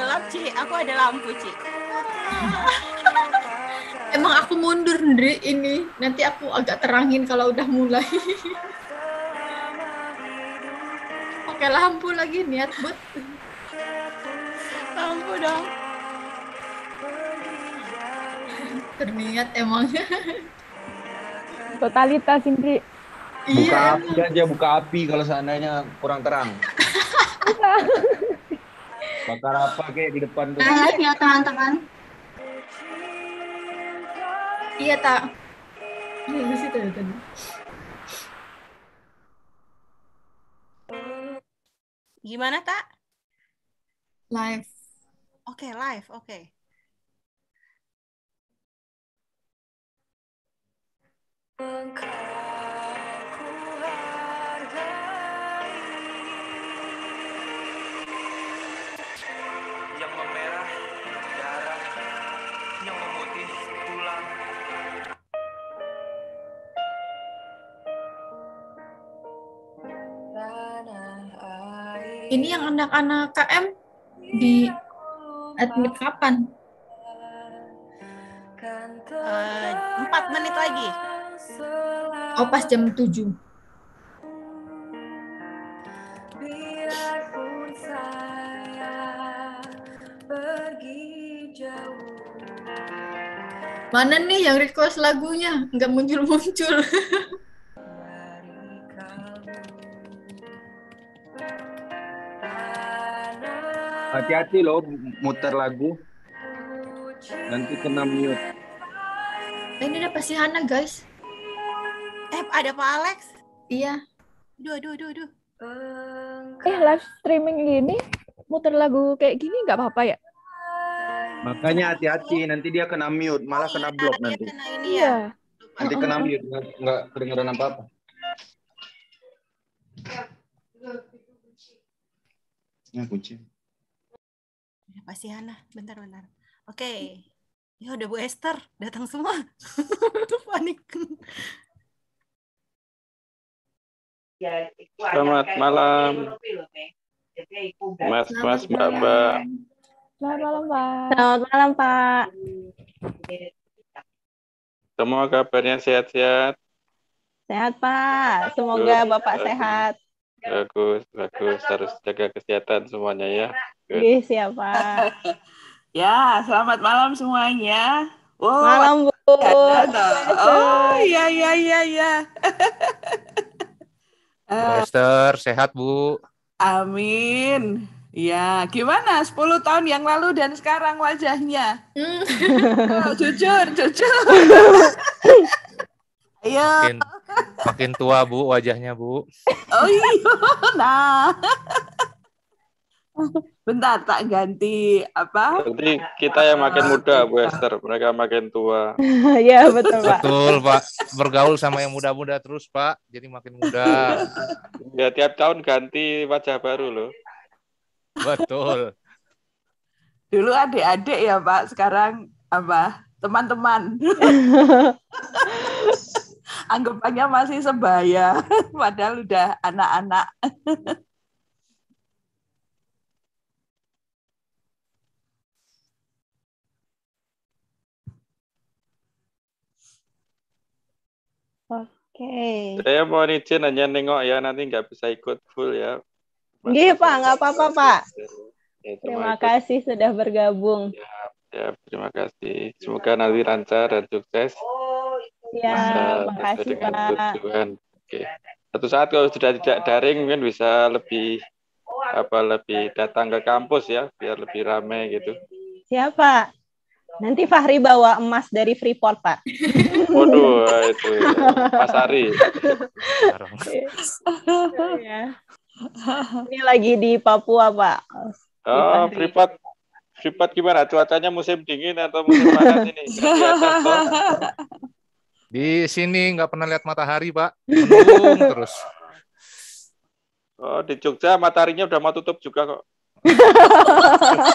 gelap Ci, aku ada lampu Ci. Emang aku mundur Ndri ini. Nanti aku agak terangin kalau udah mulai. Pakai lampu lagi niat buat. Lampu dong. Terniat emang Totalitas Indri. Iya, buka iya, api aja, buka api kalau seandainya kurang terang. Bakar apa kayak di depan tuh? Nah, ya tangan-tangan. Iya tak. Iya, ya, Gimana tak? Live. Oke okay, live oke. Okay. ini yang anak-anak KM di admit iya, kapan? Eh, empat uh, menit lagi. Oh pas jam tujuh. Mana nih yang request lagunya? Nggak muncul-muncul. Hati-hati loh muter lagu. Nanti kena mute. Ini udah pasti Hana guys. Eh ada Pak Alex. Iya. Duh, duh, duh, duh. Eh live streaming gini muter lagu kayak gini nggak apa-apa ya? Makanya hati-hati nanti dia kena mute, malah kena blok nanti. Kena ini ya. Nanti kena mute nggak kedengeran apa-apa. Ya, kunci apa sih Hana? Bentar-bentar. Oke. Okay. Ya udah Bu Esther, datang semua. Panik. Ya, selamat malam. Mas, mas, mbak, mbak. Selamat malam, Pak. Selamat malam, Pak. Semua kabarnya sehat-sehat. Sehat, Pak. Semoga Bapak sehat. Bagus, bagus. Harus jaga kesehatan semuanya ya. Oke, siapa? ya, selamat malam semuanya. Wow, malam, Bu. Oh, iya, iya, iya, iya. Esther, sehat, Bu. Amin. Ya, gimana 10 tahun yang lalu dan sekarang wajahnya? Mm. oh, jujur, jujur. Iya. Makin, makin tua Bu wajahnya Bu. Oh iya. Nah. Bentar tak ganti apa? Nanti kita yang makin muda Bu Esther, mereka makin tua. Iya betul Pak. Betul Pak. Bergaul sama yang muda-muda terus Pak, jadi makin muda. Ya tiap tahun ganti wajah baru loh. Betul. Dulu adik-adik ya Pak, sekarang apa? Teman-teman. anggapannya masih sebaya padahal udah anak-anak Oke. Okay. Saya mau izin hanya nengok ya, nanti nggak bisa ikut full ya. Gih Pak, nggak apa-apa Pak. Ya, terima, terima kasih sudah bergabung. Ya, ya, terima kasih. Semoga nanti lancar dan sukses. Oh. Ya, makasih dengan Pak. Tujuan. Oke. Satu saat kalau sudah tidak daring mungkin bisa lebih apa lebih datang ke kampus ya biar lebih ramai gitu. Siapa? Nanti Fahri bawa emas dari Freeport, Pak. Waduh, itu. Mas Ari. Iya. Ini lagi di Papua, Pak. Oh, Freeport. Freeport gimana? Cuacanya musim dingin atau musim panas ini? Di sini nggak pernah lihat matahari, Pak. Menung terus. Oh, di Jogja mataharinya udah mau tutup juga kok.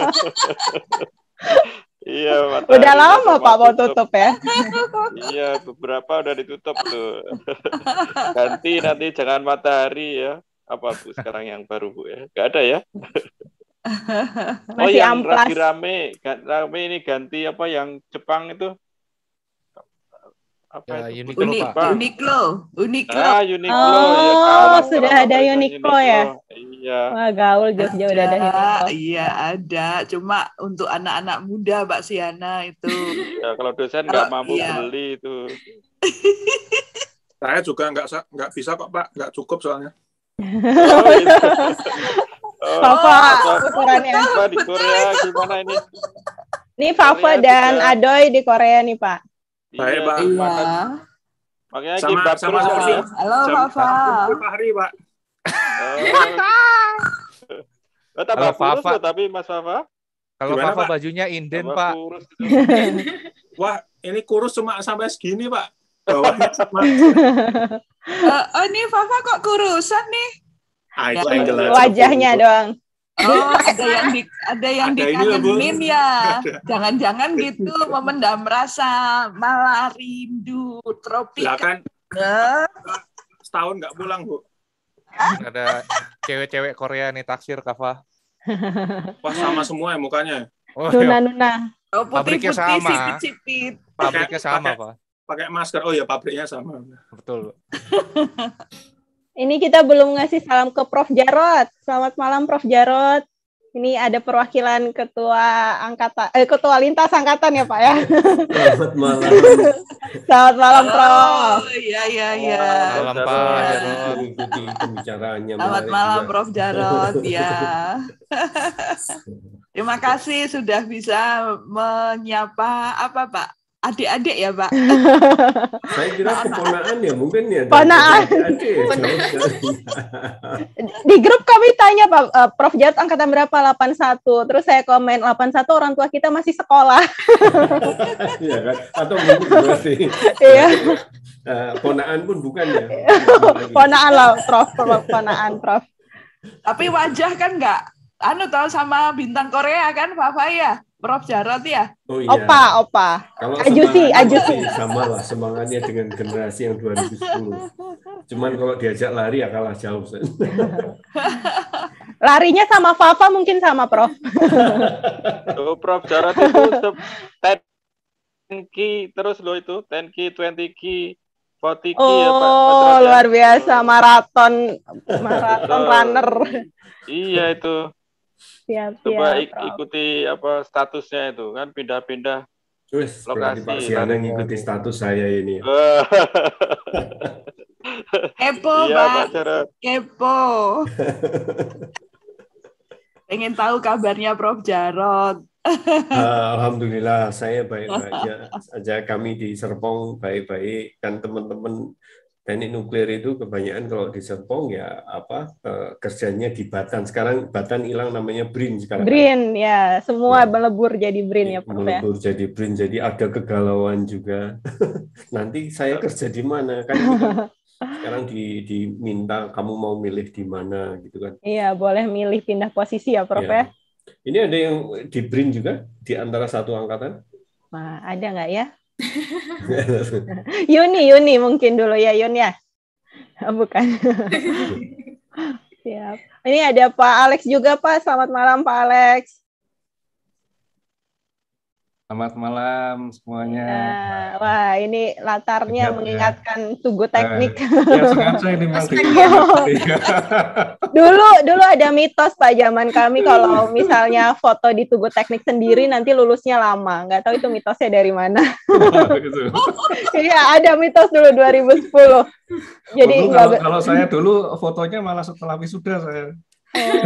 iya, matahari udah lama Pak mau tutup ya. iya, beberapa udah ditutup tuh. Ganti nanti jangan matahari ya. Apa Bu sekarang yang baru Bu ya? Gak ada ya? Oh, Masih oh, yang amplas. rame, rame ini ganti apa yang Jepang itu apa ya, itu? Uniqlo, Uni, Pak. Uniqlo, Uniqlo. Ah, Uniqlo. Ya oh, ya, kan? kalau, sudah kalau ada Uniqlo, Uniqlo ya? Iya. Wah, gaul jauh-jauh udah ada Uniqlo. Iya, ada. Cuma untuk anak-anak muda, Mbak Siana itu. ya, kalau dosen nggak mampu iya. beli itu. Saya juga nggak nggak bisa kok, Pak. Nggak cukup soalnya. oh, itu. Iya. oh, Papa, oh, ukurannya. Betul, betul. Di Korea gimana ini? Ini Fafa dan Adoy di Korea nih, Pak. Baik, iya. Bang. Iya. Makanya sama, sama ya. Halo, Pak Hari, Pak. Oh, tambah Halo, tapi Mas Fafa. Kalau Fafa bajunya inden, Pak. Wah, ini kurus cuma sampai segini, Pak. Eh, oh, ini Fafa kok kurusan nih? Ah, ya, wajahnya doang. Oh, ada yang di, ada yang ada dikangenin ya. Jangan-jangan gitu memendam rasa malah rindu tropika. Lah kan eh? setahun nggak pulang, Bu. Ada cewek-cewek Korea nih taksir Kafa. Wah, sama semua ya mukanya. Oh, nuna iya. nuna. Oh, putih, putih, sama. Sipit, Pabriknya sama, Pak. Pakai masker. Oh ya, pabriknya sama. Betul. Ini kita belum ngasih salam ke Prof. Jarot. Selamat malam Prof. Jarot. Ini ada perwakilan ketua angkatan eh, ketua lintas angkatan ya Pak ya. Selamat malam. Selamat malam Prof. Iya iya iya. Selamat iya. malam Pak Jarot. Selamat malam Prof. Jarot ya. Terima kasih sudah bisa menyapa apa Pak adik-adik ya pak saya kira keponaan ya mungkin ya keponakan ya, di grup kami tanya pak eh, prof jat angkatan berapa 81 terus saya komen 81 orang tua kita masih sekolah iya kan atau mungkin berarti iya Uh, pun bukan ya. Iya. keponakan lah, Prof. keponakan Prof. Tapi wajah kan nggak anu tahu sama bintang Korea kan Pak Faya. Prof Jarot ya? Oh iya. Opa, opa. Kalau ajusi, ajusi. Sama lah semangatnya dengan generasi yang 2010. Cuman kalau diajak lari ya kalah jauh. Larinya sama Fafa mungkin sama Prof. oh, Prof Jarot itu tenki terus lo itu tenki twenty 20 ki, 40 oh, ya luar biasa maraton maraton runner. Iya itu siap, coba ikuti apa statusnya itu kan pindah-pindah lokasi. Pak Sian yang ikuti status saya ini. Kepo, Pak. Kepo. ingin tahu kabarnya Prof. Jarot. Ah, alhamdulillah, saya baik-baik aja Kami di Serpong baik-baik. dan teman-teman teknik nuklir itu kebanyakan kalau di Serpong ya apa eh, kerjanya di Batan. Sekarang Batan hilang namanya Brin sekarang. Kan? Brin ya, semua ya. melebur jadi Brin ya, iya, ya Prof. Melebur ya. jadi Brin. Jadi ada kegalauan juga. Nanti saya kerja di mana kan sekarang di diminta kamu mau milih di mana gitu kan. Iya, boleh milih pindah posisi ya, Prof ya. ya. Ini ada yang di Brin juga di antara satu angkatan? Nah, ada nggak ya? Yuni, Yuni mungkin dulu ya Yun ya. Oh, bukan. Siap. Ini ada Pak Alex juga Pak. Selamat malam Pak Alex. Selamat malam semuanya. Ya. wah ini latarnya ya. mengingatkan ya. tugu teknik. Uh, ya, Dulu dulu ada mitos pak zaman kami kalau misalnya foto di tugu teknik sendiri nanti lulusnya lama. Nggak tahu itu mitosnya dari mana. Gitu. Iya ada mitos dulu 2010. Jadi sepuluh. kalau, kalau saya dulu fotonya malah setelah wisuda saya. Oh.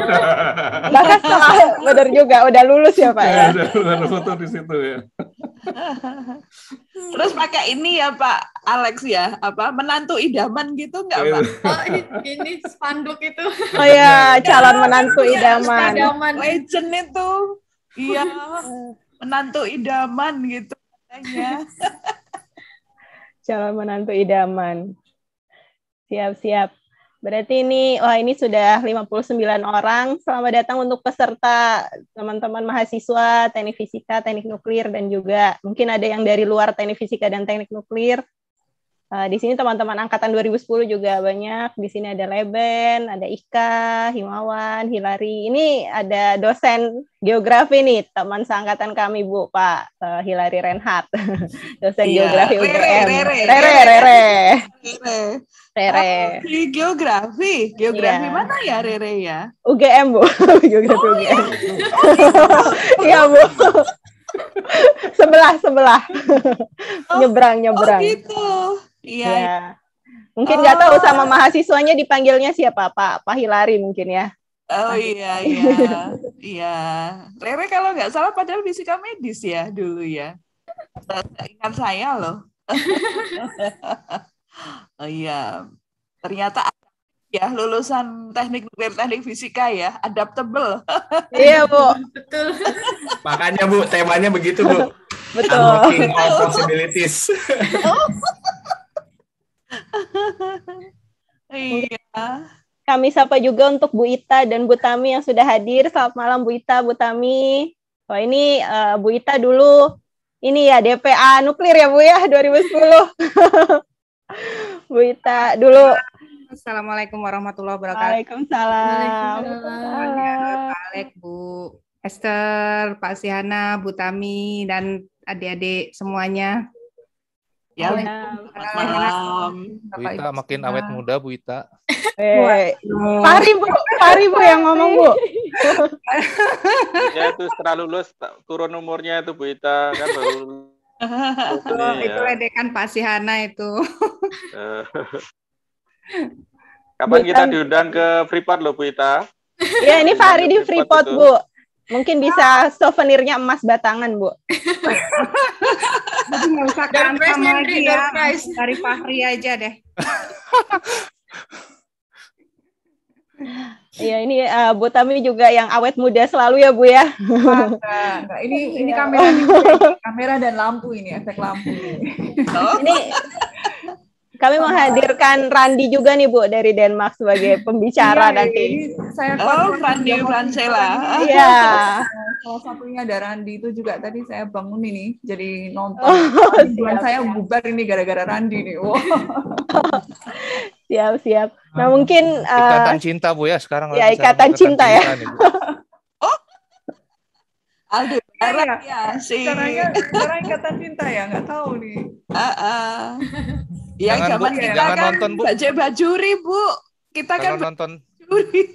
Bahkan setelah benar juga udah lulus ya Pak ya. ya udah foto di situ ya. Terus pakai ini ya Pak Alex ya, apa menantu idaman gitu nggak Pak? Iya. Oh, ini, ini spanduk itu. Oh ya, calon menantu iya, idaman. idaman. Legend itu. Iya, menantu idaman gitu katanya. calon menantu idaman. Siap-siap. Berarti ini, wah ini sudah 59 orang. Selamat datang untuk peserta teman-teman mahasiswa teknik fisika, teknik nuklir, dan juga mungkin ada yang dari luar teknik fisika dan teknik nuklir. Eh, di sini teman-teman angkatan 2010 juga banyak. Di sini ada Leben, ada Ika, Himawan, Hilari. Ini ada dosen geografi nih, teman seangkatan kami Bu, Pak uh, Hilari Renhat. dosen iya. geografi UGM. Rere, Rere. Rere, Rere. Rere. Rere. Oh, geografi. Geografi iya. mana ya Rere ya? UGM, Bu. geografi oh, UGM. Iya. iya, Bu. sebelah, sebelah. nyebrang, oh, nyebrang. Oh, gitu. Iya. Yeah. Mungkin nggak oh. tahu sama mahasiswanya dipanggilnya siapa Pak Pak Hilari mungkin ya. Oh iya iya iya. Rere kalau nggak salah padahal fisika medis ya dulu ya. Ingat saya loh. oh iya. Ternyata ya lulusan teknik nuklir teknik fisika ya adaptable. iya bu. Betul. Makanya bu temanya begitu bu. Betul. Unlocking all possibilities. Oh iya. Kami sapa juga untuk Bu Ita dan Bu Tami yang sudah hadir. Selamat malam Bu Ita, Bu Tami. Wah oh, ini uh, Bu Ita dulu ini ya DPA nuklir ya Bu ya 2010. Bu Ita dulu. Assalamualaikum warahmatullahi wabarakatuh. Waalaikumsalam. Waalaikumsalam. Pak Bu Esther, Pak Sihana, Bu Tami, dan adik-adik semuanya. Ya, Selamat malam. Bu Ita makin awet muda, Bu Ita. Eh, Pari Bu, Pari Bu yang ngomong Bu. ya itu setelah lulus turun umurnya itu Bu Ita kan baru Oh, itu, itu ya. ledekan Pak Sihana itu. Eh. Kapan Bu kita kan- diundang ke Freeport loh Bu Ita? Ya ini Fahri di Freeport, Freeport Bu. Mungkin bisa ah. souvenirnya emas batangan, Bu. nggak lagi ya. Dari Fahri aja deh. Iya ini uh, Bu Tami juga yang awet muda selalu ya Bu ya. Ini ini kamera ini, kamera dan lampu ini efek lampu. Ini. ini kami menghadirkan Randi juga nih Bu dari Denmark sebagai iya, pembicara iya, iya nanti. Iya. Saya oh, Randi Francela. Iya. Salah satunya ada Randi itu juga tadi saya bangun ini jadi nonton. Oh, siap, saya bubar ini gara-gara Randi nih. Wow. siap siap. Nah mungkin hmm. eh, ikatan uh, cinta Bu ya sekarang. Ya ikatan, cinta, cinta ya. Nih, Aduh, Arab iya. ya si caranya cara ikatan cinta ya nggak tahu nih uh, uh. ya jangan, zaman bu, kita jangan kan nonton, bu. baju bajuri bu kita kalau kan nonton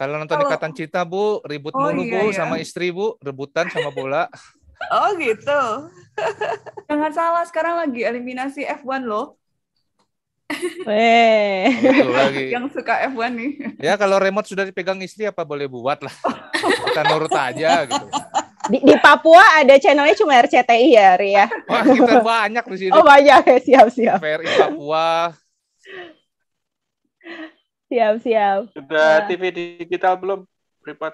kalau nonton ikatan cinta bu ribut oh, mulu iya, bu iya. sama istri bu rebutan sama bola oh gitu jangan salah sekarang lagi eliminasi F1 loh lagi. Yang suka F1 nih. Ya kalau remote sudah dipegang istri apa boleh buat lah. Kita nurut aja gitu. Di, di Papua ada channelnya cuma RCTI ya, Ria. Ya? Wah, kita banyak di sini. Oh, banyak. Siap-siap. Ya, PRI Papua. Siap-siap. Sudah ya. Nah. TV digital belum? Privat.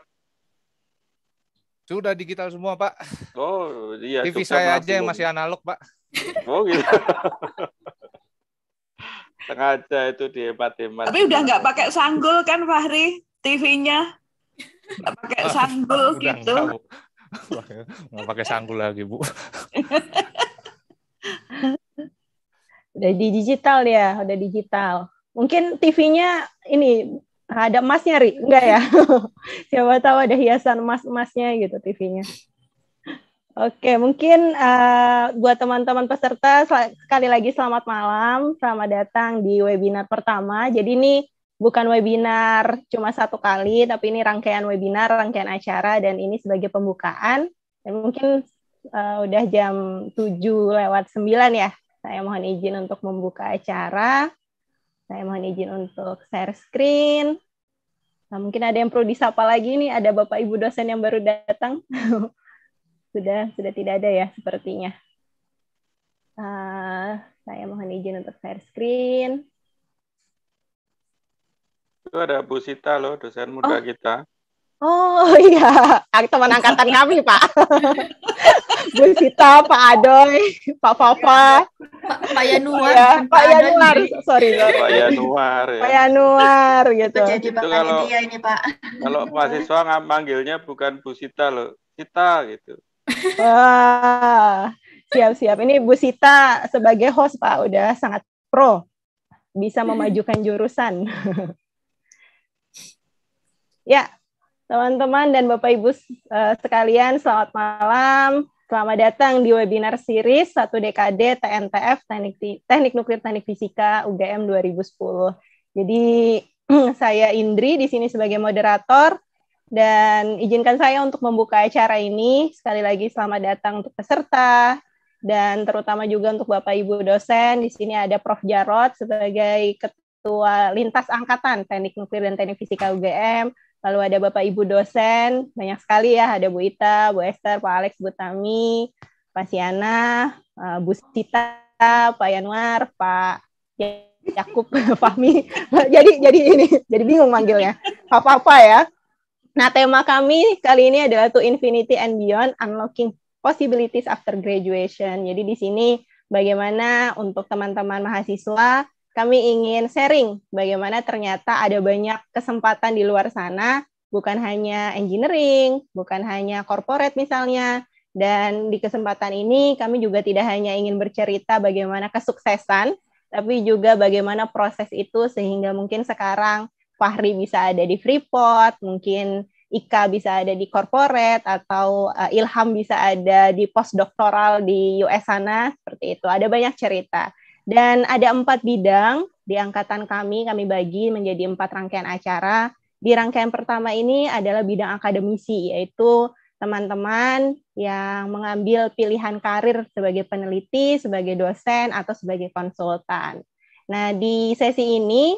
Sudah digital semua, Pak. Oh, iya. TV saya aja yang masih analog, Pak. Oh, gitu. sengaja itu di empat hemat Tapi udah nggak pakai sanggul kan Fahri TV-nya? Nggak pakai sanggul udah, gitu. Nggak pakai sanggul lagi Bu. udah di digital ya, udah digital. Mungkin TV-nya ini ada emasnya, Ri? Enggak ya? Siapa tahu ada hiasan emas-emasnya gitu TV-nya. Oke, mungkin uh, buat teman-teman peserta sekali lagi selamat malam, selamat datang di webinar pertama. Jadi ini bukan webinar cuma satu kali, tapi ini rangkaian webinar, rangkaian acara, dan ini sebagai pembukaan. Dan mungkin uh, udah jam 7 lewat 9 ya, saya mohon izin untuk membuka acara. Saya mohon izin untuk share screen. Nah, mungkin ada yang perlu disapa lagi nih, ada Bapak Ibu dosen yang baru datang. sudah sudah tidak ada ya sepertinya. Uh, saya mohon izin untuk share screen. Itu ada Bu Sita loh, dosen muda oh. kita. Oh iya, teman angkatan kami Pak. Bu Sita, Pak Adoy, Pak Fafa. Pak, Yanuar. Ya, Pak Yanuar, sorry. sorry. Pak Yanuar. Ya. Pak Yanuar gitu. Jadi itu kalau, dia ini Pak. Kalau mahasiswa manggilnya bukan Bu Sita loh, Sita gitu siap-siap. Ini Bu Sita sebagai host Pak udah sangat pro bisa memajukan jurusan. ya, teman-teman dan Bapak Ibu eh, sekalian, selamat malam. Selamat datang di webinar series 1 DKD TNTF Teknik, Teknik Nuklir Teknik Fisika UGM 2010. Jadi saya Indri di sini sebagai moderator dan izinkan saya untuk membuka acara ini. Sekali lagi selamat datang untuk peserta, dan terutama juga untuk Bapak Ibu dosen. Di sini ada Prof. Jarot sebagai Ketua Lintas Angkatan Teknik Nuklir dan Teknik Fisika UGM. Lalu ada Bapak Ibu dosen, banyak sekali ya, ada Bu Ita, Bu Esther, Pak Alex, Bu Tami, Pak Siana, eh, Bu Sita, Pak Yanwar, Pak Yakub Fahmi. jadi jadi ini, jadi bingung manggilnya. Apa-apa ya. Nah, tema kami kali ini adalah To Infinity and Beyond, Unlocking Possibilities After Graduation. Jadi di sini bagaimana untuk teman-teman mahasiswa, kami ingin sharing bagaimana ternyata ada banyak kesempatan di luar sana, bukan hanya engineering, bukan hanya corporate misalnya, dan di kesempatan ini kami juga tidak hanya ingin bercerita bagaimana kesuksesan, tapi juga bagaimana proses itu sehingga mungkin sekarang Fahri bisa ada di Freeport, mungkin Ika bisa ada di corporate atau uh, Ilham bisa ada di postdoctoral di US sana seperti itu. Ada banyak cerita. Dan ada empat bidang di angkatan kami kami bagi menjadi empat rangkaian acara. Di rangkaian pertama ini adalah bidang akademisi yaitu teman-teman yang mengambil pilihan karir sebagai peneliti, sebagai dosen atau sebagai konsultan. Nah, di sesi ini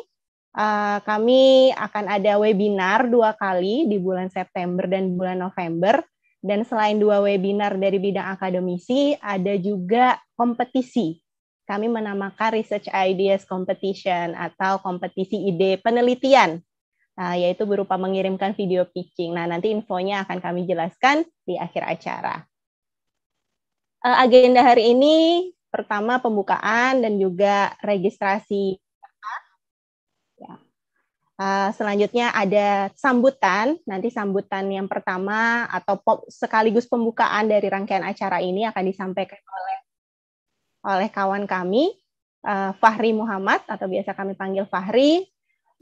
Eh, kami akan ada webinar dua kali di bulan September dan bulan November. Dan selain dua webinar dari bidang akademisi, ada juga kompetisi. Kami menamakan Research Ideas Competition atau kompetisi ide penelitian, uh, yaitu berupa mengirimkan video pitching. Nah, nanti infonya akan kami jelaskan di akhir acara. Eh, agenda hari ini pertama pembukaan dan juga registrasi Uh, selanjutnya ada sambutan. Nanti sambutan yang pertama atau pop, sekaligus pembukaan dari rangkaian acara ini akan disampaikan oleh oleh kawan kami uh, Fahri Muhammad atau biasa kami panggil Fahri.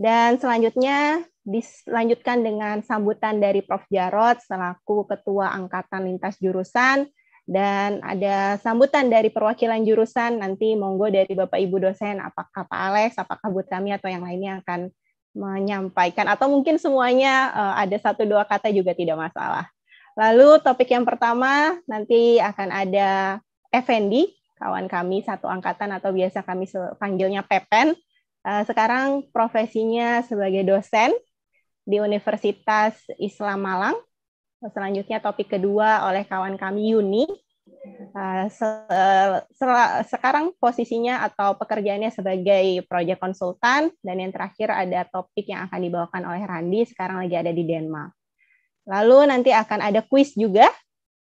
Dan selanjutnya dilanjutkan dengan sambutan dari Prof. Jarot selaku Ketua Angkatan Lintas Jurusan dan ada sambutan dari perwakilan jurusan nanti monggo dari Bapak Ibu dosen apakah Pak Alex, apakah Bu Tami atau yang lainnya akan menyampaikan atau mungkin semuanya uh, ada satu dua kata juga tidak masalah. Lalu topik yang pertama nanti akan ada Effendi, kawan kami satu angkatan atau biasa kami panggilnya Pepen. Uh, sekarang profesinya sebagai dosen di Universitas Islam Malang. Selanjutnya topik kedua oleh kawan kami Yuni, uh, se eh, sekarang posisinya atau pekerjaannya sebagai project konsultan dan yang terakhir ada topik yang akan dibawakan oleh Randi sekarang lagi ada di Denmark. Lalu nanti akan ada kuis juga,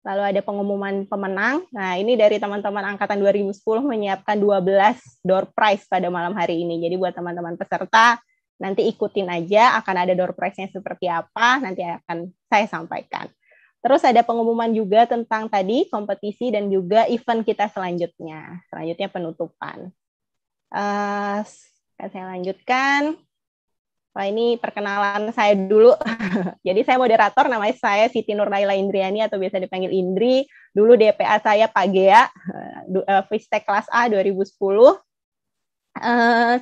lalu ada pengumuman pemenang. Nah, ini dari teman-teman angkatan 2010 menyiapkan 12 door prize pada malam hari ini. Jadi buat teman-teman peserta nanti ikutin aja akan ada door prize-nya seperti apa, nanti akan saya sampaikan. Terus ada pengumuman juga tentang tadi kompetisi dan juga event kita selanjutnya. Selanjutnya penutupan. Uh, saya lanjutkan. Wah oh, ini perkenalan saya dulu. Jadi saya moderator, namanya saya Siti Nurnaila Indriani atau biasa dipanggil Indri. Dulu DPA saya Pak Gea, uh, eh, Fistek eh, kelas A 2010. Uh,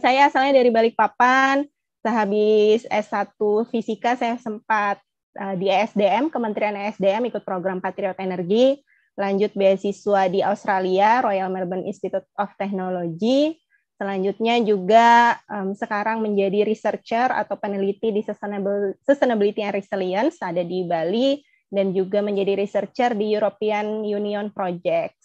saya asalnya dari Balikpapan, sehabis S1 Fisika saya sempat Eh, di ESDM, Kementerian ESDM ikut program Patriot Energi, lanjut beasiswa di Australia, Royal Melbourne Institute of Technology, selanjutnya juga um, sekarang menjadi researcher atau peneliti di Sustainable Sustainability and Resilience, ada di Bali, dan juga menjadi researcher di European Union Project.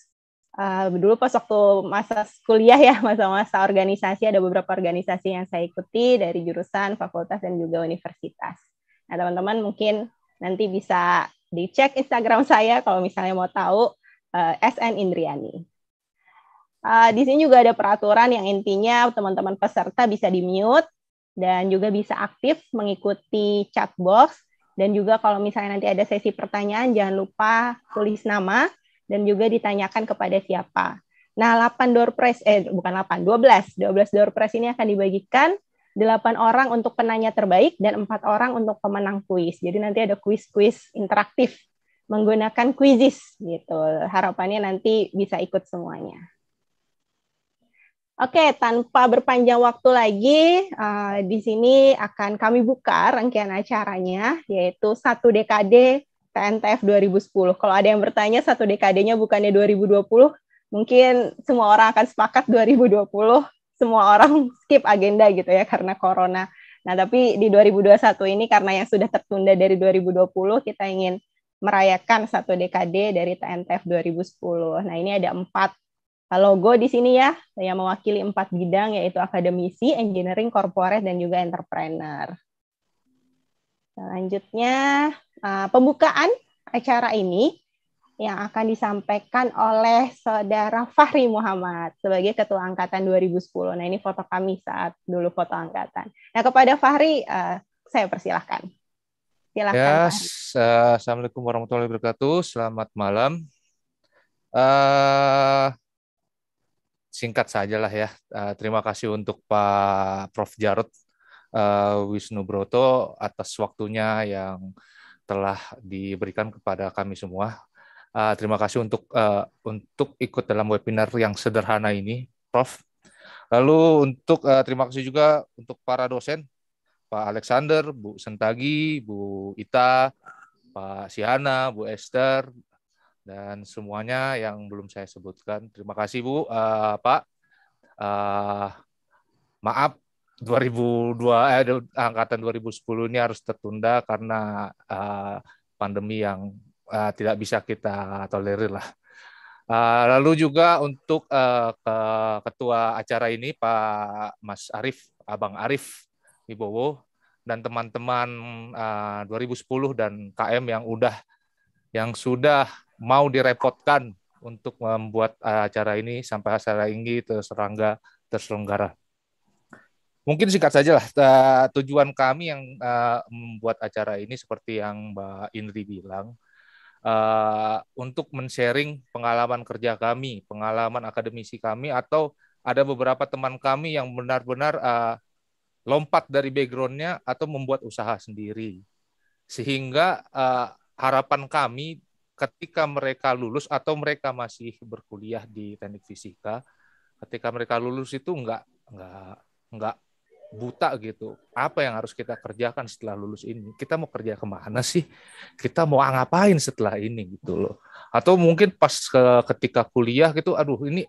Uh, eh, dulu pas waktu masa kuliah ya, masa-masa organisasi, ada beberapa organisasi yang saya ikuti dari jurusan, fakultas, dan juga universitas. Nah, teman-teman mungkin nanti bisa dicek Instagram saya kalau misalnya mau tahu uh, eh, SN Indriani. Uh, di sini juga ada peraturan yang intinya teman-teman peserta bisa di-mute dan juga bisa aktif mengikuti chat box dan juga kalau misalnya nanti ada sesi pertanyaan jangan lupa tulis nama dan juga ditanyakan kepada siapa. Nah, 8 door press eh bukan 8, 12. 12 door press ini akan dibagikan 8 orang untuk penanya terbaik dan empat orang untuk pemenang kuis. Jadi nanti ada kuis-kuis interaktif menggunakan kuisis gitu. Harapannya nanti bisa ikut semuanya. Oke, tanpa berpanjang waktu lagi, uh, di sini akan kami buka rangkaian acaranya, yaitu satu dkd TNTF 2010. Kalau ada yang bertanya satu dkd-nya bukannya 2020, mungkin semua orang akan sepakat 2020 semua orang skip agenda gitu ya karena corona. Nah, tapi di 2021 ini karena yang sudah tertunda dari 2020, kita ingin merayakan satu dekade dari TNTF 2010. Nah, ini ada empat logo di sini ya, yang mewakili empat bidang, yaitu akademisi, engineering, corporate, dan juga entrepreneur. Selanjutnya, nah, uh, pembukaan acara ini yang akan disampaikan oleh saudara Fahri Muhammad sebagai ketua angkatan 2010. Nah ini foto kami saat dulu foto angkatan. Nah kepada Fahri uh, saya persilahkan. Silahkan. Ya, eh, Assalamualaikum warahmatullahi wabarakatuh. Selamat malam. Uh, singkat lah ya. Uh, terima kasih untuk Pak Prof. Jarod uh, Wisnu Broto atas waktunya yang telah diberikan kepada kami semua Uh, terima kasih untuk uh, untuk ikut dalam webinar yang sederhana ini, Prof. Lalu untuk uh, terima kasih juga untuk para dosen, Pak Alexander, Bu Sentagi, Bu Ita, Pak Siana, Bu Esther, dan semuanya yang belum saya sebutkan. Terima kasih Bu, uh, Pak. Uh, maaf 2002 eh, angkatan 2010 ini harus tertunda karena uh, pandemi yang uh, tidak bisa kita tolerir lah. Uh, lalu juga untuk uh, ke ketua acara ini Pak Mas Arif, Abang Arif Wibowo dan teman-teman uh, 2010 dan KM yang udah yang sudah mau direpotkan untuk membuat uh, acara ini sampai acara ini terserangga terselenggara. Mungkin singkat saja lah tujuan kami yang uh, membuat acara ini seperti yang Mbak Indri bilang uh, untuk men-sharing pengalaman kerja kami, pengalaman akademisi kami, atau ada beberapa teman kami yang benar-benar uh, lompat dari backgroundnya atau membuat usaha sendiri, sehingga uh, harapan kami ketika mereka lulus atau mereka masih berkuliah di teknik fisika, ketika mereka lulus itu nggak nggak nggak buta gitu. Apa yang harus kita kerjakan setelah lulus ini? Kita mau kerja kemana sih? Kita mau ngapain setelah ini gitu loh? Atau mungkin pas ke, ketika kuliah gitu, aduh ini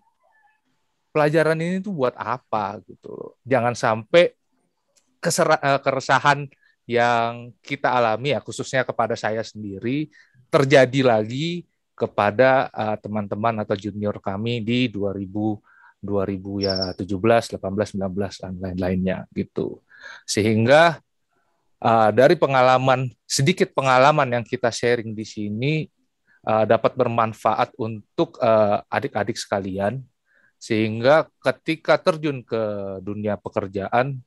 pelajaran ini tuh buat apa gitu loh? Jangan sampai kesera, eh, keresahan yang kita alami ya khususnya kepada saya sendiri terjadi lagi kepada eh, teman-teman uh, teman -teman atau junior kami di 2000 2000 ya 17, 18, 19 dan lain-lainnya gitu. Sehingga uh, dari pengalaman sedikit pengalaman yang kita sharing di sini uh, dapat bermanfaat untuk adik ah, adik-adik sekalian sehingga ketika terjun ke dunia pekerjaan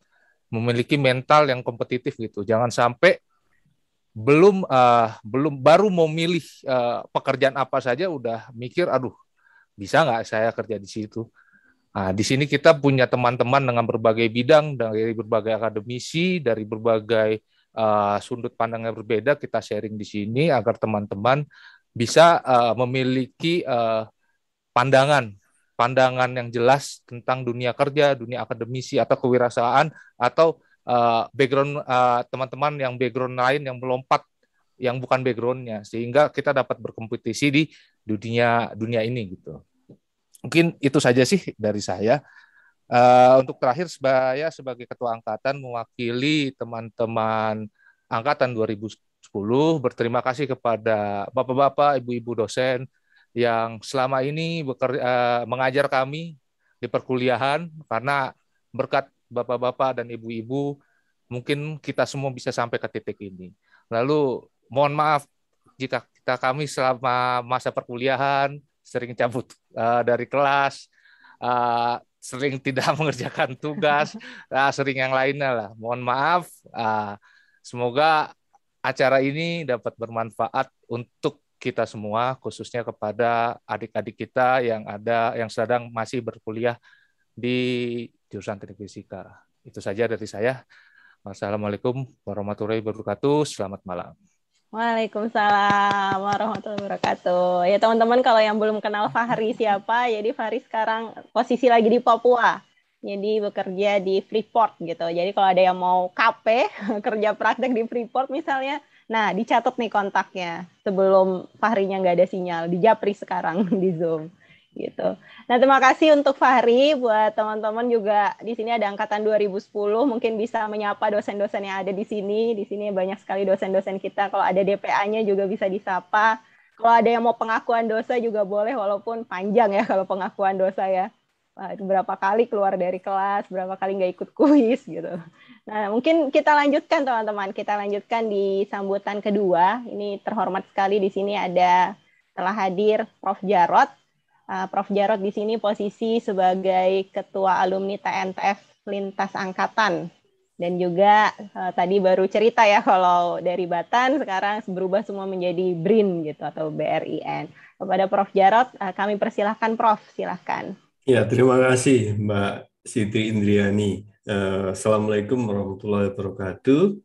memiliki mental yang kompetitif gitu. Jangan sampai belum uh, belum baru mau milih uh, pekerjaan apa saja udah mikir aduh bisa nggak saya kerja di situ Nah, di sini kita punya teman-teman dengan berbagai bidang, dari berbagai akademisi, dari berbagai uh, sudut pandang yang berbeda, kita sharing di sini agar teman-teman bisa uh, memiliki uh, pandangan, pandangan yang jelas tentang dunia kerja, dunia akademisi atau kewirausahaan atau uh, background teman-teman uh, yang background lain yang melompat yang bukan backgroundnya sehingga kita dapat berkompetisi di dunia dunia ini gitu. Mungkin itu saja sih dari saya. Uh, untuk terakhir, saya sebagai ketua angkatan mewakili teman-teman angkatan 2010 berterima kasih kepada bapak-bapak, ibu-ibu dosen yang selama ini bekerja, uh, eh, mengajar kami di perkuliahan karena berkat bapak-bapak dan ibu-ibu mungkin kita semua bisa sampai ke titik ini. Lalu mohon maaf jika kita kami selama masa perkuliahan sering cabut uh, dari kelas, uh, sering tidak mengerjakan tugas, uh, sering yang lainnya lah. Mohon maaf. Uh, semoga acara ini dapat bermanfaat untuk kita semua, khususnya kepada adik-adik kita yang ada yang sedang masih berkuliah di jurusan teknik fisika. Itu saja dari saya. Wassalamualaikum warahmatullahi wabarakatuh. Selamat malam. Waalaikumsalam warahmatullahi wabarakatuh. Ya teman-teman kalau yang belum kenal Fahri siapa, jadi Fahri sekarang posisi lagi di Papua. Jadi bekerja di Freeport gitu. Jadi kalau ada yang mau KP, kerja praktek di Freeport misalnya, nah dicatat nih kontaknya sebelum Fahrinya nggak ada sinyal, di Japri sekarang di Zoom gitu. Nah, terima kasih untuk Fahri buat teman-teman juga di sini ada angkatan 2010 mungkin bisa menyapa dosen-dosen yang ada di sini. Di sini banyak sekali dosen-dosen kita. Kalau ada DPA-nya juga bisa disapa. Kalau ada yang mau pengakuan dosa juga boleh walaupun panjang ya kalau pengakuan dosa ya. Berapa kali keluar dari kelas, berapa kali nggak ikut kuis gitu. Nah, mungkin kita lanjutkan teman-teman. Kita lanjutkan di sambutan kedua. Ini terhormat sekali di sini ada telah hadir Prof. Jarot Eh, Prof. Jarod di sini posisi sebagai Ketua Alumni TNTF Lintas Angkatan. Dan juga uh, tadi baru cerita ya kalau dari Batan sekarang berubah semua menjadi BRIN gitu atau BRIN. Kepada Prof. Jarod uh, kami persilahkan Prof, silahkan. Ya, terima kasih Mbak Siti Indriani. Uh, Assalamualaikum warahmatullahi wabarakatuh.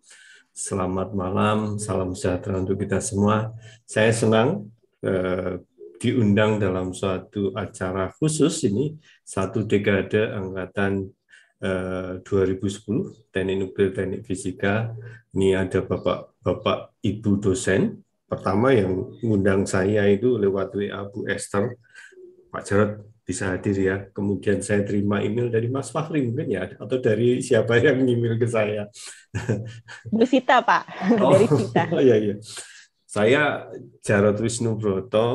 Selamat malam, salam sejahtera untuk kita semua. Saya senang uh, diundang dalam suatu acara khusus ini satu dekade angkatan eh, 2010 teknik nuklir teknik fisika ini ada bapak bapak ibu dosen pertama yang mengundang saya itu lewat WA Bu Esther Pak Jarod bisa hadir ya kemudian saya terima email dari Mas Fahri mungkin ya atau dari siapa yang email ke saya Bu Sita Pak oh, dari Sita oh iya iya saya Jarod Wisnu Broto,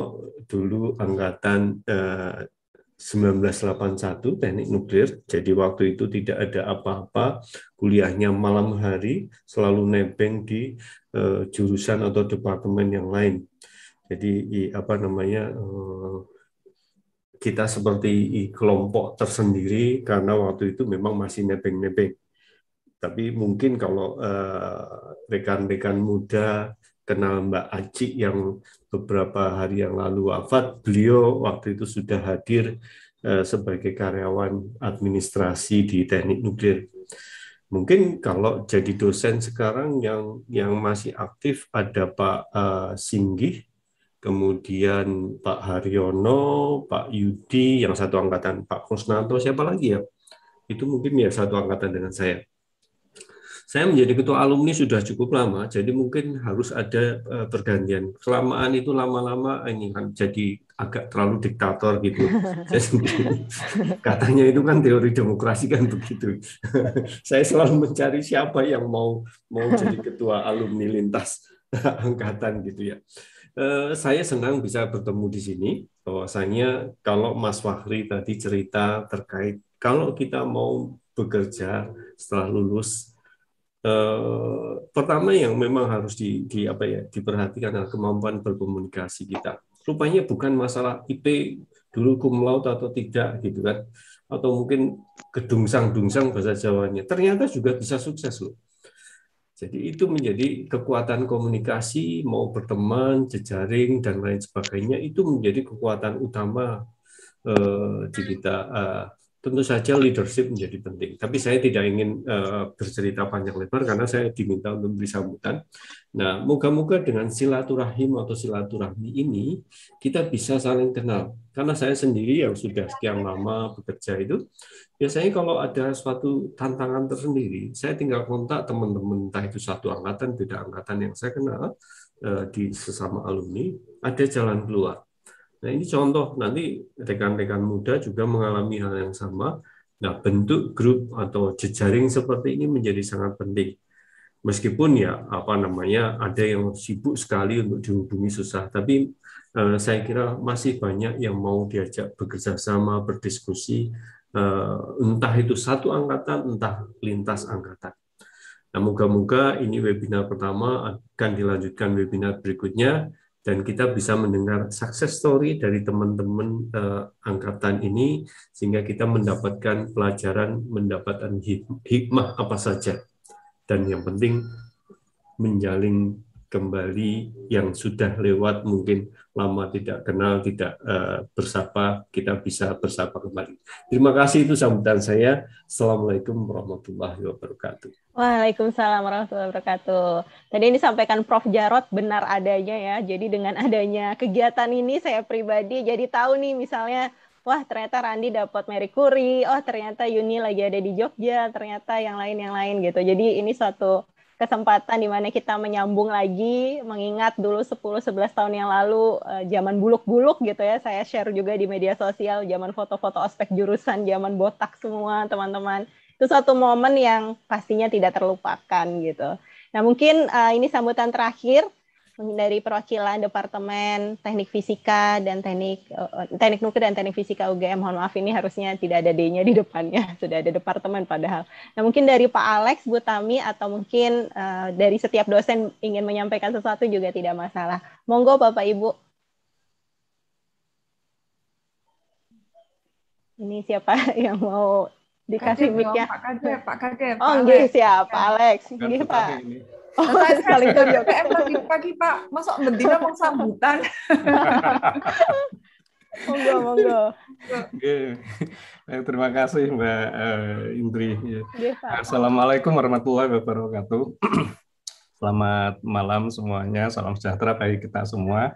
dulu angkatan eh, 1981 teknik nuklir. Jadi waktu itu tidak ada apa-apa, kuliahnya malam hari, selalu nebeng di eh, jurusan atau departemen yang lain. Jadi i, apa namanya eh, kita seperti i, kelompok tersendiri karena waktu itu memang masih nebeng-nebeng. Tapi mungkin kalau eh, rekan-rekan muda kenal Mbak Aci yang beberapa hari yang lalu wafat, beliau waktu itu sudah hadir eh, sebagai karyawan administrasi di teknik nuklir. Mungkin kalau jadi dosen sekarang yang yang masih aktif ada Pak eh, Singgih, kemudian Pak Haryono, Pak Yudi yang satu angkatan, Pak Kusnanto, siapa lagi ya? Itu mungkin ya satu angkatan dengan saya. Saya menjadi ketua alumni sudah cukup lama, jadi mungkin harus ada uh, pergantian. Kelamaan itu lama-lama ini kan jadi agak terlalu diktator gitu. katanya itu kan teori demokrasi kan begitu. saya selalu mencari siapa yang mau mau jadi ketua alumni lintas angkatan gitu ya. Eh, saya senang bisa bertemu di sini. Bahwasanya kalau Mas Wahri tadi cerita terkait kalau kita mau bekerja setelah lulus Eh, pertama yang memang harus di, di apa ya diperhatikan adalah kemampuan berkomunikasi kita. Rupanya bukan masalah IP dulu kum laut atau tidak gitu kan atau mungkin gedungsang-dungsang bahasa Jawanya. Ternyata juga bisa sukses loh. Jadi itu menjadi kekuatan komunikasi, mau berteman, jejaring dan lain sebagainya itu menjadi kekuatan utama eh, di kita eh, tentu saja leadership menjadi penting. Tapi saya tidak ingin uh, bercerita panjang lebar karena saya diminta untuk memberi sambutan. Nah, moga-moga dengan silaturahim atau silaturahmi ini kita bisa saling kenal. Karena saya sendiri yang sudah sekian lama bekerja itu, biasanya kalau ada suatu tantangan tersendiri, saya tinggal kontak teman-teman entah itu satu angkatan, beda angkatan yang saya kenal uh, di sesama alumni, ada jalan keluar Nah ini contoh, nanti rekan-rekan muda juga mengalami hal yang sama. Nah bentuk grup atau jejaring seperti ini menjadi sangat penting. Meskipun ya apa namanya ada yang sibuk sekali untuk dihubungi susah, tapi eh, saya kira masih banyak yang mau diajak bekerja sama, berdiskusi, eh, entah itu satu angkatan, entah lintas angkatan. Nah, moga-moga ini webinar pertama akan dilanjutkan webinar berikutnya dan kita bisa mendengar success story dari teman-teman uh, angkatan ini sehingga kita mendapatkan pelajaran, mendapatkan hikmah apa saja. Dan yang penting menjalin kembali yang sudah lewat mungkin lama tidak kenal tidak uh, bersapa kita bisa bersapa kembali terima kasih itu sambutan saya assalamualaikum warahmatullahi wabarakatuh Waalaikumsalam warahmatullahi wabarakatuh. Tadi ini sampaikan Prof. Jarot benar adanya ya. Jadi dengan adanya kegiatan ini saya pribadi jadi tahu nih misalnya wah ternyata Randi dapat merkuri oh ternyata Yuni lagi ada di Jogja, ternyata yang lain yang lain gitu. Jadi ini satu kesempatan di mana kita menyambung lagi mengingat dulu 10 11 tahun yang lalu eh, zaman buluk-buluk gitu ya. Saya share juga di media sosial zaman foto-foto ospek jurusan, zaman botak semua teman-teman. Itu satu momen yang pastinya tidak terlupakan gitu. Nah, mungkin eh, ini sambutan terakhir dari perwakilan Departemen Teknik Fisika dan Teknik eh, Teknik Nuklir dan Teknik Fisika UGM. Mohon maaf ini harusnya tidak ada D-nya di depannya, sudah ada departemen padahal. Nah, mungkin dari Pak Alex, Bu Tami atau mungkin uh, dari setiap dosen ingin menyampaikan sesuatu juga tidak masalah. Monggo Bapak Ibu. Ini siapa yang mau dikasih mic-nya? Pak Kadep, Pak Kadep. Oh, Pak Alex. siap, Pak Alex. Kan ini Pak. Oh, nah, saya iya. sekali ke eh, pagi-pagi Pak, masuk mendina mau sambutan. monggo, monggo. Eh, terima kasih Mbak eh, Indri. Ya. Iya, Assalamualaikum warahmatullahi wabarakatuh. Selamat malam semuanya, salam sejahtera bagi kita semua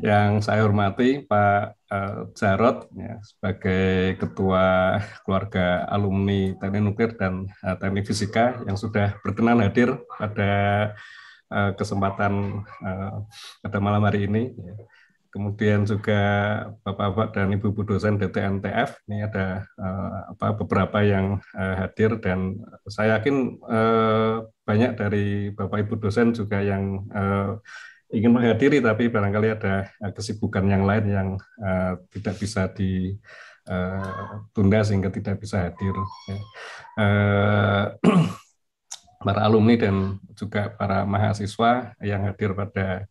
yang saya hormati Pak eh, Jarot ya, sebagai Ketua Keluarga Alumni Teknik Nuklir dan eh, Teknik Fisika yang sudah berkenan hadir pada eh, kesempatan pada malam hari ini. Ya. Kemudian juga Bapak-bapak dan Ibu-ibu dosen DTNTF ini ada apa beberapa yang hadir dan saya yakin banyak dari Bapak Ibu dosen juga yang ingin menghadiri tapi barangkali ada eh, kesibukan yang lain yang uh, tidak bisa ditunda eh, sehingga tidak bisa hadir. Uh, para alumni dan juga para mahasiswa yang hadir pada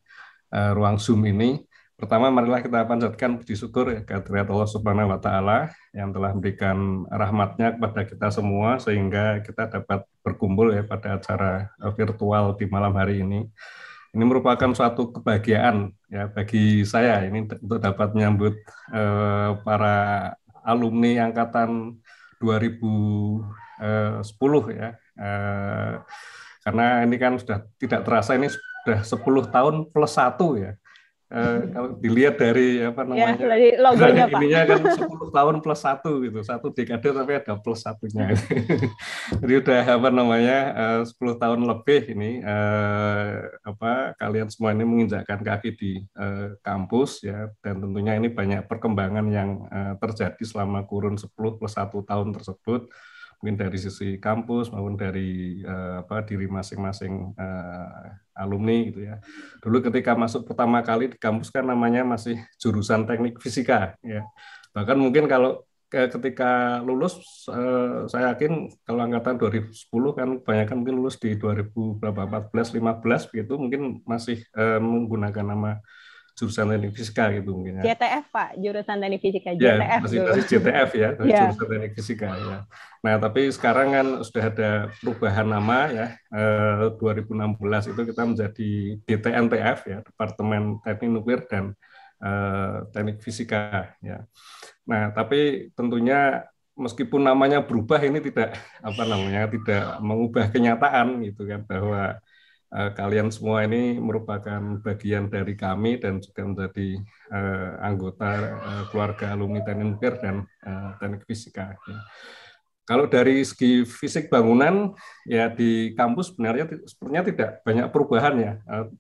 uh, ruang Zoom ini. Pertama, marilah kita panjatkan puji syukur ya, kehadirat Allah Subhanahu wa Ta'ala yang telah memberikan rahmatnya kepada kita semua, sehingga kita dapat berkumpul ya pada acara virtual di malam hari ini ini merupakan suatu kebahagiaan ya bagi saya ini untuk dapat menyambut eh, para alumni angkatan 2010 eh, ya eh, karena ini kan sudah tidak terasa ini sudah 10 tahun plus satu ya Eh, hmm. kalau dilihat dari apa ya, namanya ya, dari logonya dari ininya kan sepuluh tahun plus satu gitu satu dekade tapi ada plus satunya hmm. jadi udah apa namanya uh, tahun lebih ini eh, apa kalian semua ini menginjakkan kaki di kampus ya dan tentunya ini banyak perkembangan yang terjadi selama kurun sepuluh plus satu tahun tersebut mungkin dari sisi kampus maupun dari uh, apa diri masing-masing uh, alumni gitu ya. Dulu ketika masuk pertama kali di kampus kan namanya masih jurusan teknik fisika ya. Bahkan mungkin kalau ketika lulus eh, saya yakin kalau angkatan 2010 kan kebanyakan mungkin lulus di 2014 15 gitu mungkin masih menggunakan nama jurusan teknik fisika gitu mungkin. Ya. JTF Pak, jurusan teknik fisika. JTF ya, masih, dulu. masih JTF ya, yeah. jurusan teknik fisika ya. Nah tapi sekarang kan sudah ada perubahan nama ya, eh, 2016 itu kita menjadi DTNTF ya, Departemen Teknik Nuklir dan eh, Teknik Fisika ya. Nah tapi tentunya meskipun namanya berubah ini tidak apa namanya tidak mengubah kenyataan gitu kan bahwa Eh, kalian semua ini merupakan bagian dari kami dan juga menjadi eh, anggota eh, keluarga alumni teknik nuklir dan teknik fisika. Kalau dari segi fisik bangunan, ya di kampus sebenarnya sepertinya tidak banyak perubahan ya.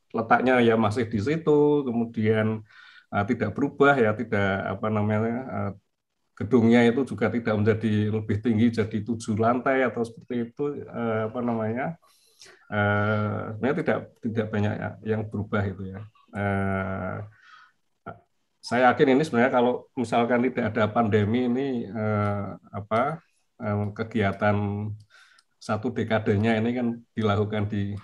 Letaknya ya masih di situ, kemudian tidak berubah ya, tidak apa namanya gedungnya itu juga tidak menjadi lebih tinggi jadi tujuh lantai atau seperti itu apa namanya sebenarnya eh, tidak tidak banyak ya yang berubah itu ya. Eh, saya yakin ini sebenarnya kalau misalkan tidak ada pandemi ini eh, apa kegiatan satu dekadenya ini kan dilakukan di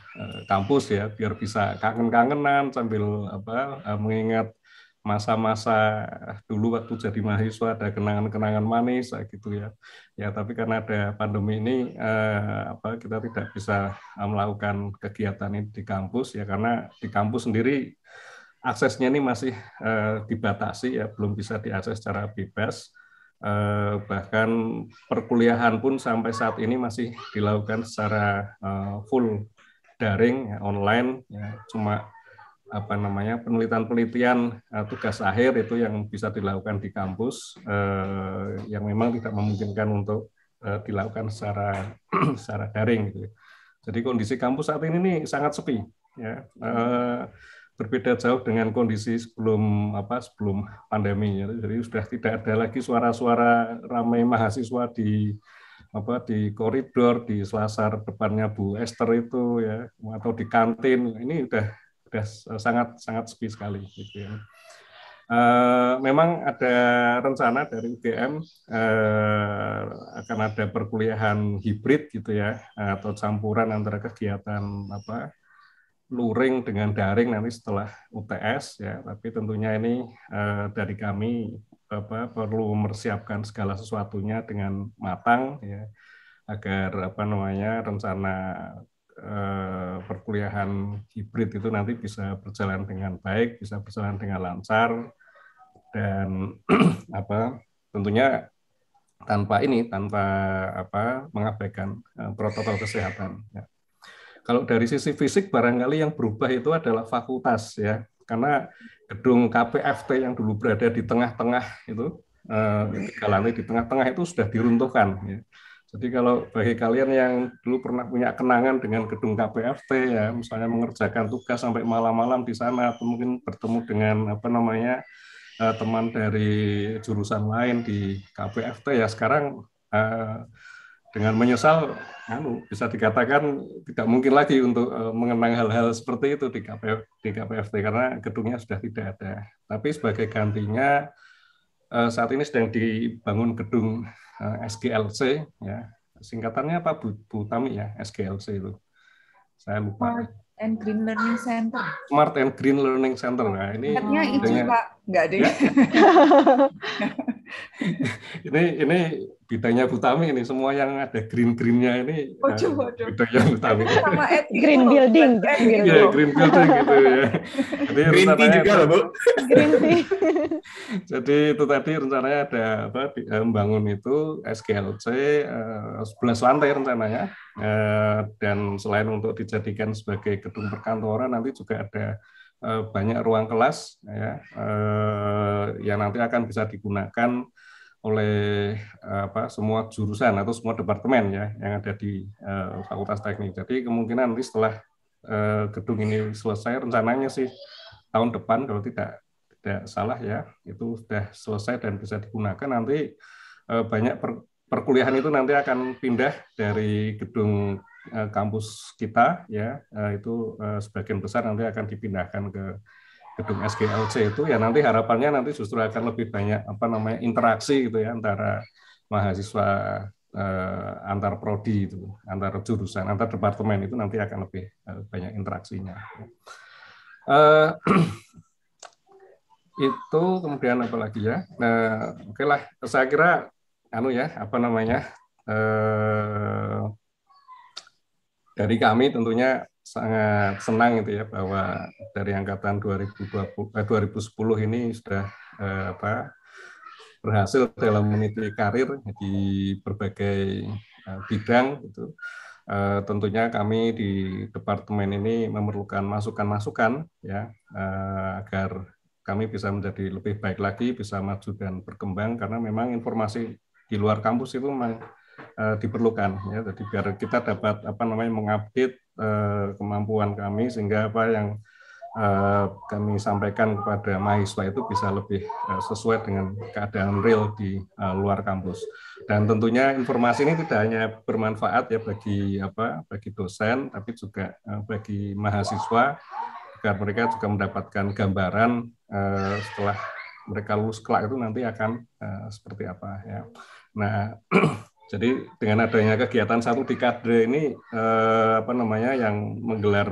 kampus ya biar bisa kangen-kangenan sambil apa mengingat masa-masa dulu waktu jadi mahasiswa ada kenangan-kenangan manis gitu ya ya tapi karena ada pandemi ini eh, apa kita tidak bisa eh, melakukan kegiatan ini di kampus ya karena di kampus sendiri aksesnya ini masih eh, dibatasi ya belum bisa diakses secara bebas eh, bahkan perkuliahan pun sampai saat ini masih dilakukan secara eh, full daring ya, online ya cuma apa namanya penelitian-penelitian uh, tugas akhir itu yang bisa dilakukan di kampus uh, yang memang tidak memungkinkan untuk uh, dilakukan secara secara daring gitu. Ya. Jadi kondisi kampus saat ini nih sangat sepi ya. Uh, berbeda jauh dengan kondisi sebelum apa sebelum pandemi ya. Jadi sudah tidak ada lagi suara-suara ramai mahasiswa di apa di koridor di selasar depannya Bu Esther itu ya atau di kantin ini udah sudah eh, sangat sangat sepi sekali gitu ya. Uh, memang ada rencana dari UGM uh, eh, akan ada perkuliahan hibrid gitu ya atau campuran antara kegiatan apa luring dengan daring nanti setelah UTS ya tapi tentunya ini uh, dari kami apa perlu mempersiapkan segala sesuatunya dengan matang ya agar apa namanya rencana Eh, perkuliahan hibrid itu nanti bisa berjalan dengan baik, bisa berjalan dengan lancar dan apa tentunya tanpa ini tanpa apa mengabaikan eh, protokol kesehatan. Ya. Kalau dari sisi fisik barangkali yang berubah itu adalah fakultas ya karena gedung KPFT yang dulu berada di tengah-tengah itu tiga eh, lantai di tengah-tengah itu sudah diruntuhkan. Ya. Jadi kalau bagi kalian yang dulu pernah punya kenangan dengan gedung KPFT ya, misalnya mengerjakan tugas sampai malam-malam di sana atau mungkin bertemu dengan apa namanya eh, teman dari jurusan lain di KPFT ya sekarang eh, dengan menyesal anu bisa dikatakan tidak mungkin lagi untuk eh, mengenang hal-hal seperti itu di KPFT karena gedungnya sudah tidak ada. Tapi sebagai gantinya Eh, saat ini sedang dibangun gedung eh, SGLC ya singkatannya apa Bu, Bu Tami ya SGLC itu saya lupa Smart and Green Learning Center Smart and Green Learning Center nah ini ingatnya itu Pak nggak ada. ya? ini ini bidangnya Butami ini semua yang ada green greennya ini oh, uh, bidangnya Butami sama green building green iya, building ya, green building gitu ya jadi green tea juga loh bu green tea jadi itu tadi rencananya ada apa eh, membangun itu SGLC uh, 11 lantai rencananya eh, dan selain untuk dijadikan sebagai gedung perkantoran nanti juga ada Eh, banyak ruang kelas ya eh, yang nanti akan bisa digunakan oleh eh, apa semua jurusan atau semua departemen ya yang ada di Fakultas Teknik. Jadi kemungkinan nanti setelah gedung ini selesai rencananya sih tahun depan kalau tidak tidak salah ya itu sudah selesai dan bisa digunakan nanti banyak per, perkuliahan itu nanti akan pindah dari gedung Eh, kampus kita ya eh, itu eh, sebagian besar nanti akan dipindahkan ke gedung SGLC itu ya nanti harapannya nanti justru akan lebih banyak apa namanya interaksi gitu ya antara mahasiswa eh, antar prodi itu antar jurusan antar departemen itu nanti akan lebih banyak interaksinya itu kemudian apa lagi ya nah, oke okay lah saya kira anu ya apa namanya dari kami tentunya sangat senang itu ya bahwa dari angkatan 2020 eh, 2010 ini sudah eh, apa berhasil dalam meniti karir di berbagai eh, bidang itu eh, tentunya kami di departemen ini memerlukan masukan-masukan ya eh, agar kami bisa menjadi lebih baik lagi bisa maju dan berkembang karena memang informasi di luar kampus itu memang uh, diperlukan ya jadi biar kita dapat apa namanya mengupdate uh, kemampuan kami sehingga apa yang uh, kami sampaikan kepada mahasiswa itu bisa lebih uh, sesuai dengan keadaan real di uh, luar kampus dan tentunya informasi ini tidak hanya bermanfaat ya bagi apa bagi dosen tapi juga uh, bagi mahasiswa agar mereka juga mendapatkan gambaran uh, setelah mereka lulus kelak itu nanti akan uh, seperti apa ya nah Jadi dengan adanya kegiatan satu di kadre ini eh, apa namanya yang menggelar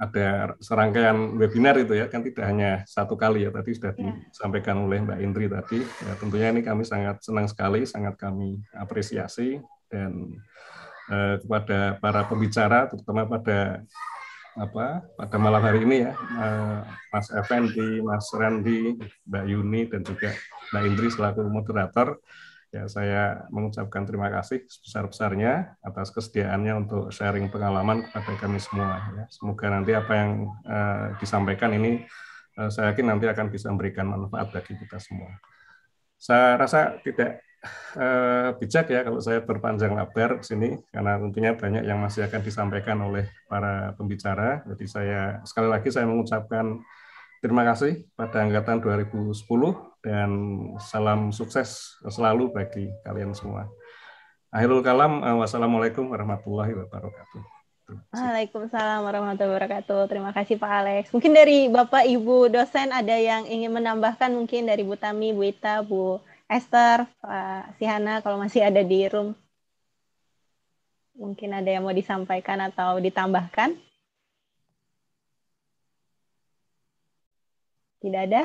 ada serangkaian webinar itu ya kan tidak hanya satu kali ya tadi sudah iya. disampaikan oleh Mbak Indri tadi ya, tentunya ini kami sangat senang sekali sangat kami apresiasi dan eh, kepada para pembicara terutama pada apa pada malam hari ini ya eh, Mas Effendi, Mas Randy Mbak Yuni dan juga Mbak Indri selaku moderator Ya, saya mengucapkan terima kasih sebesar-besarnya atas kesediaannya untuk sharing pengalaman kepada kami semua. Ya. Semoga nanti apa yang uh, disampaikan ini uh, saya yakin nanti akan bisa memberikan manfaat bagi kita semua. Saya rasa tidak uh, bijak ya kalau saya berpanjang lebar di sini karena tentunya banyak yang masih akan disampaikan oleh para pembicara. Jadi saya sekali lagi saya mengucapkan terima kasih pada angkatan 2010 dan salam sukses selalu bagi kalian semua. Akhirul kalam, eh, wassalamualaikum warahmatullahi wabarakatuh. Waalaikumsalam warahmatullahi wabarakatuh. Terima kasih Pak Alex. Mungkin dari Bapak Ibu dosen ada yang ingin menambahkan mungkin dari Bu Tami, Bu Ita, Bu Esther, Pak Sihana kalau masih ada di room. Mungkin ada yang mau disampaikan atau ditambahkan? tidak ada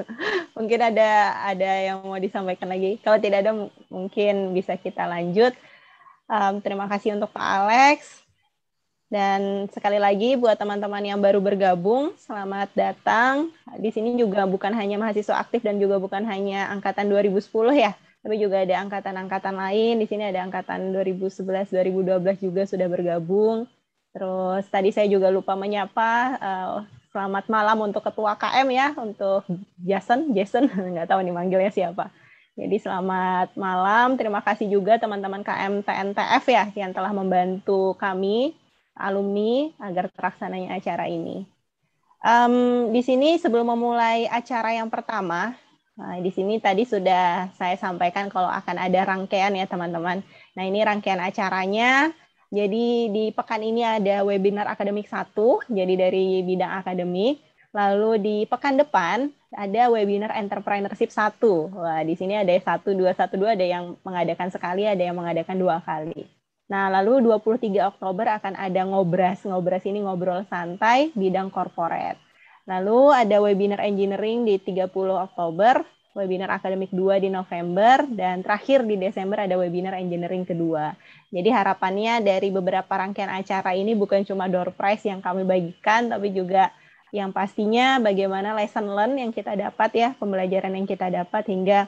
mungkin ada ada yang mau disampaikan lagi kalau tidak ada mungkin bisa kita lanjut um, terima kasih untuk Pak Alex dan sekali lagi buat teman-teman yang baru bergabung selamat datang di sini juga bukan hanya mahasiswa aktif dan juga bukan hanya angkatan 2010 ya tapi juga ada angkatan-angkatan lain di sini ada angkatan 2011 2012 juga sudah bergabung Terus tadi saya juga lupa menyapa uh, Selamat malam untuk Ketua KM ya, untuk Jason, Jason, nggak tahu nih manggilnya siapa. Jadi selamat malam, terima kasih juga teman-teman KM TNTF ya yang telah membantu kami, alumni, agar terlaksananya acara ini. Um, di sini sebelum memulai acara yang pertama, Nah, di sini tadi sudah saya sampaikan kalau akan ada rangkaian ya teman-teman. Nah ini rangkaian acaranya jadi di pekan ini ada webinar akademik satu, jadi dari bidang akademik. Lalu di pekan depan ada webinar entrepreneurship satu. Wah, di sini ada satu, dua, satu, dua, ada yang mengadakan sekali, ada yang mengadakan dua kali. Nah, lalu 23 Oktober akan ada ngobras. Ngobras ini ngobrol santai bidang korporat. Lalu ada webinar engineering di 30 Oktober, webinar akademik 2 di November, dan terakhir di Desember ada webinar engineering kedua. Jadi harapannya dari beberapa rangkaian acara ini bukan cuma door prize yang kami bagikan, tapi juga yang pastinya bagaimana lesson learn yang kita dapat ya, pembelajaran yang kita dapat hingga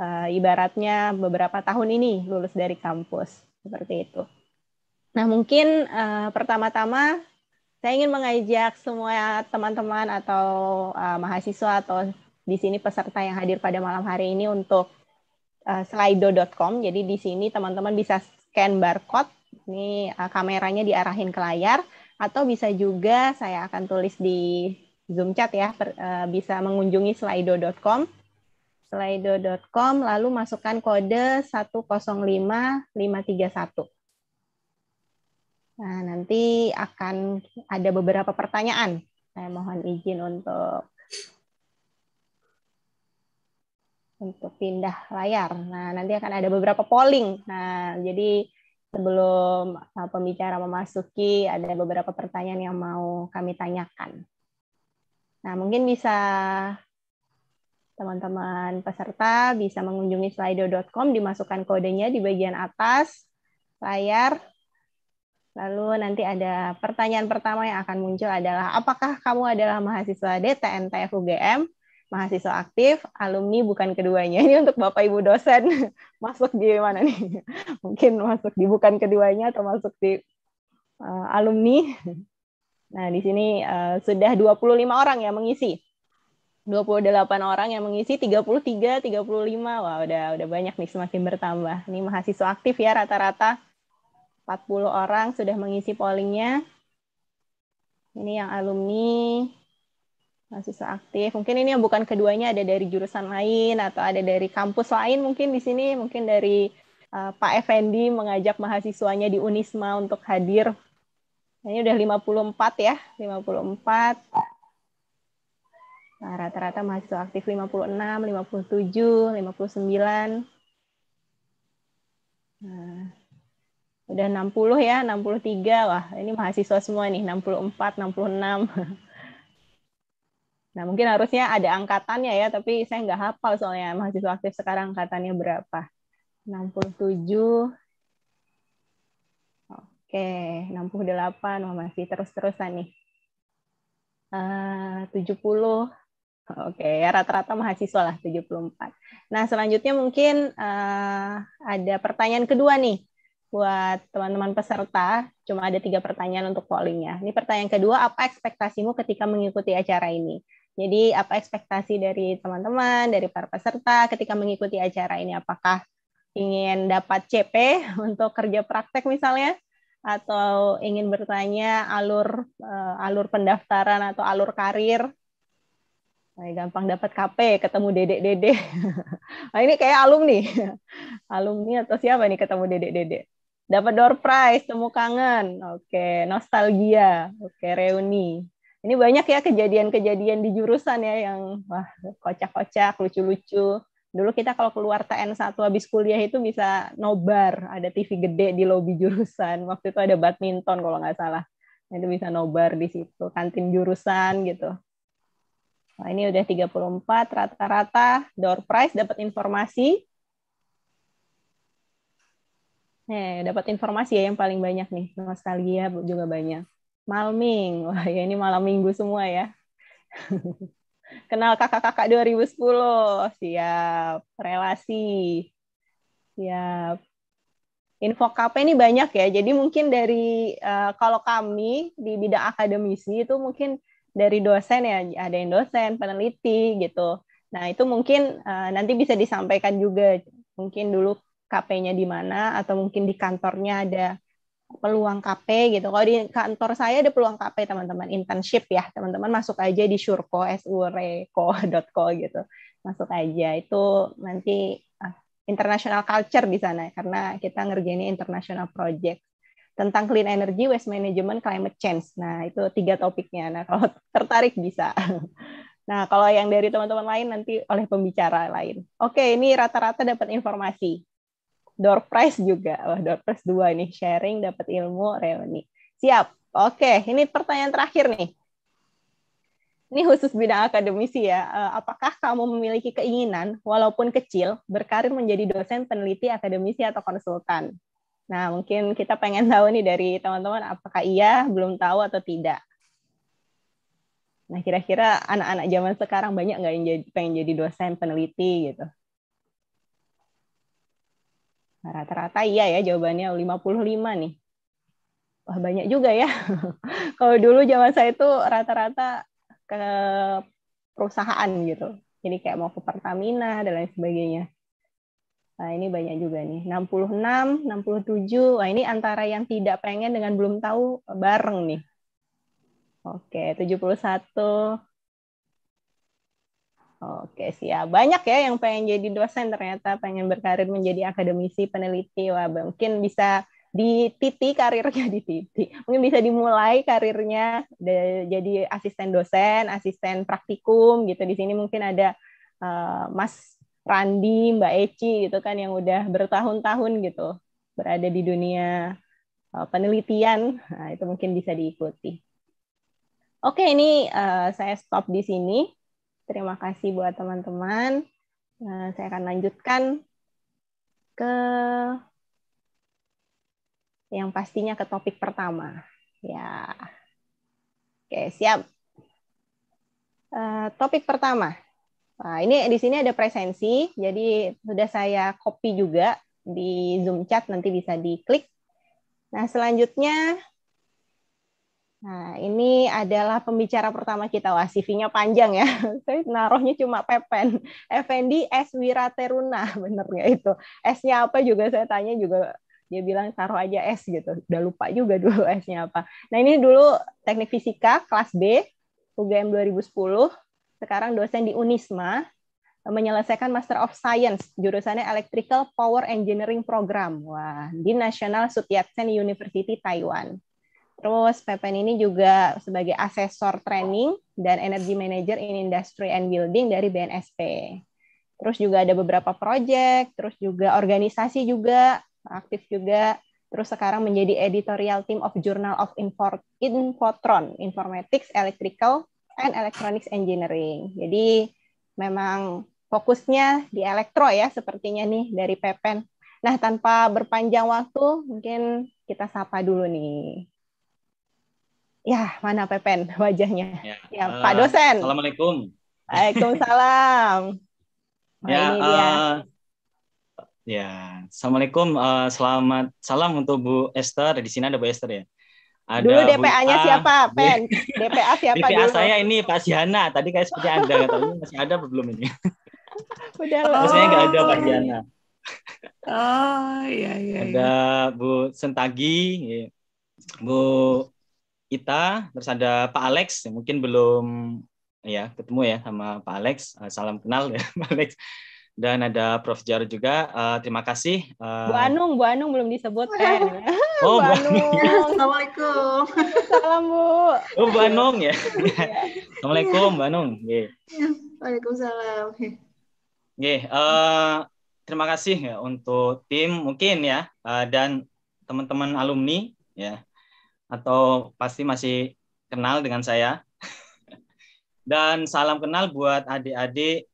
uh, ibaratnya beberapa tahun ini lulus dari kampus. Seperti itu. Nah mungkin uh, pertama-tama saya ingin mengajak semua teman-teman atau uh, mahasiswa atau di sini peserta yang hadir pada malam hari ini untuk uh, eh, slido.com. Jadi di sini teman-teman bisa scan barcode. Ini uh, kameranya diarahin ke layar atau bisa juga saya akan tulis di Zoom chat ya, per, uh, bisa mengunjungi slido.com. slido.com lalu masukkan kode 105531. Nah, nanti akan ada beberapa pertanyaan. Saya mohon izin untuk untuk pindah layar. Nah, nanti akan ada beberapa polling. Nah, jadi sebelum uh, pembicara memasuki ada beberapa pertanyaan yang mau kami tanyakan. Nah, mungkin bisa teman-teman peserta bisa mengunjungi slido.com dimasukkan kodenya di bagian atas layar. Lalu nanti ada pertanyaan pertama yang akan muncul adalah apakah kamu adalah mahasiswa DTNTF UGM? mahasiswa aktif, alumni bukan keduanya. Ini untuk Bapak Ibu dosen masuk di mana nih? Mungkin masuk di bukan keduanya atau masuk di uh, alumni. Nah, di sini uh, sudah 25 orang yang mengisi. 28 orang yang mengisi 33, 35. Wah, udah udah banyak nih semakin bertambah. Ini mahasiswa aktif ya rata-rata 40 orang sudah mengisi pollingnya. Ini yang alumni mahasiswa aktif. Mungkin ini yang bukan keduanya ada dari jurusan lain atau ada dari kampus lain mungkin di sini mungkin dari uh, Pak Effendi mengajak mahasiswanya di Unisma untuk hadir. Nah, ini udah 54 ya, 54. Nah, rata-rata mahasiswa aktif 56, 57, 59. Nah, udah 60 ya, 63. Wah, ini mahasiswa semua nih, 64, 66. Nah, mungkin harusnya ada angkatannya ya, tapi saya nggak hafal soalnya mahasiswa aktif sekarang angkatannya berapa. 67, oke, 68, oh, masih terus-terusan nih. Eh, uh, 70, oke, okay, ya, rata-rata mahasiswa lah, 74. Nah, selanjutnya mungkin uh, ada pertanyaan kedua nih buat teman-teman peserta. Cuma ada tiga pertanyaan untuk pollingnya. Ini pertanyaan kedua, apa ekspektasimu ketika mengikuti acara ini? Jadi apa ekspektasi dari teman-teman, dari para peserta ketika mengikuti acara ini? Apakah ingin dapat CP untuk kerja praktek misalnya? Atau ingin bertanya alur uh, alur pendaftaran atau alur karir? Nah, gampang dapat KP, ketemu dedek-dede. nah, ini kayak alumni. alumni atau siapa nih ketemu dedek-dede? Dapat door prize, temu kangen. Oke, nostalgia. Oke, reuni. Ini banyak ya kejadian-kejadian di jurusan ya yang wah kocak-kocak, lucu-lucu. Dulu kita kalau keluar TN1 habis kuliah itu bisa nobar, ada TV gede di lobi jurusan. Waktu itu ada badminton kalau nggak salah. Itu bisa nobar di situ, kantin jurusan gitu. Nah, ini udah 34 rata-rata door prize dapat informasi. Nih, eh, dapat informasi ya yang paling banyak nih. Nostalgia juga banyak. Malming. Wah, ya ini malam minggu semua ya. Kenal kakak-kakak 2010. Siap. Relasi. Siap. Info KP ini banyak ya. Jadi mungkin dari uh, kalau kami di bidang akademisi itu mungkin dari dosen ya, ada yang dosen, peneliti gitu. Nah, itu mungkin uh, nanti bisa disampaikan juga. Mungkin dulu KP-nya di mana atau mungkin di kantornya ada peluang KP gitu. Kalau di kantor saya ada peluang KP teman-teman internship ya. Teman-teman masuk aja di surko sureko.co gitu. Masuk aja itu nanti ah, international culture di sana karena kita ngerjainnya international project tentang clean energy, waste management, climate change. Nah, itu tiga topiknya. Nah, kalau tertarik bisa. Nah, kalau yang dari teman-teman lain nanti oleh pembicara lain. Oke, ini rata-rata dapat informasi door prize juga. Wah, door prize dua nih, sharing dapat ilmu reuni. Siap. Oke, ini pertanyaan terakhir nih. Ini khusus bidang akademisi ya. Eh, apakah kamu memiliki keinginan, walaupun kecil, berkarir menjadi dosen, peneliti, akademisi, atau konsultan? Nah, mungkin kita pengen tahu nih dari teman-teman, apakah iya, belum tahu, atau tidak. Nah, kira-kira anak-anak zaman sekarang banyak nggak yang jadi, pengen jadi dosen peneliti gitu? Nah, rata-rata iya ya jawabannya 55 nih. Wah banyak juga ya. Kalau dulu zaman saya itu rata-rata ke perusahaan gitu. Jadi kayak mau ke Pertamina dan lain sebagainya. Nah, ini banyak juga nih. 66, 67. Nah, ini antara yang tidak pengen dengan belum tahu bareng nih. Oke, 71. Oke siap. Banyak ya yang pengen jadi dosen ternyata, pengen berkarir menjadi akademisi, peneliti. Wah, mungkin bisa di titik karirnya di titik. Mungkin bisa dimulai karirnya jadi asisten dosen, asisten praktikum gitu. Di sini mungkin ada uh, Mas Randi, Mbak Eci gitu kan yang udah bertahun-tahun gitu berada di dunia uh, penelitian. Nah, itu mungkin bisa diikuti. Oke, ini uh, saya stop di sini. Terima kasih buat teman-teman. Nah, saya akan lanjutkan ke yang pastinya ke topik pertama. Ya, oke siap. Uh, topik pertama. Nah, ini di sini ada presensi, jadi sudah saya copy juga di Zoom chat nanti bisa diklik. Nah, selanjutnya Nah, ini adalah pembicara pertama kita. Wah, CV-nya panjang ya. Saya naruhnya cuma Pepen. Effendi S. Wirateruna. Bener nggak itu? S-nya apa juga saya tanya juga. Dia bilang taruh aja S gitu. Udah lupa juga dulu S-nya apa. Nah, ini dulu teknik fisika kelas B, UGM 2010. Sekarang dosen di Unisma, eh, menyelesaikan Master of Science, jurusannya Electrical Power Engineering Program, wah, di National Sutiatsen University Taiwan. Terus Pepen ini juga sebagai asesor training dan energy manager in industry and building dari BNSP. Terus juga ada beberapa proyek. terus juga organisasi juga aktif juga. Terus sekarang menjadi editorial team of Journal of Info Infotron, Informatics, Electrical, and Electronics Engineering. Jadi memang fokusnya di elektro ya sepertinya nih dari Pepen. Nah tanpa berpanjang waktu mungkin kita sapa dulu nih. Ya, mana Pepen wajahnya? Ya, ya uh, Pak dosen. Assalamualaikum. Waalaikumsalam. Nah, ya, Uh, ya, assalamualaikum. Uh, selamat salam untuk Bu Esther. Di sini ada Bu Esther ya. Ada dulu DPA-nya siapa, Pen? DPA siapa DPA dulu? saya ini Pak Siana. Tadi kayak seperti Anda, tapi masih ada belum ini? Udah loh. Maksudnya nggak ada Pak Sihana. Oh, iya, iya. Ada iya. Bu Sentagi, Bu kita terus ada Pak Alex, yang mungkin belum ya ketemu ya sama Pak Alex. Eh, salam kenal ya Pak Alex. Dan ada Prof Jar juga. Uh, terima kasih. Uh, Bu Anung, Bu Anung belum disebutkan. Ya. Oh, Bu Anung. Assalamualaikum. Salam Bu. Oh, Bu Anung ya. Iya. Assalamualaikum, Bu Anung. Yeah. Iya, Waalaikumsalam. Oke, uh, terima kasih ya untuk tim mungkin ya uh, dan teman-teman alumni ya atau pasti masih kenal dengan saya. Dan salam kenal buat adik-adik.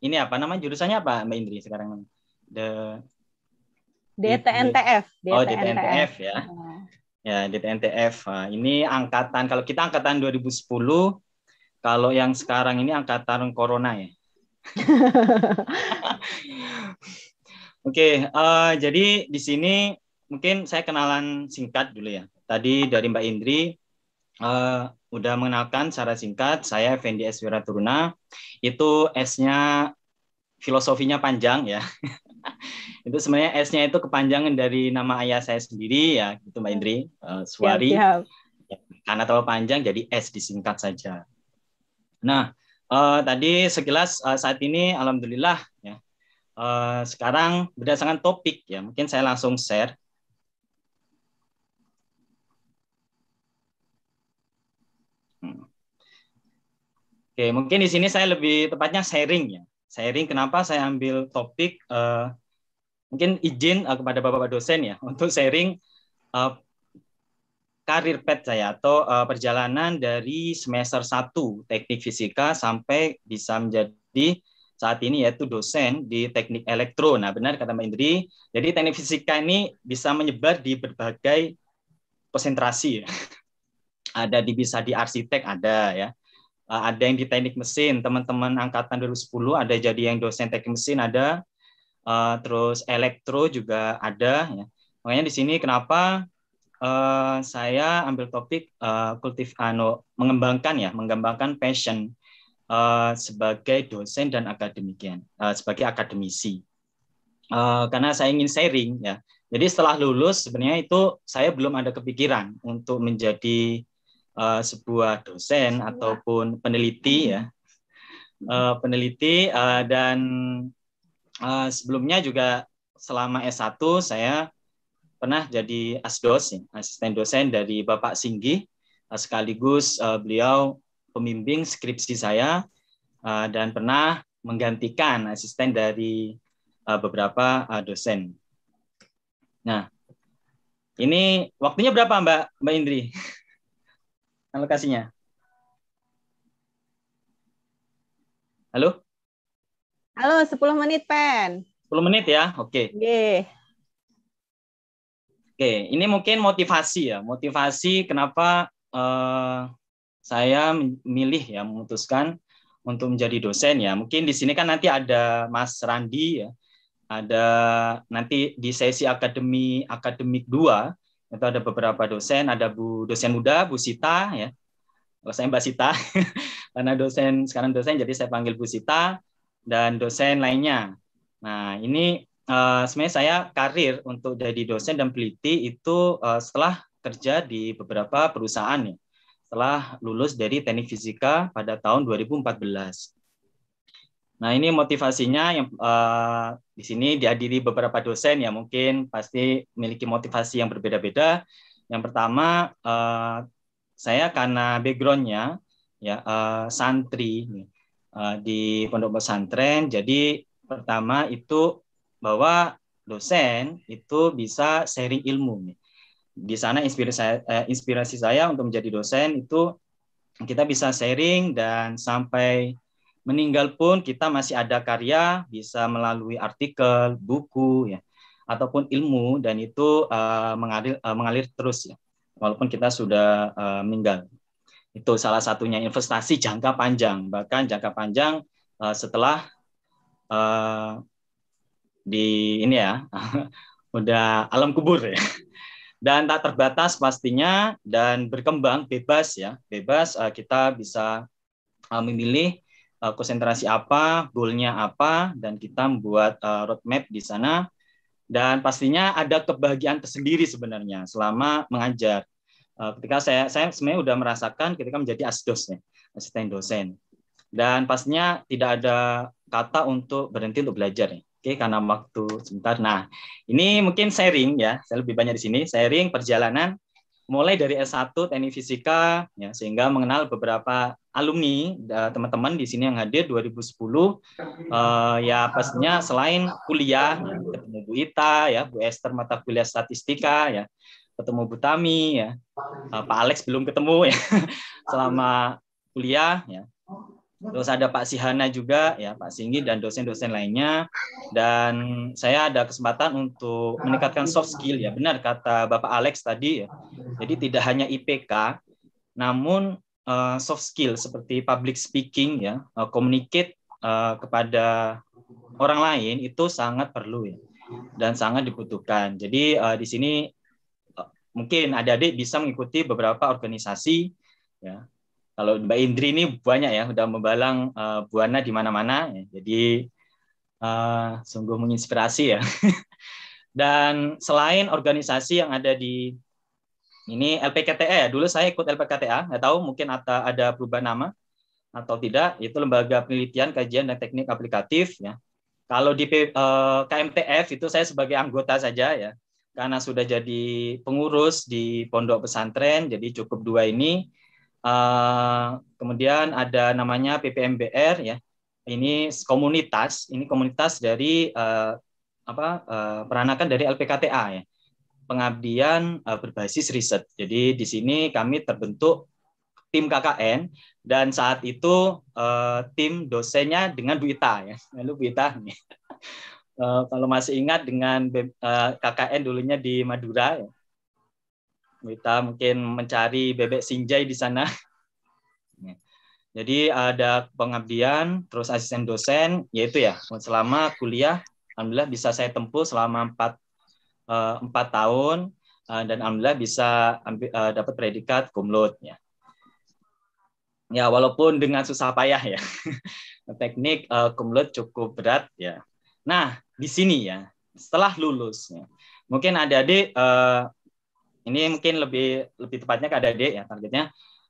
Ini apa nama jurusannya apa Mbak Indri sekarang? The DTNTF. Oh, DTNTF ya. Ah. Ya, DTNTF. Nah, ini angkatan kalau kita angkatan 2010, kalau yang sekarang ini angkatan corona ya. Oke, okay, uh, eh, jadi di sini mungkin saya kenalan singkat dulu ya. Tadi dari Mbak Indri uh, udah mengenalkan secara singkat saya Fendi S Wiraturuna. Itu S-nya filosofinya panjang ya. itu sebenarnya S-nya itu kepanjangan dari nama ayah saya sendiri ya, gitu Mbak Indri, uh, Suwari. ya, ya. Karena terlalu panjang jadi S disingkat saja. Nah, uh, tadi sekilas uh, saat ini alhamdulillah ya. Uh, sekarang berdasarkan topik ya, mungkin saya langsung share Oke, mungkin di sini saya lebih tepatnya sharing ya. Sharing kenapa saya ambil topik uh, mungkin izin uh, kepada Bapak-bapak dosen ya untuk sharing uh, karir pet saya atau uh, perjalanan dari semester 1 teknik fisika sampai bisa menjadi saat ini yaitu dosen di teknik elektro. Nah, benar kata Mbak Indri. Jadi teknik fisika ini bisa menyebar di berbagai konsentrasi. ya. ada di bisa di arsitek ada ya. Eh, ada yang di teknik mesin, teman-teman angkatan 2010 ada jadi yang dosen teknik mesin ada, uh, terus elektro juga ada. Ya. Makanya di sini kenapa uh, saya ambil topik uh, ano mengembangkan ya, mengembangkan passion uh, sebagai dosen dan akademikian, uh, sebagai akademisi. Uh, karena saya ingin sharing ya. Jadi setelah lulus sebenarnya itu saya belum ada kepikiran untuk menjadi Eh, sebuah dosen iya. ataupun peneliti iya. ya eh, peneliti eh, dan sebelumnya juga selama S1 saya pernah jadi asdos asisten dosen dari Bapak Singgi sekaligus beliau pembimbing skripsi saya dan pernah menggantikan asisten dari beberapa dosen. Nah, ini waktunya berapa Mbak Mbak Indri? alokasinya. Halo? Halo, 10 menit, Pen. 10 menit ya, oke. Okay. Yeah. Oke, okay. ini mungkin motivasi ya, motivasi kenapa uh, saya memilih ya, memutuskan untuk menjadi dosen ya. Mungkin di sini kan nanti ada Mas Randi ya, ada nanti di sesi akademi akademik 2 itu ada beberapa dosen ada bu dosen muda bu Sita ya kalau saya Mbak Sita karena dosen sekarang dosen jadi saya panggil Bu Sita dan dosen lainnya nah ini uh, sebenarnya saya karir untuk jadi dosen dan peliti itu uh, setelah kerja di beberapa perusahaan ya setelah lulus dari teknik fisika pada tahun 2014 Nah, ini motivasinya yang uh, di sini dihadiri beberapa dosen yang mungkin pasti memiliki motivasi yang berbeda-beda. Yang pertama, uh, saya karena backgroundnya ya uh, santri uh, di pondok pesantren, jadi pertama itu bahwa dosen itu bisa sharing ilmu. Di sana inspirasi, inspirasi saya untuk menjadi dosen itu kita bisa sharing dan sampai meninggal pun kita masih ada karya bisa melalui artikel, buku ya ataupun ilmu dan itu uh, mengalir uh, mengalir terus ya walaupun kita sudah uh, meninggal. Itu salah satunya investasi jangka panjang bahkan jangka panjang uh, setelah uh, di ini ya udah alam kubur ya dan tak terbatas pastinya dan berkembang bebas ya bebas uh, kita bisa uh, memilih uh, konsentrasi apa, goalnya apa, dan kita membuat uh, roadmap di sana. Dan pastinya ada kebahagiaan tersendiri sebenarnya selama mengajar. Uh, ketika saya saya sebenarnya sudah merasakan ketika menjadi asdos ya, asisten dosen. Dan pastinya tidak ada kata untuk berhenti untuk belajar ya. Oke, karena waktu sebentar. Nah, ini mungkin sharing ya. Saya lebih banyak di sini sharing perjalanan mulai dari S1 teknik Fisika ya sehingga mengenal beberapa alumni teman-teman di sini yang hadir 2010 uh, eh, ya pastinya selain kuliah ya, ketemu Bu Ita ya Bu Esther mata kuliah statistika ya ketemu Bu Tami ya eh, Pak Alex belum ketemu ya selama kuliah ya Terus ada Pak Sihana juga, ya Pak Singgi dan dosen-dosen lainnya. Dan saya ada kesempatan untuk meningkatkan soft skill, ya benar kata Bapak Alex tadi. Ya. Jadi tidak hanya IPK, namun uh, soft skill seperti public speaking, ya, uh, communicate uh, kepada orang lain itu sangat perlu ya, dan sangat dibutuhkan. Jadi uh, di sini uh, mungkin adik-adik bisa mengikuti beberapa organisasi, ya kalau Mbak Indri ini banyak ya, udah membalang uh, eh, buana di mana-mana. Ya. Jadi uh, sungguh menginspirasi ya. Dan selain organisasi yang ada di ini LPKTA ya, e. dulu saya ikut LPKTA, nggak tahu mungkin ada, ada perubahan nama atau tidak. Itu lembaga penelitian kajian dan teknik aplikatif ya. Kalau di uh, eh, KMTF itu saya sebagai anggota saja ya, karena sudah jadi pengurus di pondok pesantren, jadi cukup dua ini Eh, kemudian ada namanya PPMBR ya. Ini komunitas, ini komunitas dari uh, apa uh, peranakan dari LPKTA ya. Pengabdian uh, berbasis riset. Jadi di sini kami terbentuk tim KKN dan saat itu uh, tim dosennya dengan Bu Ita ya. Lalu Bu Ita uh, kalau masih ingat dengan uh, KKN dulunya di Madura ya kita mungkin mencari bebek sinjai di sana. Jadi ada pengabdian, terus asisten dosen, yaitu ya selama kuliah, alhamdulillah bisa saya tempuh selama empat eh, empat tahun eh, dan alhamdulillah bisa eh, dapat predikat kumlot ya. Ya walaupun dengan susah payah ya, teknik kumlut kumlot cukup berat ya. Nah di sini ya setelah lulus, ya. mungkin adik-adik ini mungkin lebih lebih tepatnya ke adik ya targetnya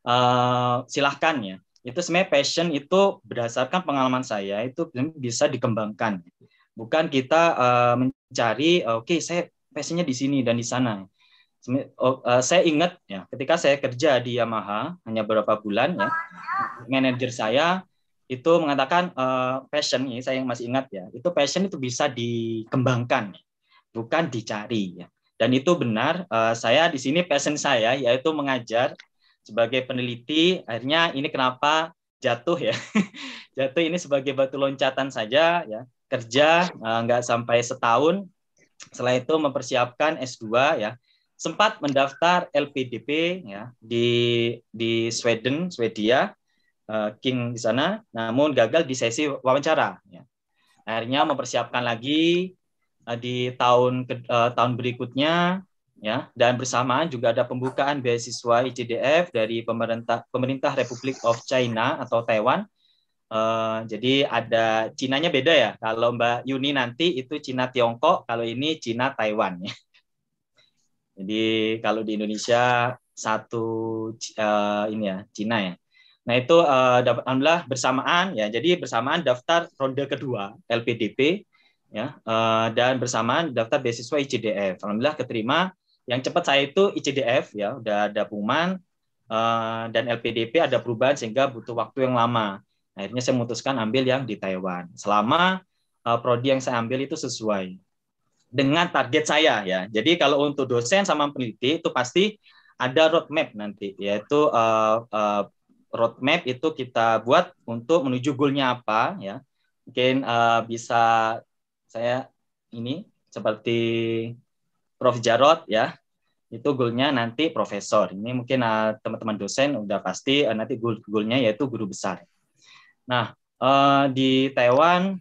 uh, silahkan ya itu sebenarnya passion itu berdasarkan pengalaman saya itu bisa dikembangkan bukan kita uh, mencari eh, oke okay, saya passionnya di sini dan di sana oh, saya ingat ya ketika saya kerja di Yamaha hanya beberapa bulan ya manajer saya itu mengatakan uh, passion ini saya masih ingat ya itu passion itu bisa dikembangkan bukan dicari ya dan itu benar, uh, saya di sini passion saya yaitu mengajar sebagai peneliti. Akhirnya ini kenapa jatuh ya. jatuh ini sebagai batu loncatan saja ya. Kerja uh, nggak sampai setahun. Setelah itu mempersiapkan S2 ya. Sempat mendaftar LPDP ya di di Sweden, Swedia, eh, King di sana, namun gagal di sesi wawancara ya. Akhirnya mempersiapkan lagi Eh, di tahun ke, uh, tahun berikutnya ya dan bersamaan juga ada pembukaan beasiswa ICDF dari pemerintah pemerintah Republik of China atau Taiwan uh, jadi ada Cinanya beda ya kalau Mbak Yuni nanti itu Cina Tiongkok kalau ini Cina Taiwan ya jadi kalau di Indonesia satu uh, ini ya Cina ya nah itu uh, alhamdulillah bersamaan ya jadi bersamaan daftar ronde kedua LPDP ya uh, dan bersamaan daftar beasiswa ICDF. Alhamdulillah keterima. Yang cepat saya itu ICDF ya, udah ada pengumuman uh, dan LPDP ada perubahan sehingga butuh waktu yang lama. Akhirnya saya memutuskan ambil yang di Taiwan. Selama uh, prodi yang saya ambil itu sesuai dengan target saya ya. Jadi kalau untuk dosen sama peneliti itu pasti ada roadmap nanti, yaitu uh, uh, roadmap itu kita buat untuk menuju goalnya apa ya. Mungkin uh, bisa saya ini seperti Prof Jarot ya itu goalnya nanti profesor ini mungkin eh, teman-teman uh, dosen udah pasti uh, nanti goal goalnya yaitu guru besar nah uh, di Taiwan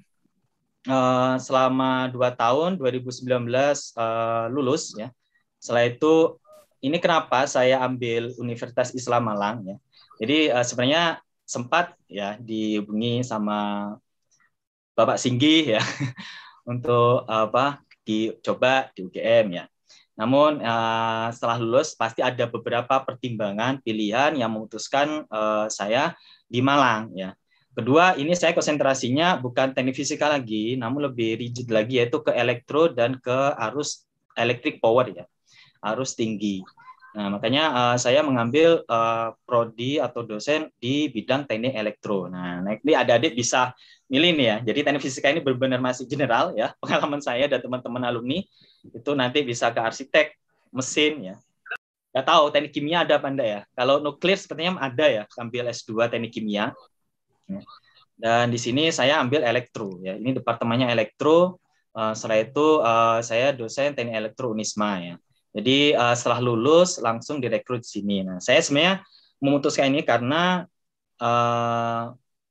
uh, selama dua tahun 2019 uh, lulus ya setelah itu ini kenapa saya ambil Universitas Islam Malang ya jadi uh, sebenarnya sempat ya dihubungi sama Bapak Singgi ya untuk apa dicoba di UGM ya. Namun eh, setelah lulus pasti ada beberapa pertimbangan pilihan yang memutuskan eh, saya di Malang ya. Kedua, ini saya konsentrasinya bukan teknik fisika lagi, namun lebih rigid lagi yaitu ke elektro dan ke arus elektrik power ya, arus tinggi. Nah, makanya uh, saya mengambil uh, prodi atau dosen di bidang teknik elektro. Nah, ini adik-adik bisa milih nih ya. Jadi teknik fisika ini benar-benar masih general ya. Pengalaman saya dan teman-teman alumni itu nanti bisa ke arsitek, mesin ya. Gak tahu teknik kimia ada apa enggak ya. Kalau nuklir sepertinya ada ya, ambil S2 teknik kimia. Ya. Dan di sini saya ambil elektro ya. Ini departemennya elektro. Uh, setelah itu uh, saya dosen teknik elektro Unisma ya jadi uh, setelah lulus langsung direkrut di sini. Nah, saya sebenarnya memutuskan ini karena uh,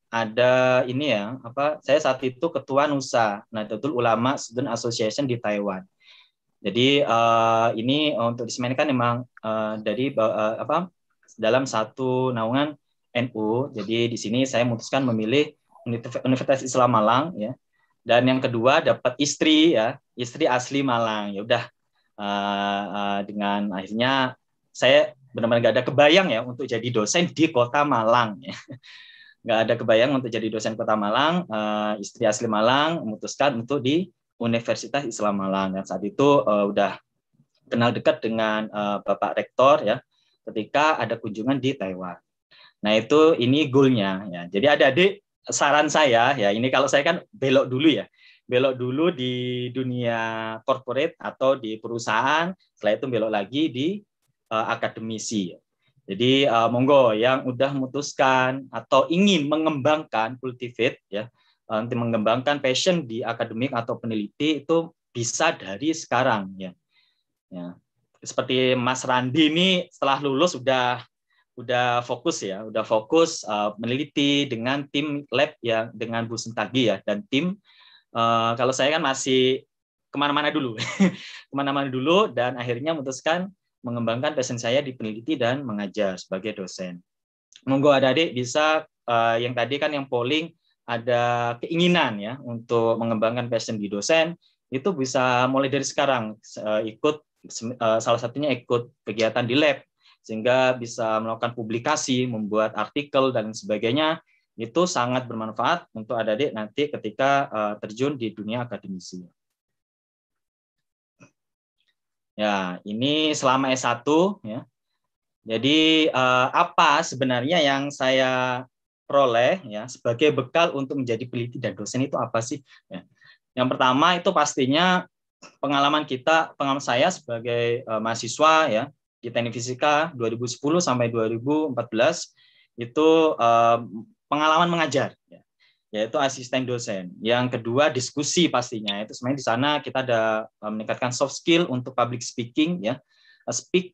ada ini ya, apa saya saat itu ketua Nusa Nahdlatul Ulama Student Association di Taiwan. Jadi uh, ini untuk disemenkan memang uh, dari uh, apa dalam satu naungan NU. Jadi di sini saya memutuskan memilih Universitas Islam Malang ya. Dan yang kedua dapat istri ya, istri asli Malang. Ya udah uh, uh, dengan akhirnya saya benar-benar nggak ada kebayang ya untuk jadi dosen di kota Malang ya. nggak ada kebayang untuk jadi dosen kota Malang uh, istri asli Malang memutuskan untuk di Universitas Islam Malang dan saat itu uh, udah kenal dekat dengan uh, Bapak Rektor ya ketika ada kunjungan di Taiwan. Nah itu ini goalnya ya. Jadi ada adik saran saya ya ini kalau saya kan belok dulu ya belok dulu di dunia corporate atau di perusahaan, setelah itu belok lagi di uh, akademisi. Jadi uh, monggo yang udah memutuskan atau ingin mengembangkan cultivate ya, eh, nanti mengembangkan passion di akademik atau peneliti itu bisa dari sekarang ya. ya. Seperti Mas Randi ini setelah lulus sudah udah fokus ya, udah fokus uh, meneliti dengan tim lab ya dengan Bu Sentagi ya dan tim Eh, kalau saya kan masih kemana-mana dulu, kemana-mana dulu, dan akhirnya memutuskan mengembangkan passion saya di peneliti dan mengajar sebagai dosen. Monggo ada adik bisa uh, yang tadi kan yang polling ada keinginan ya untuk mengembangkan passion di dosen itu bisa mulai dari sekarang uh, ikut uh, salah satunya ikut kegiatan di lab sehingga bisa melakukan publikasi, membuat artikel dan sebagainya itu sangat bermanfaat untuk adik-adik nanti ketika eh, terjun di dunia akademisi. Ya, ini selama S1 ya. Jadi eh, apa sebenarnya yang saya peroleh ya sebagai bekal untuk menjadi peneliti dan dosen itu apa sih? Ya. Yang pertama itu pastinya pengalaman kita, pengalaman saya sebagai eh, mahasiswa ya di Teknik Fisika 2010 sampai 2014 itu pengalaman mengajar ya, yaitu asisten dosen. Yang kedua diskusi pastinya itu sebenarnya di sana kita ada e, meningkatkan soft skill untuk public speaking ya, e, speak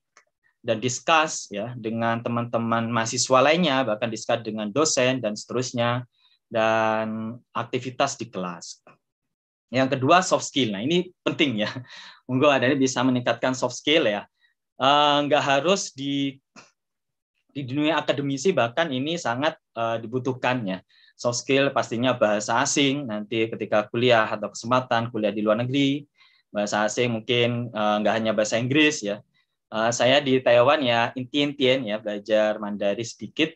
dan discuss ya dengan teman-teman mahasiswa lainnya bahkan discuss dengan dosen dan seterusnya dan aktivitas di kelas. Yang kedua soft skill. Nah ini penting ya. Monggo ada bisa meningkatkan soft skill ya. E, nggak harus di di dunia akademisi bahkan ini sangat uh, ya soft skill pastinya bahasa asing nanti ketika kuliah atau kesempatan kuliah di luar negeri bahasa asing mungkin uh, nggak hanya bahasa Inggris ya uh, saya di Taiwan ya intien-intien ya belajar Mandarin sedikit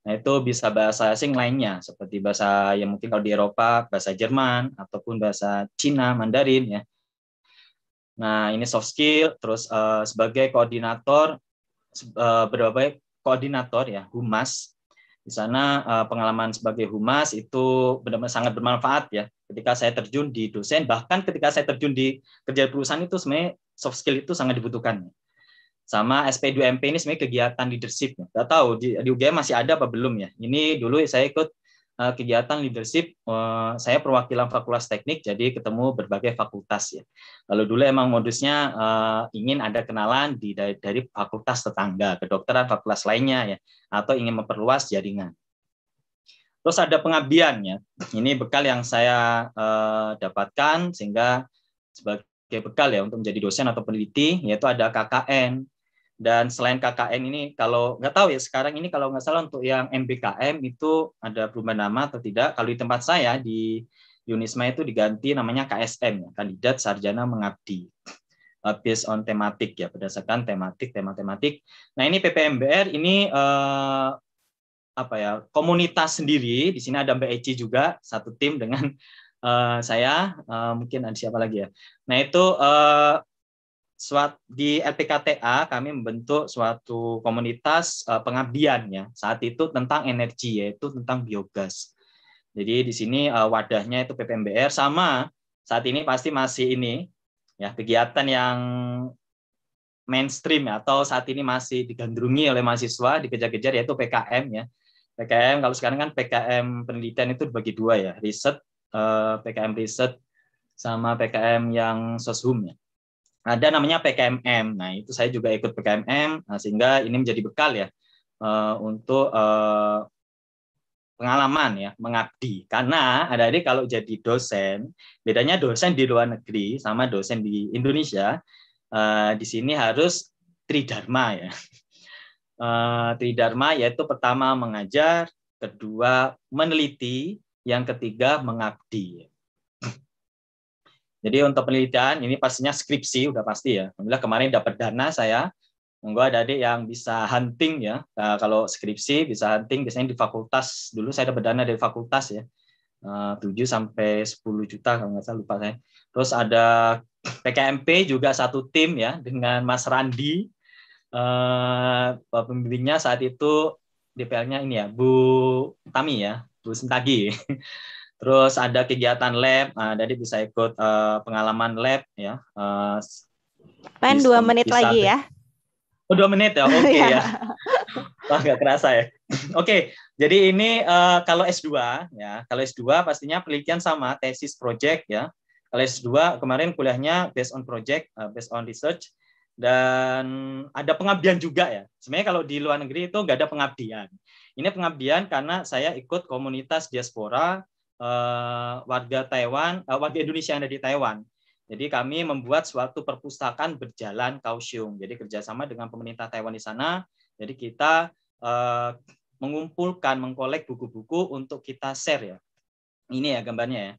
Nah, itu bisa bahasa asing lainnya, seperti bahasa yang mungkin kalau di Eropa, bahasa Jerman, ataupun bahasa Cina, Mandarin. ya. Nah, ini soft skill, terus uh, sebagai koordinator, uh, berbagai, ya? koordinator ya humas di sana eh, pengalaman sebagai humas itu benar-benar sangat bermanfaat ya ketika saya terjun di dosen bahkan ketika saya terjun di kerja perusahaan itu sebenarnya soft skill itu sangat dibutuhkan sama SP2MP ini sebenarnya kegiatan leadership. Nggak tahu di, di UGM masih ada apa belum ya. Ini dulu saya ikut Eh, kegiatan leadership eh, saya perwakilan fakultas teknik jadi ketemu berbagai fakultas ya. lalu dulu emang modusnya eh, ingin ada kenalan di dari, fakultas tetangga, kedokteran fakultas lainnya ya atau ingin memperluas jaringan. Terus ada ya Ini bekal yang saya dapatkan sehingga sebagai bekal ya untuk menjadi dosen atau peneliti yaitu ada KKN dan selain KKN ini, kalau nggak tahu ya sekarang ini kalau nggak salah untuk yang MBKM itu ada perubahan nama atau tidak. Kalau di tempat saya di Unisma itu diganti namanya KSM, ya, Kandidat Sarjana Mengabdi. Uh, based on tematik ya, berdasarkan tematik, tema-tematik. Nah ini PPMBR ini uh, apa ya komunitas sendiri. Di sini ada Mbak Eci juga satu tim dengan uh, saya. Uh, mungkin ada siapa lagi ya? Nah itu uh, suat di LPKTA kami membentuk suatu komunitas uh, pengabdian ya saat itu tentang energi yaitu tentang biogas. Jadi di sini uh, wadahnya itu PPMBR sama saat ini pasti masih ini ya kegiatan yang mainstream ya, atau saat ini masih digandrungi oleh mahasiswa dikejar-kejar yaitu PKM ya. PKM kalau sekarang kan PKM penelitian itu dibagi dua ya, riset uh, eh, PKM riset sama PKM yang sosum ya ada namanya PKMM. Nah, itu saya juga ikut PKMM nah, sehingga ini menjadi bekal ya uh, untuk uh, pengalaman ya, mengabdi. Karena ada ini kalau jadi dosen, bedanya dosen di luar negeri sama dosen di Indonesia, uh, di sini harus tridharma ya. Uh, tridharma yaitu pertama mengajar, kedua meneliti, yang ketiga mengabdi. Jadi untuk penelitian ini pastinya skripsi udah pasti ya. Alhamdulillah kemarin dapat dana saya. Monggo ada adik yang bisa hunting ya. Nah, kalau skripsi bisa hunting biasanya di fakultas. Dulu saya dapat dana dari fakultas ya. 7 eh, sampai 10 juta kalau nggak salah lupa saya. Terus ada PKMP juga satu tim ya dengan Mas Randi. eh pembimbingnya saat itu DPL-nya ini ya Bu Tami ya, Bu Sentagi. Terus ada kegiatan lab, nah, jadi bisa ikut uh, pengalaman lab ya. Uh, Pen dua menit bisa, lagi ya. Oh dua menit ya, oke okay, iya. ya. Wah oh, nggak kerasa ya. oke, okay, jadi ini uh, kalau S2 ya, kalau S2 pastinya penelitian sama tesis project ya. Kalau S2 kemarin kuliahnya based on project, uh, based on research dan ada pengabdian juga ya. Sebenarnya kalau di luar negeri itu nggak ada pengabdian. Ini pengabdian karena saya ikut komunitas diaspora uh, warga Taiwan, uh, warga Indonesia yang ada di Taiwan. Jadi kami membuat suatu perpustakaan berjalan Kaohsiung. Jadi kerjasama dengan pemerintah Taiwan di sana. Jadi kita uh, mengumpulkan, mengkolek buku-buku untuk kita share ya. Ini ya gambarnya ya.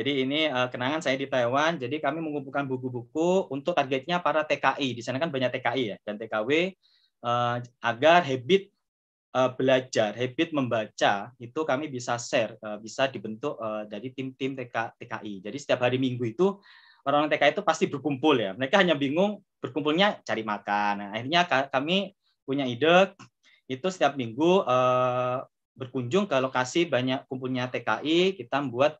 Jadi ini uh, kenangan saya di Taiwan. Jadi kami mengumpulkan buku-buku untuk targetnya para TKI. Di sana kan banyak TKI ya dan TKW uh, agar habit Eh, belajar habit membaca itu kami bisa share eh, bisa dibentuk eh, dari tim-tim TK, TKI jadi setiap hari minggu itu orang-orang TKI itu pasti berkumpul ya mereka hanya bingung berkumpulnya cari makan nah, akhirnya kami punya ide itu setiap minggu berkunjung ke lokasi banyak kumpulnya TKI kita membuat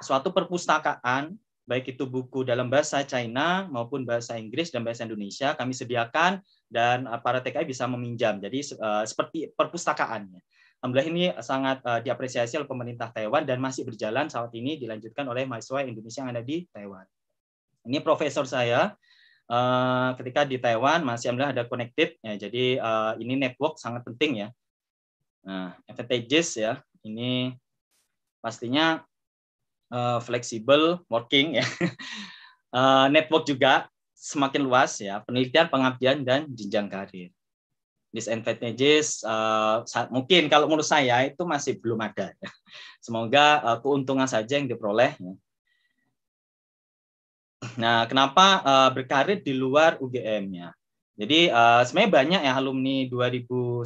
suatu perpustakaan baik itu buku dalam bahasa China maupun bahasa Inggris dan bahasa Indonesia kami sediakan dan para TKI bisa meminjam. Jadi eh, seperti perpustakaannya. Alhamdulillah ini sangat eh, diapresiasi oleh pemerintah Taiwan dan masih berjalan saat ini dilanjutkan oleh mahasiswa Indonesia yang ada di Taiwan. Ini profesor saya eh, ketika di Taiwan masih alhamdulillah ada connected ya. Jadi ini network sangat penting ya. Nah, advantages ya. Ini pastinya uh, fleksibel working ya uh, network juga semakin luas ya penelitian pengabdian dan jenjang karir disadvantages uh, mungkin kalau menurut saya itu masih belum ada ya. semoga uh, keuntungan saja yang diperoleh ya. nah kenapa uh, berkarir di luar UGM ya jadi uh, sebenarnya banyak ya alumni 2010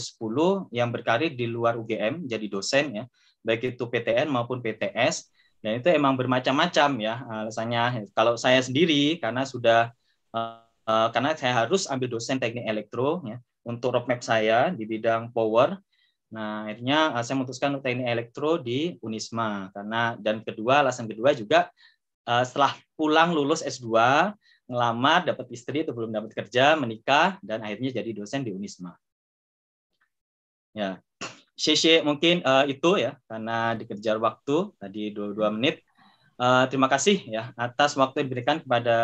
yang berkarir di luar UGM jadi dosen ya baik itu PTN maupun PTS dan nah, itu emang bermacam-macam ya eh, alasannya. Kalau saya sendiri karena sudah uh, karena saya harus ambil dosen teknik elektro ya untuk roadmap saya di bidang power. Nah akhirnya uh, saya memutuskan untuk teknik elektro di Unisma karena dan kedua alasan kedua juga uh, setelah pulang lulus S2 ngelamar dapat istri atau belum dapat kerja menikah dan akhirnya jadi dosen di Unisma. Ya Cc mungkin uh, itu ya karena dikejar waktu tadi 22 menit. Uh, terima kasih ya atas waktu yang diberikan kepada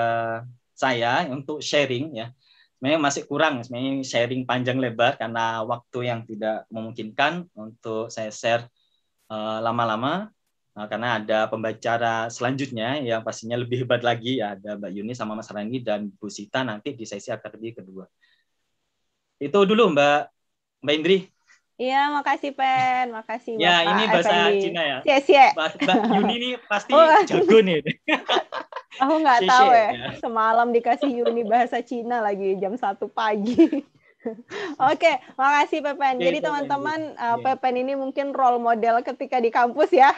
saya untuk sharing ya. Sebenarnya masih kurang sebenarnya sharing panjang lebar karena waktu yang tidak memungkinkan untuk saya share eh, lama-lama uh, uh, karena ada pembicara selanjutnya yang pastinya lebih hebat lagi ya ada Mbak Yuni sama Mas Rani dan Bu Sita nanti di sesi akademi kedua. Itu dulu Mbak Mbak Indri. Iya, makasih Pen, makasih Ya, ini bahasa Effendi. Cina ya. Xie xie. Mbak Yuni ini pasti oh, jago nih. Aku nggak tahu ya. ya. Semalam dikasih Yuni bahasa Cina lagi jam satu pagi. Oke, okay, makasih Pepen. Jadi teman-teman uh, Pepen ini mungkin role model ketika di kampus ya,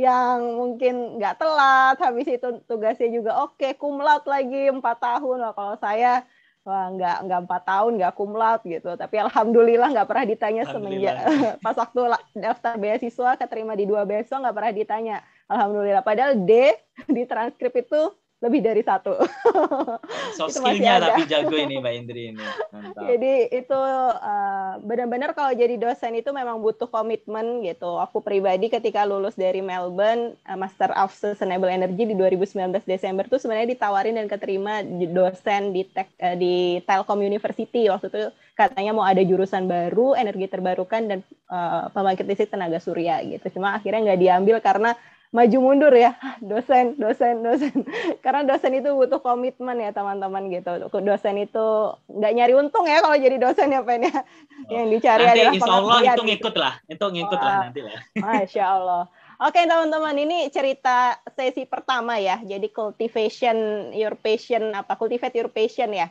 yang mungkin nggak telat, habis itu tugasnya juga oke, okay, kumlat lagi empat tahun. lah Kalau saya Wah, nggak nggak empat tahun, nggak kumlat gitu. Tapi alhamdulillah nggak pernah ditanya semenjak pas waktu daftar beasiswa keterima di dua beasiswa nggak pernah ditanya. Alhamdulillah. Padahal D di transkrip itu lebih dari satu. Soft skill tapi jago ini Mbak Indri ini. Mantap. Jadi itu uh, benar-benar kalau jadi dosen itu memang butuh komitmen gitu. Aku pribadi ketika lulus dari Melbourne uh, Master of Sustainable Energy di 2019 Desember tuh sebenarnya ditawarin dan keterima dosen di tech, uh, di Telkom University waktu itu katanya mau ada jurusan baru energi terbarukan dan uh, pembangkit listrik tenaga surya gitu. Cuma akhirnya nggak diambil karena maju mundur ya dosen dosen dosen karena dosen itu butuh komitmen ya teman-teman gitu dosen itu nggak nyari untung ya kalau jadi dosen ya pen ya oh. yang dicari nanti, adalah insya Allah itu ngikut lah itu ngikut oh, lah nanti lah masya Allah Oke okay, teman-teman, ini cerita sesi pertama ya. Jadi cultivation your passion apa cultivate your passion ya.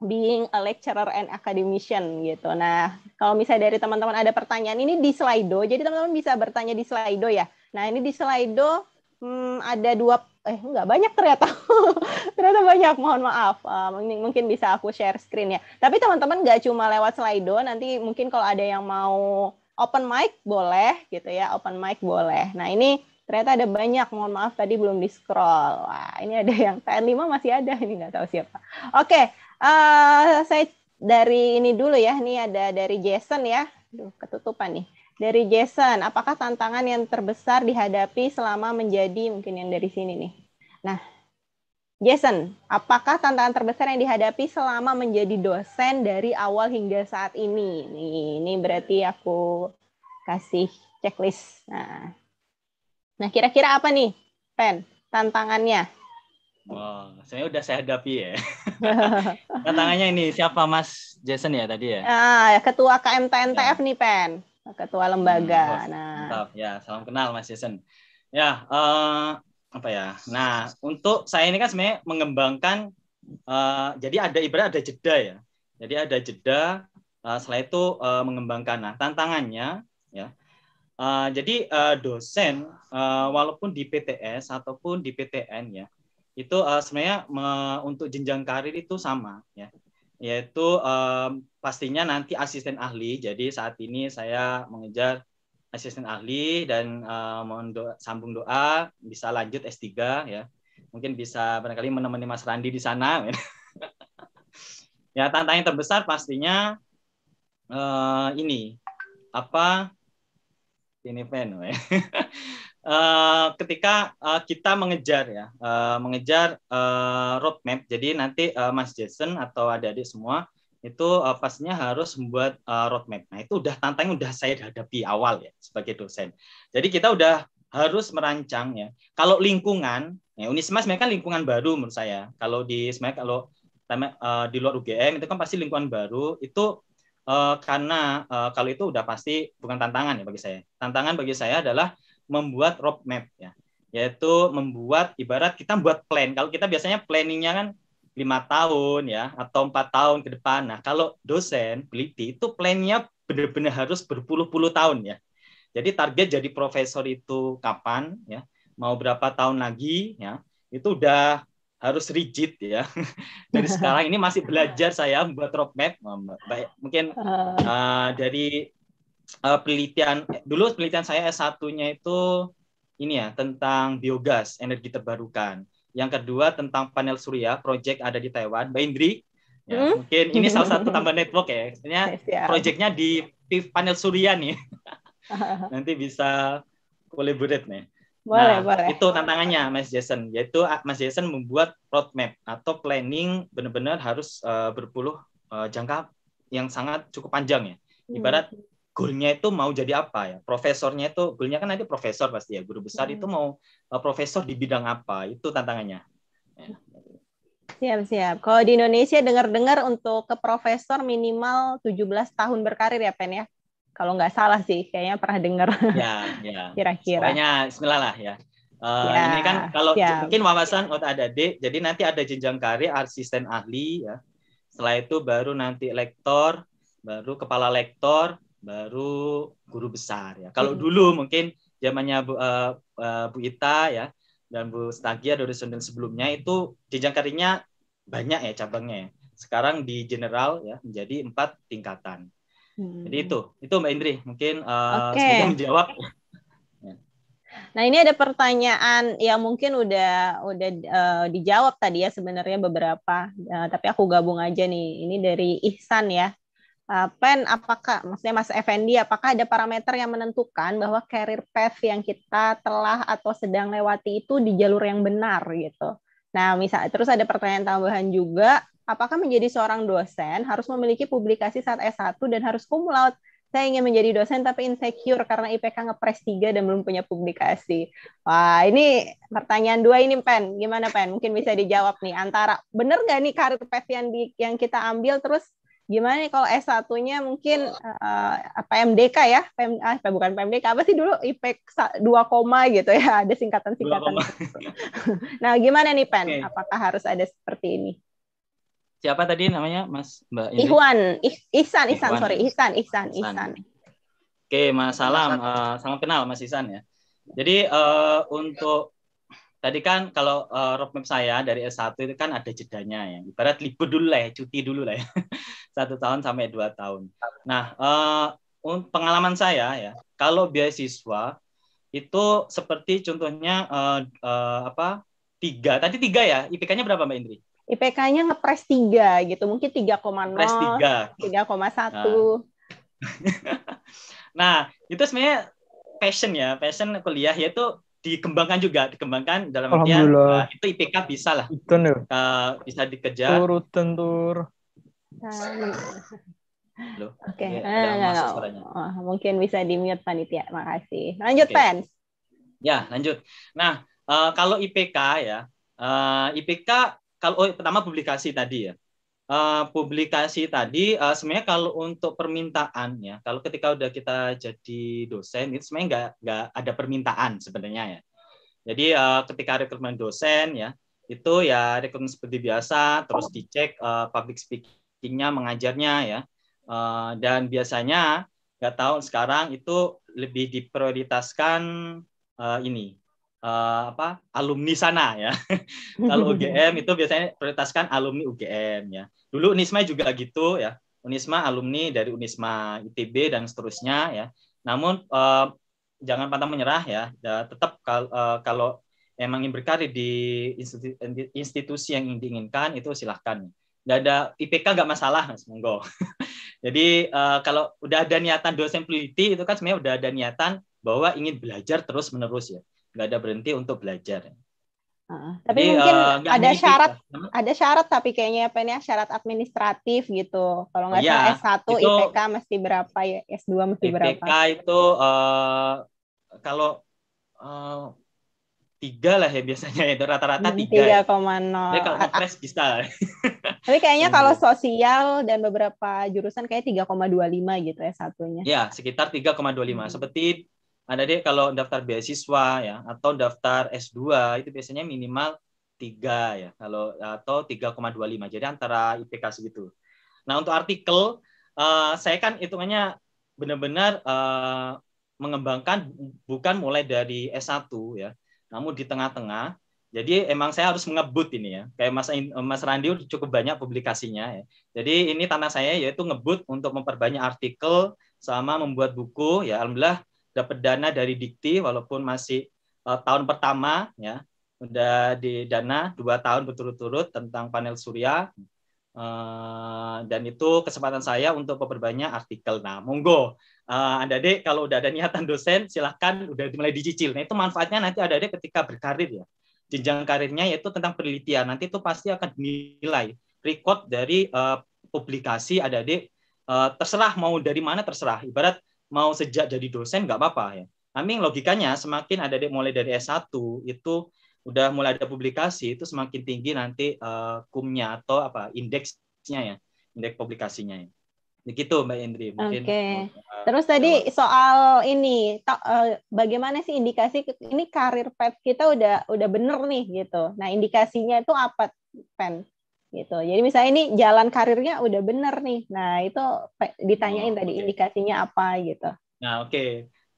Being a lecturer and academician gitu. Nah, kalau misalnya dari teman-teman ada pertanyaan ini di Slido. Jadi teman-teman bisa bertanya di Slido ya Nah, ini di Slido hmm, ada dua eh nggak banyak ternyata ternyata banyak mohon maaf uh, mungkin, bisa aku share screen ya tapi teman-teman nggak cuma lewat Slido nanti mungkin kalau ada yang mau open mic boleh gitu ya open mic boleh nah ini ternyata ada banyak mohon maaf tadi belum di scroll wah ini ada yang TN5 masih ada ini nggak tahu siapa oke okay, uh, eh, saya dari ini dulu ya ini ada dari Jason ya Aduh, ketutupan nih dari Jason, apakah tantangan yang terbesar dihadapi selama menjadi mungkin yang dari sini nih? Nah, Jason, apakah tantangan terbesar yang dihadapi selama menjadi dosen dari awal hingga saat ini? Nih, ini berarti aku kasih checklist. Nah, nah kira-kira apa nih, Pen, tantangannya? Wah, wow, saya udah saya hadapi ya. tantangannya ini siapa Mas Jason ya tadi ya? Ah, ya, ketua KMTNTF ya. nih, Pen ketua lembaga. Hmm, nah, ya salam kenal Mas Jason. Ya, uh, apa ya? Nah, untuk saya ini kan sebenarnya mengembangkan uh, jadi ada ibarat ada jeda ya. Jadi ada jeda uh, setelah itu uh, mengembangkan. Nah, tantangannya ya. Uh, jadi uh, dosen uh, walaupun di PTS ataupun di PTN ya, itu uh, sebenarnya me, untuk jenjang karir itu sama ya yaitu um, pastinya nanti asisten ahli. Jadi saat ini saya mengejar asisten ahli dan uh, mohon doa, sambung doa bisa lanjut S3 ya. Mungkin bisa barangkali menemani Mas Randi di sana. Ya. ya, tantangan terbesar pastinya uh, ini apa ini pen ya. Uh, ketika uh, kita mengejar ya, uh, mengejar uh, roadmap. Jadi nanti uh, Mas Jason atau adik-adik semua itu uh, pastinya harus membuat uh, roadmap. Nah, itu udah tantangan udah saya hadapi awal ya sebagai dosen. Jadi kita udah harus merancang ya. Kalau lingkungan, ya Unisma sebenarnya kan lingkungan baru menurut saya. Kalau di sebenarnya kalau uh, di luar UGM itu kan pasti lingkungan baru itu uh, karena uh, kalau itu udah pasti bukan tantangan ya bagi saya. Tantangan bagi saya adalah membuat roadmap ya. Yaitu membuat ibarat kita buat plan. Kalau kita biasanya planningnya kan lima tahun ya atau empat tahun ke depan. Nah kalau dosen peliti itu plannya benar-benar harus berpuluh-puluh tahun ya. Jadi target jadi profesor itu kapan ya, mau berapa tahun lagi ya, itu udah harus rigid ya. dari sekarang ini masih belajar saya buat roadmap, baik mungkin uh, dari uh, penelitian dulu penelitian saya s 1 itu ini ya tentang biogas energi terbarukan. Yang kedua tentang panel surya, project ada di Taiwan. Mbak Indri, ya, hmm? mungkin ini salah satu tambah network ya. Sebenarnya eh, projectnya di panel surya nih. Nanti bisa collaborate nih. Boleh, nah, boleh. Itu tantangannya Mas Jason, yaitu ah, Mas Jason membuat roadmap atau planning benar-benar harus uh, berpuluh uh, jangka yang sangat cukup panjang ya. Hmm. Ibarat goalnya itu mau jadi apa ya profesornya itu goalnya kan nanti profesor pasti ya guru besar hmm. itu mau eh, profesor di bidang apa itu tantangannya ya. siap siap kalau di Indonesia dengar-dengar untuk ke profesor minimal 17 tahun berkarir ya Pen ya kalau nggak salah sih kayaknya pernah dengar ya ya kira-kira pokoknya Bismillah lah ya Uh, ya, ini kan kalau ya. mungkin wawasan oh, ada D, jadi nanti ada jenjang karir asisten ahli ya. Setelah itu baru nanti lektor, baru kepala lektor, baru guru besar ya. Kalau hmm. dulu mungkin zamannya Bu, uh, Bu Ita ya dan Bu Stagia dari Sundeng sebelumnya itu jenjang karirnya banyak ya cabangnya. Ya. Sekarang di general ya menjadi empat tingkatan. Hmm. Jadi itu, itu Mbak Indri mungkin uh, eh, okay. semoga menjawab. Nah ini ada pertanyaan yang mungkin udah udah uh, dijawab tadi ya sebenarnya beberapa, uh, tapi aku gabung aja nih. Ini dari Ihsan ya. Eh, Pen, apakah maksudnya Mas Effendi, apakah ada parameter yang menentukan bahwa career path yang kita telah atau sedang lewati itu di jalur yang benar gitu? Nah, misal terus ada pertanyaan tambahan juga, apakah menjadi seorang dosen harus memiliki publikasi saat S1 dan harus cum laude? Saya ingin menjadi dosen tapi insecure karena IPK ngepres 3 dan belum punya publikasi. Wah, ini pertanyaan dua ini, Pen. Gimana, Pen? Mungkin bisa dijawab nih. Antara benar nggak nih karir path yang, di, yang kita ambil terus gimana nih kalau s satunya mungkin uh, eh, PMDK ya, PM, ah, bukan PMDK, apa sih dulu IPK e 2, gitu ya, ada singkatan-singkatan. nah, gimana nih Pen? Okay. Apakah harus ada seperti ini? Siapa tadi namanya Mas Mbak Indri? Ihwan, Ihsan, Ihsan, sorry, Ihsan, Ihsan, Ihsan. Ihsan. Oke, okay, Mas Salam, uh, eh, sangat kenal Mas Ihsan ya. Jadi uh, untuk tadi kan kalau uh, roadmap saya dari S1 itu kan ada jedanya ya. Ibarat libur dulu lah ya, cuti dulu lah ya. Satu tahun sampai dua tahun. Nah, uh, pengalaman saya ya, kalau beasiswa itu seperti contohnya uh, uh, apa tiga tadi tiga ya IPK-nya berapa Mbak Indri? IPK-nya ngepres tiga gitu mungkin 3,0 ngepres tiga tiga koma satu nah. nah itu sebenarnya passion ya passion kuliah yaitu dikembangkan juga dikembangkan dalam artian uh, itu IPK bisa lah itu uh, eh, bisa dikejar turut tentur oke okay. ya, eh, mungkin bisa di mute panitia makasih lanjut okay. Pan ya lanjut nah uh, kalau IPK ya uh, IPK kalau oh, pertama publikasi tadi ya uh, publikasi tadi uh, sebenarnya kalau untuk permintaan ya kalau ketika udah kita jadi dosen itu sebenarnya nggak nggak ada permintaan sebenarnya ya jadi uh, ketika rekrutmen dosen ya itu ya rekrutmen seperti biasa terus dicek uh, public speakingnya mengajarnya ya uh, dan biasanya nggak tahu sekarang itu lebih diprioritaskan uh, ini uh, apa alumni sana ya. Kalau UGM itu biasanya prioritaskan alumni UGM ya. Dulu Unisma juga gitu ya. Unisma alumni dari Unisma ITB dan seterusnya ya. Namun uh, jangan pantang menyerah ya. ya tetap kal uh, kalau emang ingin berkarir di institusi, institusi yang diinginkan itu silahkan. Nggak ada IPK nggak masalah mas monggo. Jadi uh, kalau udah ada niatan dosen peneliti itu kan sebenarnya udah ada niatan bahwa ingin belajar terus menerus ya nggak ada berhenti untuk belajar. Uh, tapi Jadi, mungkin uh, ada mungkin syarat, hmm? ada syarat tapi kayaknya apa ya, nih syarat administratif gitu. Kalau nggak ya, salah S1 itu, IPK mesti berapa ya, S2 mesti IPK berapa? IPK itu uh, kalau uh, tiga lah ya biasanya itu rata-rata hmm, ya. tiga. koma nol. Kalau fresh bisa. tapi kayaknya hmm. kalau sosial dan beberapa jurusan kayak 3,25 gitu ya satunya. Ya sekitar 3,25 hmm. seperti ada deh kalau daftar beasiswa ya atau daftar S2 itu biasanya minimal 3 ya kalau atau 3,25 jadi antara IPK segitu. Nah, untuk artikel uh, saya kan hitungannya benar-benar uh, mengembangkan bukan mulai dari S1 ya, namun di tengah-tengah. Jadi emang saya harus mengebut ini ya. Kayak Mas Mas Randi cukup banyak publikasinya ya. Jadi ini tanah saya yaitu ngebut untuk memperbanyak artikel sama membuat buku ya alhamdulillah dapat dana dari Dikti walaupun masih uh, tahun pertama ya udah di dana dua tahun berturut-turut tentang panel surya uh, dan itu kesempatan saya untuk memperbanyak artikel. Nah, monggo uh, Anda Dek kalau udah ada niatan dosen silahkan udah mulai dicicil. Nah, itu manfaatnya nanti ada Dek ketika berkarir ya. Jenjang karirnya yaitu tentang penelitian. Nanti itu pasti akan dinilai record dari uh, publikasi ada Dek uh, terserah mau dari mana terserah. Ibarat mau sejak jadi dosen nggak apa-apa ya. Amin logikanya semakin ada mulai dari S1 itu udah mulai ada publikasi itu semakin tinggi nanti uh, kumnya atau apa indeksnya ya indeks publikasinya ya begitu Mbak Indri mungkin okay. Eh, terus tadi uh, soal ini to, uh, bagaimana sih indikasi ini karir path e kita udah udah bener nih gitu nah indikasinya itu apa pen gitu. Jadi misalnya ini jalan karirnya udah bener nih. Nah, itu ditanyain oh, tadi okay. indikasinya apa gitu. Nah, oke. Okay.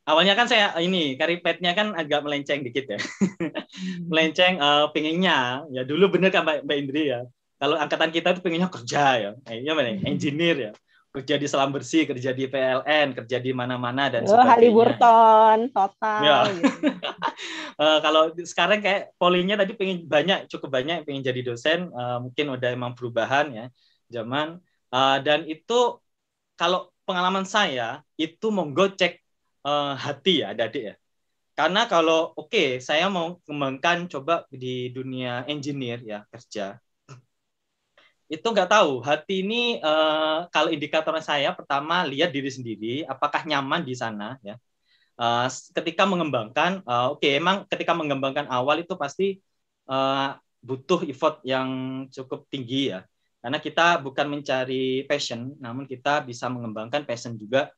Awalnya kan saya ini karipetnya kan agak melenceng dikit ya. Hmm. melenceng uh, eh, pengennya ya dulu bener kan Mbak, Indri ya. Kalau angkatan kita itu pinginnya kerja ya. Eh, ya mana? Hmm. Engineer ya kerja di selam bersih, kerja di PLN, kerja di mana-mana dan oh, sebagainya. Haliburton, total. Ya. Gitu. uh, kalau sekarang kayak polinya tadi pengen banyak, cukup banyak pengen jadi dosen, uh, mungkin udah emang perubahan ya zaman. Uh, dan itu kalau pengalaman saya itu monggo cek uh, hati ya, adik ya. Karena kalau oke okay, saya mau kembangkan coba di dunia engineer ya kerja, itu nggak tahu hati ini uh, kalau indikatornya saya pertama lihat diri sendiri apakah nyaman di sana ya uh, ketika mengembangkan uh, oke okay, emang ketika mengembangkan awal itu pasti uh, butuh effort yang cukup tinggi ya karena kita bukan mencari passion namun kita bisa mengembangkan passion juga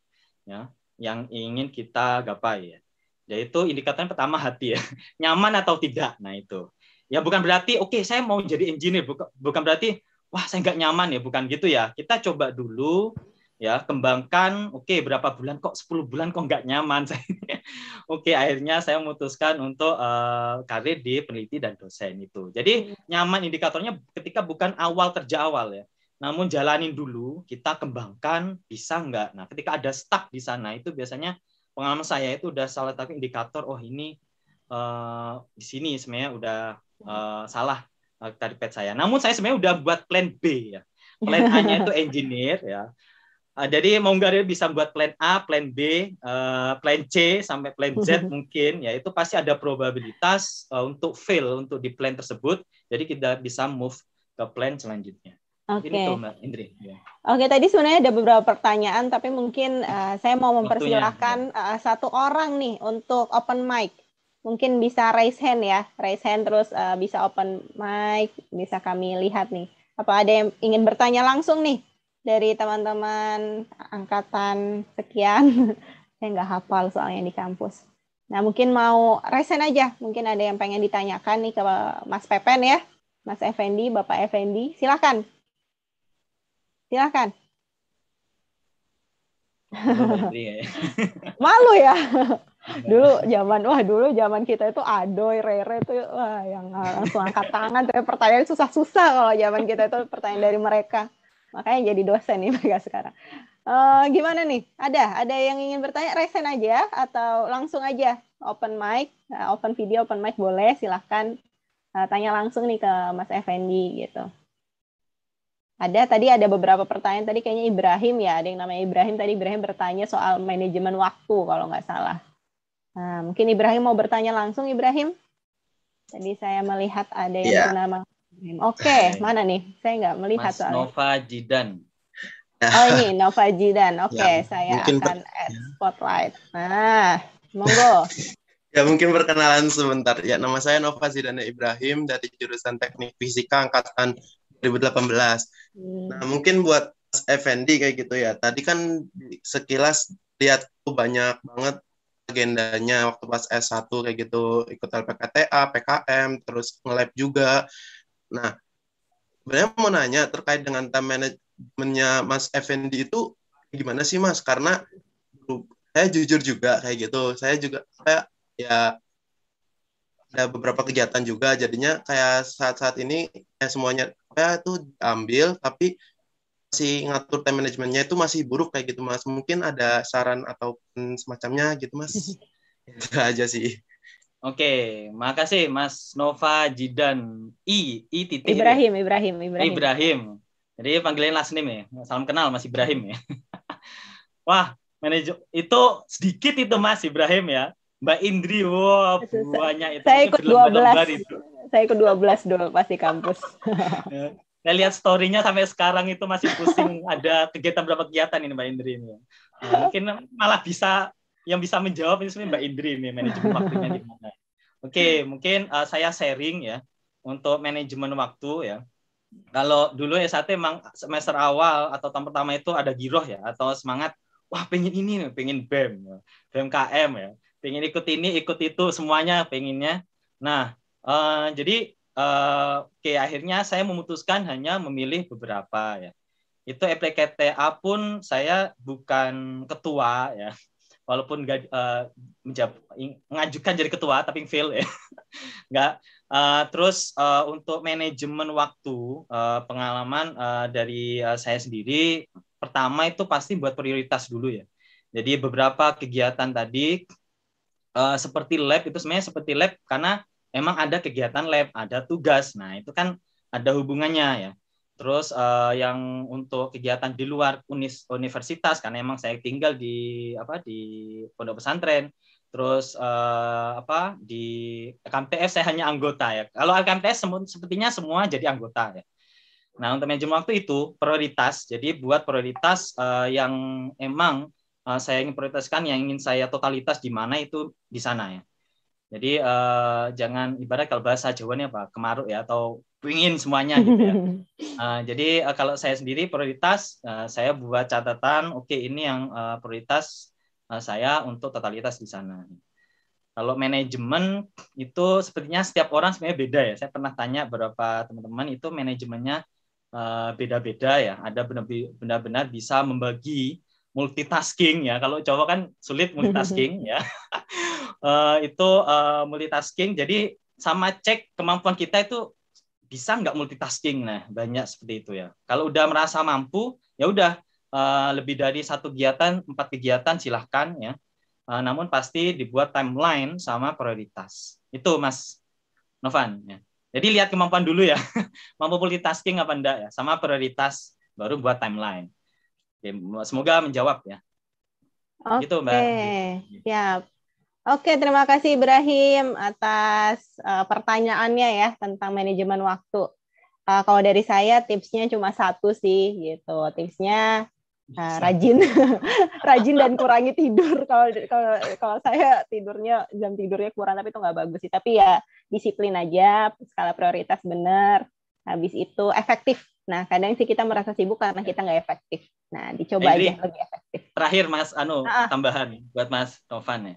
ya yang ingin kita gapai ya yaitu indikatornya pertama hati ya nyaman atau tidak nah itu ya bukan berarti oke okay, saya mau jadi engineer bukan bukan berarti wah saya nggak nyaman ya bukan gitu ya kita coba dulu ya kembangkan oke okay, berapa bulan kok 10 bulan kok nggak nyaman saya oke okay, akhirnya saya memutuskan untuk uh, karir di peneliti dan dosen itu jadi nyaman indikatornya ketika bukan awal kerja awal ya namun jalanin dulu kita kembangkan bisa nggak nah ketika ada stuck di sana itu biasanya pengalaman saya itu udah salah satu indikator oh ini uh, di sini sebenarnya udah uh, salah tadi eh, pet saya. Namun saya sebenarnya udah buat plan B ya. Plan A-nya itu engineer ya. Uh, jadi mau nggak bisa buat plan A, plan B, uh, plan C sampai plan Z mungkin ya itu pasti ada probabilitas uh, untuk fail untuk di plan tersebut. Jadi kita bisa move ke plan selanjutnya. Oke. Okay. Indri. Ya. Oke, okay, tadi sebenarnya ada beberapa pertanyaan tapi mungkin uh, saya mau mempersilahkan uh, satu orang nih untuk open mic mungkin bisa raise hand ya, raise hand terus uh, bisa open mic, bisa kami lihat nih. Apa ada yang ingin bertanya langsung nih dari teman-teman angkatan sekian? Saya nggak hafal soalnya di kampus. Nah mungkin mau raise hand aja, mungkin ada yang pengen ditanyakan nih ke Mas Pepen ya, Mas Effendi, Bapak Effendi, silakan silakan Malu ya. ya? dulu zaman wah dulu zaman kita itu adoy rere itu wah yang eh, langsung angkat tangan tapi pertanyaan susah-susah kalau zaman kita itu pertanyaan dari mereka makanya jadi dosen nih mereka sekarang uh, gimana nih ada ada yang ingin bertanya resen aja ya, atau langsung aja open mic eh, open video open mic boleh silahkan uh, tanya langsung nih ke Mas Effendi gitu ada tadi ada beberapa pertanyaan tadi kayaknya Ibrahim ya ada yang namanya Ibrahim tadi Ibrahim bertanya soal manajemen waktu kalau nggak salah Nah, mungkin Ibrahim mau bertanya langsung, Ibrahim. Tadi saya melihat ada yang yeah. Iya. bernama Ibrahim. Oke, okay, mana nih? Saya nggak melihat Mas Nova Jidan. Oh ini Nova Jidan. Oke, okay, ya, saya mungkin akan add spotlight. Nah, monggo. Ya mungkin perkenalan sebentar. Ya nama saya Nova Zidane Ibrahim dari jurusan Teknik Fisika angkatan 2018. Hmm. Nah mungkin buat Effendi kayak gitu ya. Tadi kan sekilas lihat tuh banyak banget agendanya waktu pas S1 kayak gitu ikut LPKTA, PKM, terus nge-lab juga. Nah, sebenarnya mau nanya terkait dengan time manajemennya Mas Effendi itu gimana sih Mas? Karena saya jujur juga kayak gitu. Saya juga saya ya ada beberapa kegiatan juga jadinya kayak saat-saat ini ya semuanya saya tuh diambil tapi masih ngatur time managementnya itu masih buruk kayak gitu mas mungkin ada saran ataupun semacamnya gitu mas itu aja sih oke okay. makasih mas Nova Jidan I I titik Ibrahim Ibrahim Ibrahim Ibrahim jadi panggilan last name ya salam kenal mas Ibrahim ya wah manajer itu sedikit itu mas Ibrahim ya Mbak Indri wow, buahnya itu saya ikut 12 belas saya ikut 12 dong pasti kampus saya lihat story-nya sampai sekarang itu masih pusing ada kegiatan berapa kegiatan ini Mbak Indri ini. Ya. Nah, mungkin malah bisa yang bisa menjawab ini sebenarnya Mbak Indri ini manajemen waktunya di mana? Oke, mungkin uh, saya sharing ya untuk manajemen waktu ya. Kalau dulu ya saat emang semester awal atau tahun pertama itu ada giroh ya atau semangat wah pengen ini nih, pengen BEM, ya. KM ya, pengen ikut ini, ikut itu semuanya pengennya. Nah, uh, jadi uh, oke okay, akhirnya saya memutuskan hanya memilih beberapa ya itu EPKTA pun saya bukan ketua ya walaupun gak, uh, eh, mengajukan jadi ketua tapi fail ya nggak uh, terus uh, untuk manajemen waktu uh, pengalaman uh, dari uh, saya sendiri pertama itu pasti buat prioritas dulu ya jadi beberapa kegiatan tadi uh, seperti lab itu sebenarnya seperti lab karena emang ada kegiatan lab, ada tugas. Nah, itu kan ada hubungannya ya. Terus uh, yang untuk kegiatan di luar unis, universitas karena emang saya tinggal di apa di pondok pesantren. Terus uh, apa di KMTS saya hanya anggota ya. Kalau KMTS sepertinya semua jadi anggota ya. Nah, untuk manajemen waktu itu prioritas. Jadi buat prioritas uh, yang emang uh, saya ingin prioritaskan yang ingin saya totalitas di mana itu di sana ya. Jadi uh, jangan ibarat kalau bahasa Jawanya apa kemaruk ya atau pingin semuanya gitu ya. Uh, jadi uh, kalau saya sendiri prioritas uh, saya buat catatan oke okay, ini yang uh, prioritas uh, saya untuk totalitas di sana. Kalau manajemen itu sepertinya setiap orang sebenarnya beda ya. Saya pernah tanya beberapa teman-teman itu manajemennya beda beda-beda ya. Ada benar-benar bisa membagi multitasking ya. Kalau cowok kan sulit multitasking ya. Eh, itu uh, multitasking. Jadi sama cek kemampuan kita itu bisa nggak multitasking. Nah, banyak seperti itu ya. Kalau udah merasa mampu, ya udah uh, lebih dari satu kegiatan, empat kegiatan silahkan ya. Uh, namun pasti dibuat timeline sama prioritas. Itu Mas Novan. Ya. Jadi lihat kemampuan dulu ya, mampu multitasking apa enggak ya, sama prioritas baru buat timeline. Oke, semoga menjawab ya. Oke, gitu Mbak. Ya, Oke, terima kasih Ibrahim atas uh, pertanyaannya ya tentang manajemen waktu. Uh, kalau dari saya tipsnya cuma satu sih gitu. Tipsnya uh, rajin, rajin dan kurangi tidur. Kalau kalau kalau saya tidurnya jam tidurnya kurang tapi itu nggak bagus sih. Tapi ya disiplin aja, skala prioritas benar. Habis itu efektif. Nah kadang sih kita merasa sibuk karena kita nggak efektif. Nah dicoba Jadi, nah, aja lebih efektif. Terakhir Mas Anu -uh. tambahan buat Mas Novan ya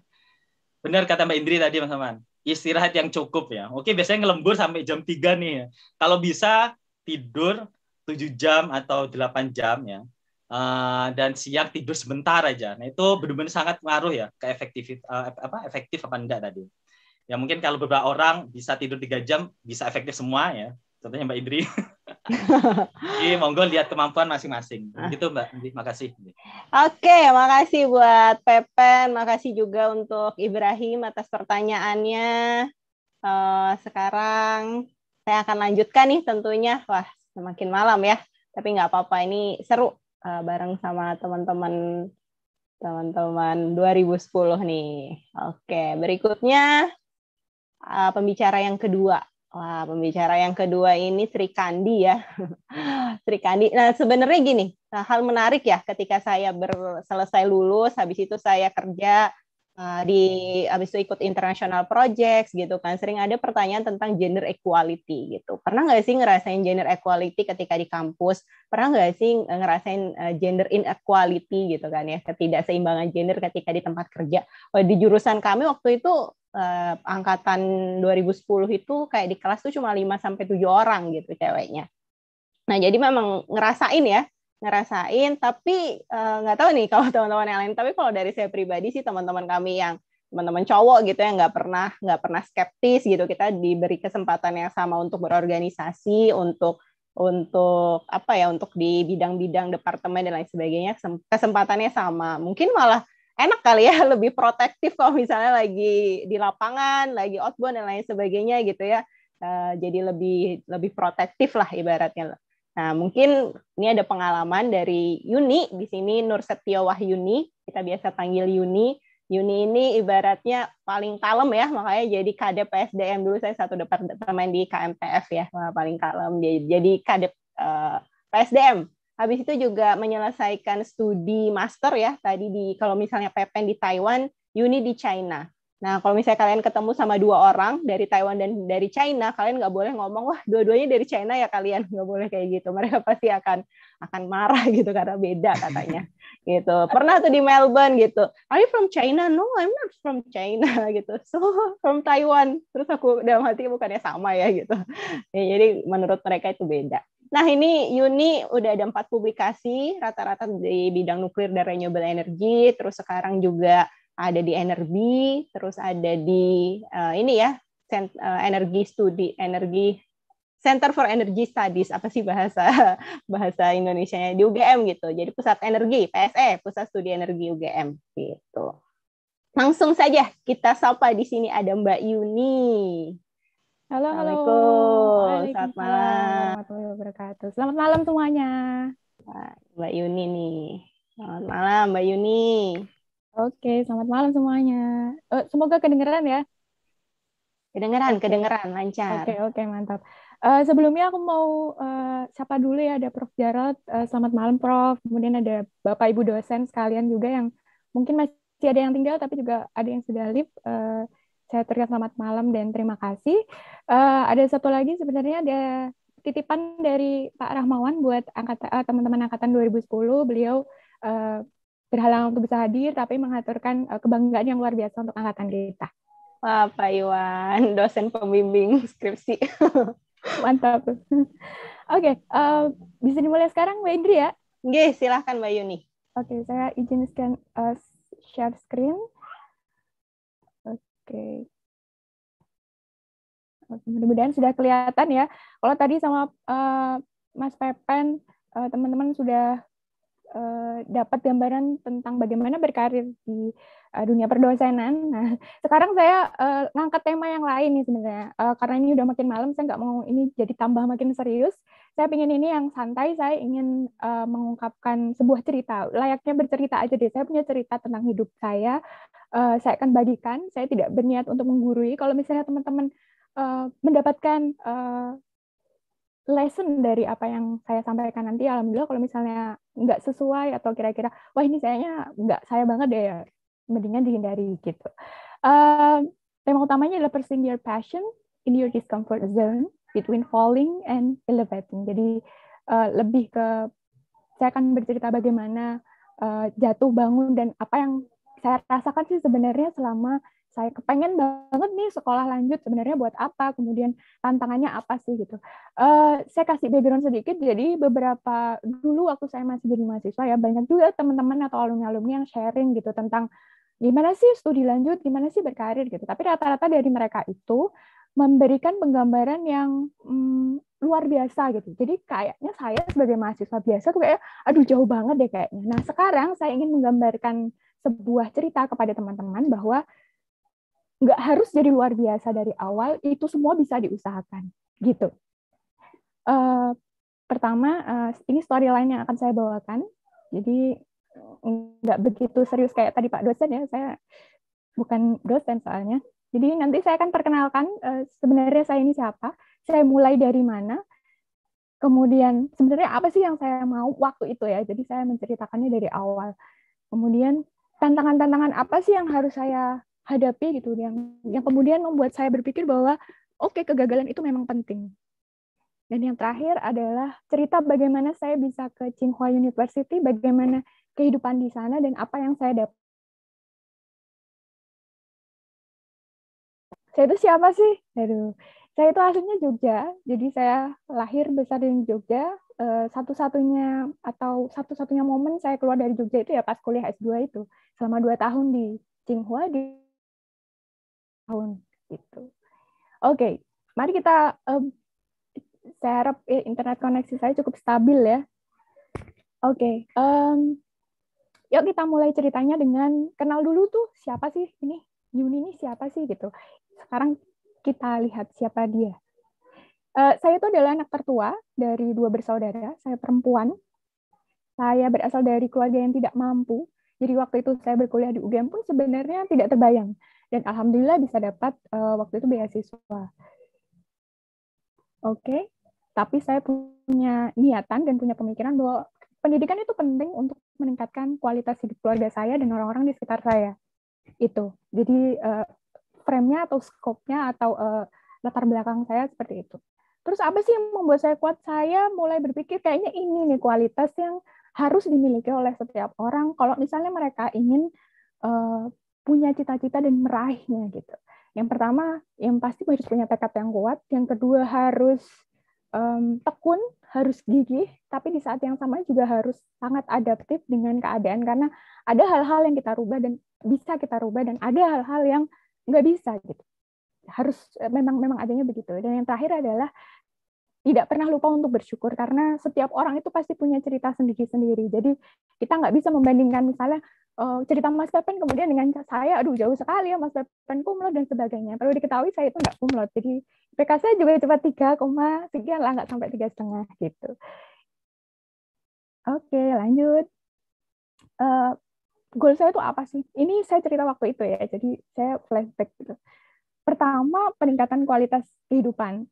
Benar kata Mbak Indri tadi Mas Aman. Istirahat yang cukup ya. Oke, biasanya ngelembur sampai jam 3 nih ya. Kalau bisa tidur 7 jam atau 8 jam ya. Uh, dan siang tidur sebentar aja. Nah, itu benar-benar sangat pengaruh ya ke efektivitas uh, eh, apa efektif apa enggak tadi. Ya mungkin kalau beberapa orang bisa tidur 3 jam bisa efektif semua ya. Contohnya Mbak Indri. Jadi monggo lihat kemampuan masing-masing. Ah. Gitu Mbak. Terima kasih. Oke, makasih buat Pepen, makasih juga untuk Ibrahim atas pertanyaannya. Eh, sekarang saya akan lanjutkan nih tentunya. Wah, semakin malam ya. Tapi nggak apa-apa, ini seru eh, bareng sama teman-teman teman-teman 2010 nih. Oke, berikutnya eh, pembicara yang kedua Wah, pembicara yang kedua ini Sri Kandi ya. Sri Kandi. Nah, sebenarnya gini, nah, hal menarik ya ketika saya selesai lulus, habis itu saya kerja eh, di habis itu ikut international projects gitu kan. Sering ada pertanyaan tentang gender equality gitu. Pernah nggak sih ngerasain gender equality ketika di kampus? Pernah nggak sih eh, ngerasain eh, gender inequality gitu kan ya, ketidakseimbangan gender ketika di tempat kerja? Oh, di jurusan kami waktu itu uh, angkatan 2010 itu kayak di kelas tuh cuma 5 sampai 7 orang gitu ceweknya. Nah, jadi memang ngerasain ya, ngerasain tapi eh, nggak uh, tahu nih kalau teman-teman yang lain, tapi kalau dari saya pribadi sih teman-teman kami yang teman-teman cowok gitu yang nggak pernah nggak pernah skeptis gitu kita diberi kesempatan yang sama untuk berorganisasi untuk untuk apa ya untuk di bidang-bidang departemen dan lain sebagainya kesempatannya sama mungkin malah enak kali ya lebih protektif kalau misalnya lagi di lapangan, lagi outbound dan lain sebagainya gitu ya. Uh, jadi lebih lebih protektif lah ibaratnya. Nah, mungkin ini ada pengalaman dari Yuni di sini Nur Setiawah Yuni kita biasa panggil Yuni. Yuni ini ibaratnya paling kalem ya, makanya jadi kadep PSDM dulu saya satu departemen di KMPF ya, paling kalem. Jadi, jadi uh, eh, PSDM Habis itu juga menyelesaikan studi master ya tadi di kalau misalnya Pepen di Taiwan, Yuni di China. Nah, kalau misalnya kalian ketemu sama dua orang dari Taiwan dan dari China, kalian nggak boleh ngomong, wah dua-duanya dari China ya kalian. Nggak boleh kayak gitu. Mereka pasti akan akan marah gitu karena beda katanya. gitu. Pernah tuh di Melbourne gitu, are you from China? No, I'm not from China gitu. So, from Taiwan. Terus aku dalam hati bukannya sama ya gitu. Ya, jadi menurut mereka itu beda. Nah, ini Yuni udah ada empat publikasi, rata-rata di bidang nuklir dan renewable energy, terus sekarang juga ada di energi, terus ada di uh, ini ya, uh, energi studi, energi Center for Energy Studies apa sih bahasa bahasa Indonesia di UGM gitu. Jadi pusat energi PSE, pusat studi energi UGM gitu. Langsung saja kita sapa di sini ada Mbak Yuni. Halo, halo. Selamat malam. Warahmatullahi wabarakatuh. Selamat malam semuanya. Mbak Yuni nih. Selamat malam, Mbak Yuni. Oke, selamat malam semuanya. Uh, semoga kedengeran ya. Kedengeran, okay. kedengeran, lancar. Oke, okay, oke, okay, mantap. Uh, sebelumnya aku mau uh, sapa dulu ya, ada Prof. Jarod. Uh, selamat malam, Prof. Kemudian ada Bapak Ibu dosen sekalian juga yang mungkin masih ada yang tinggal, tapi juga ada yang sudah live. Uh, saya teriak selamat malam dan terima kasih. Uh, ada satu lagi sebenarnya ada titipan dari Pak Rahmawan buat angkatan uh, eh, teman-teman angkatan 2010. Beliau uh, eh, berhalangan untuk bisa hadir, tapi mengaturkan uh, kebanggaan yang luar biasa untuk angkatan kita. Wah, Pak Iwan, dosen pembimbing skripsi. Mantap. Oke, okay, uh, bisa dimulai sekarang Mbak Indri ya? Oke, silahkan Mbak Yuni. Oke, okay, saya izinkan uh, share screen. Oke. Mudah-mudahan sudah kelihatan ya. Kalau tadi sama uh, Mas Pepen, eh, teman-teman uh, teman -teman sudah Eh, dapat gambaran tentang bagaimana berkarir di uh, dunia perdosenan. Nah, sekarang saya uh, ngangkat tema yang lain nih sebenarnya. Uh, karena ini udah makin malam, saya nggak mau ini jadi tambah makin serius. Saya ingin ini yang santai. Saya ingin uh, mengungkapkan sebuah cerita. Layaknya bercerita aja deh. Saya punya cerita tentang hidup saya. Uh, saya akan bagikan. Saya tidak berniat untuk menggurui. Kalau misalnya teman-teman uh, mendapatkan uh, lesson dari apa yang saya sampaikan nanti alhamdulillah kalau misalnya nggak sesuai atau kira-kira wah ini sayangnya nggak saya banget deh ya, mendingan dihindari gitu uh, tema utamanya adalah pursuing your passion in your discomfort zone between falling and elevating jadi uh, lebih ke saya akan bercerita bagaimana uh, jatuh bangun dan apa yang saya rasakan sih sebenarnya selama saya kepengen banget nih sekolah lanjut sebenarnya buat apa kemudian tantangannya apa sih gitu uh, saya kasih background sedikit jadi beberapa dulu waktu saya masih jadi mahasiswa ya banyak juga teman-teman atau alumni-alumni yang sharing gitu tentang gimana sih studi lanjut gimana sih berkarir gitu tapi rata-rata dari mereka itu memberikan penggambaran yang hmm, luar biasa gitu. Jadi kayaknya saya sebagai mahasiswa biasa tuh kayak aduh jauh banget deh kayaknya. Nah, sekarang saya ingin menggambarkan sebuah cerita kepada teman-teman bahwa nggak harus jadi luar biasa dari awal itu semua bisa diusahakan gitu uh, pertama uh, ini storyline yang akan saya bawakan jadi nggak begitu serius kayak tadi Pak dosen ya saya bukan dosen soalnya jadi nanti saya akan perkenalkan uh, sebenarnya saya ini siapa saya mulai dari mana kemudian sebenarnya apa sih yang saya mau waktu itu ya jadi saya menceritakannya dari awal kemudian tantangan-tantangan apa sih yang harus saya hadapi gitu yang yang kemudian membuat saya berpikir bahwa oke okay, kegagalan itu memang penting. Dan yang terakhir adalah cerita bagaimana saya bisa ke Tsinghua University, bagaimana kehidupan di sana dan apa yang saya dapat. Saya itu siapa sih? Aduh. Saya itu aslinya Jogja, jadi saya lahir besar di Jogja. Eh, satu-satunya atau satu-satunya momen saya keluar dari Jogja itu ya pas kuliah S2 itu. Selama dua tahun di Tsinghua, di tahun gitu. Oke, okay. mari kita um, saya harap ya, internet koneksi saya cukup stabil ya. Oke, okay. um, yuk kita mulai ceritanya dengan kenal dulu tuh siapa sih ini Yuni ini siapa sih gitu. Sekarang kita lihat siapa dia. Uh, saya itu adalah anak tertua dari dua bersaudara. Saya perempuan. Saya berasal dari keluarga yang tidak mampu. Jadi waktu itu saya berkuliah di UGM pun sebenarnya tidak terbayang dan alhamdulillah bisa dapat uh, waktu itu beasiswa. Oke, okay? tapi saya punya niatan dan punya pemikiran bahwa pendidikan itu penting untuk meningkatkan kualitas hidup keluarga saya dan orang-orang di sekitar saya. Itu. Jadi uh, frame-nya atau skopnya atau uh, latar belakang saya seperti itu. Terus apa sih yang membuat saya kuat? Saya mulai berpikir kayaknya ini nih kualitas yang harus dimiliki oleh setiap orang kalau misalnya mereka ingin uh, punya cita-cita dan meraihnya gitu. Yang pertama, yang pasti harus punya tekad yang kuat. Yang kedua harus um, tekun, harus gigih, tapi di saat yang sama juga harus sangat adaptif dengan keadaan karena ada hal-hal yang kita rubah dan bisa kita rubah dan ada hal-hal yang nggak bisa gitu. Harus eh, memang memang adanya begitu. Dan yang terakhir adalah tidak pernah lupa untuk bersyukur karena setiap orang itu pasti punya cerita sendiri-sendiri. Jadi kita nggak bisa membandingkan misalnya uh, cerita Mas Pepen kemudian dengan saya, aduh jauh sekali ya Mas Pepen kumlot dan sebagainya. Perlu diketahui saya itu nggak kumlot, jadi PK saya juga cuma tiga sekian lah nggak sampai tiga setengah gitu. Oke lanjut. Uh, goal saya itu apa sih? Ini saya cerita waktu itu ya, jadi saya flashback gitu. Pertama peningkatan kualitas kehidupan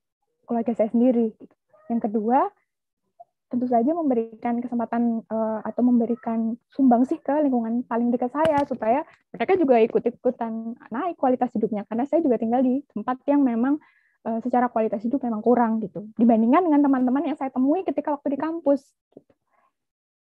keluarga saya sendiri. Yang kedua, tentu saja memberikan kesempatan uh, atau memberikan sumbangsih ke lingkungan paling dekat saya supaya mereka juga ikut-ikutan naik kualitas hidupnya karena saya juga tinggal di tempat yang memang uh, secara kualitas hidup memang kurang gitu dibandingkan dengan teman-teman yang saya temui ketika waktu di kampus gitu.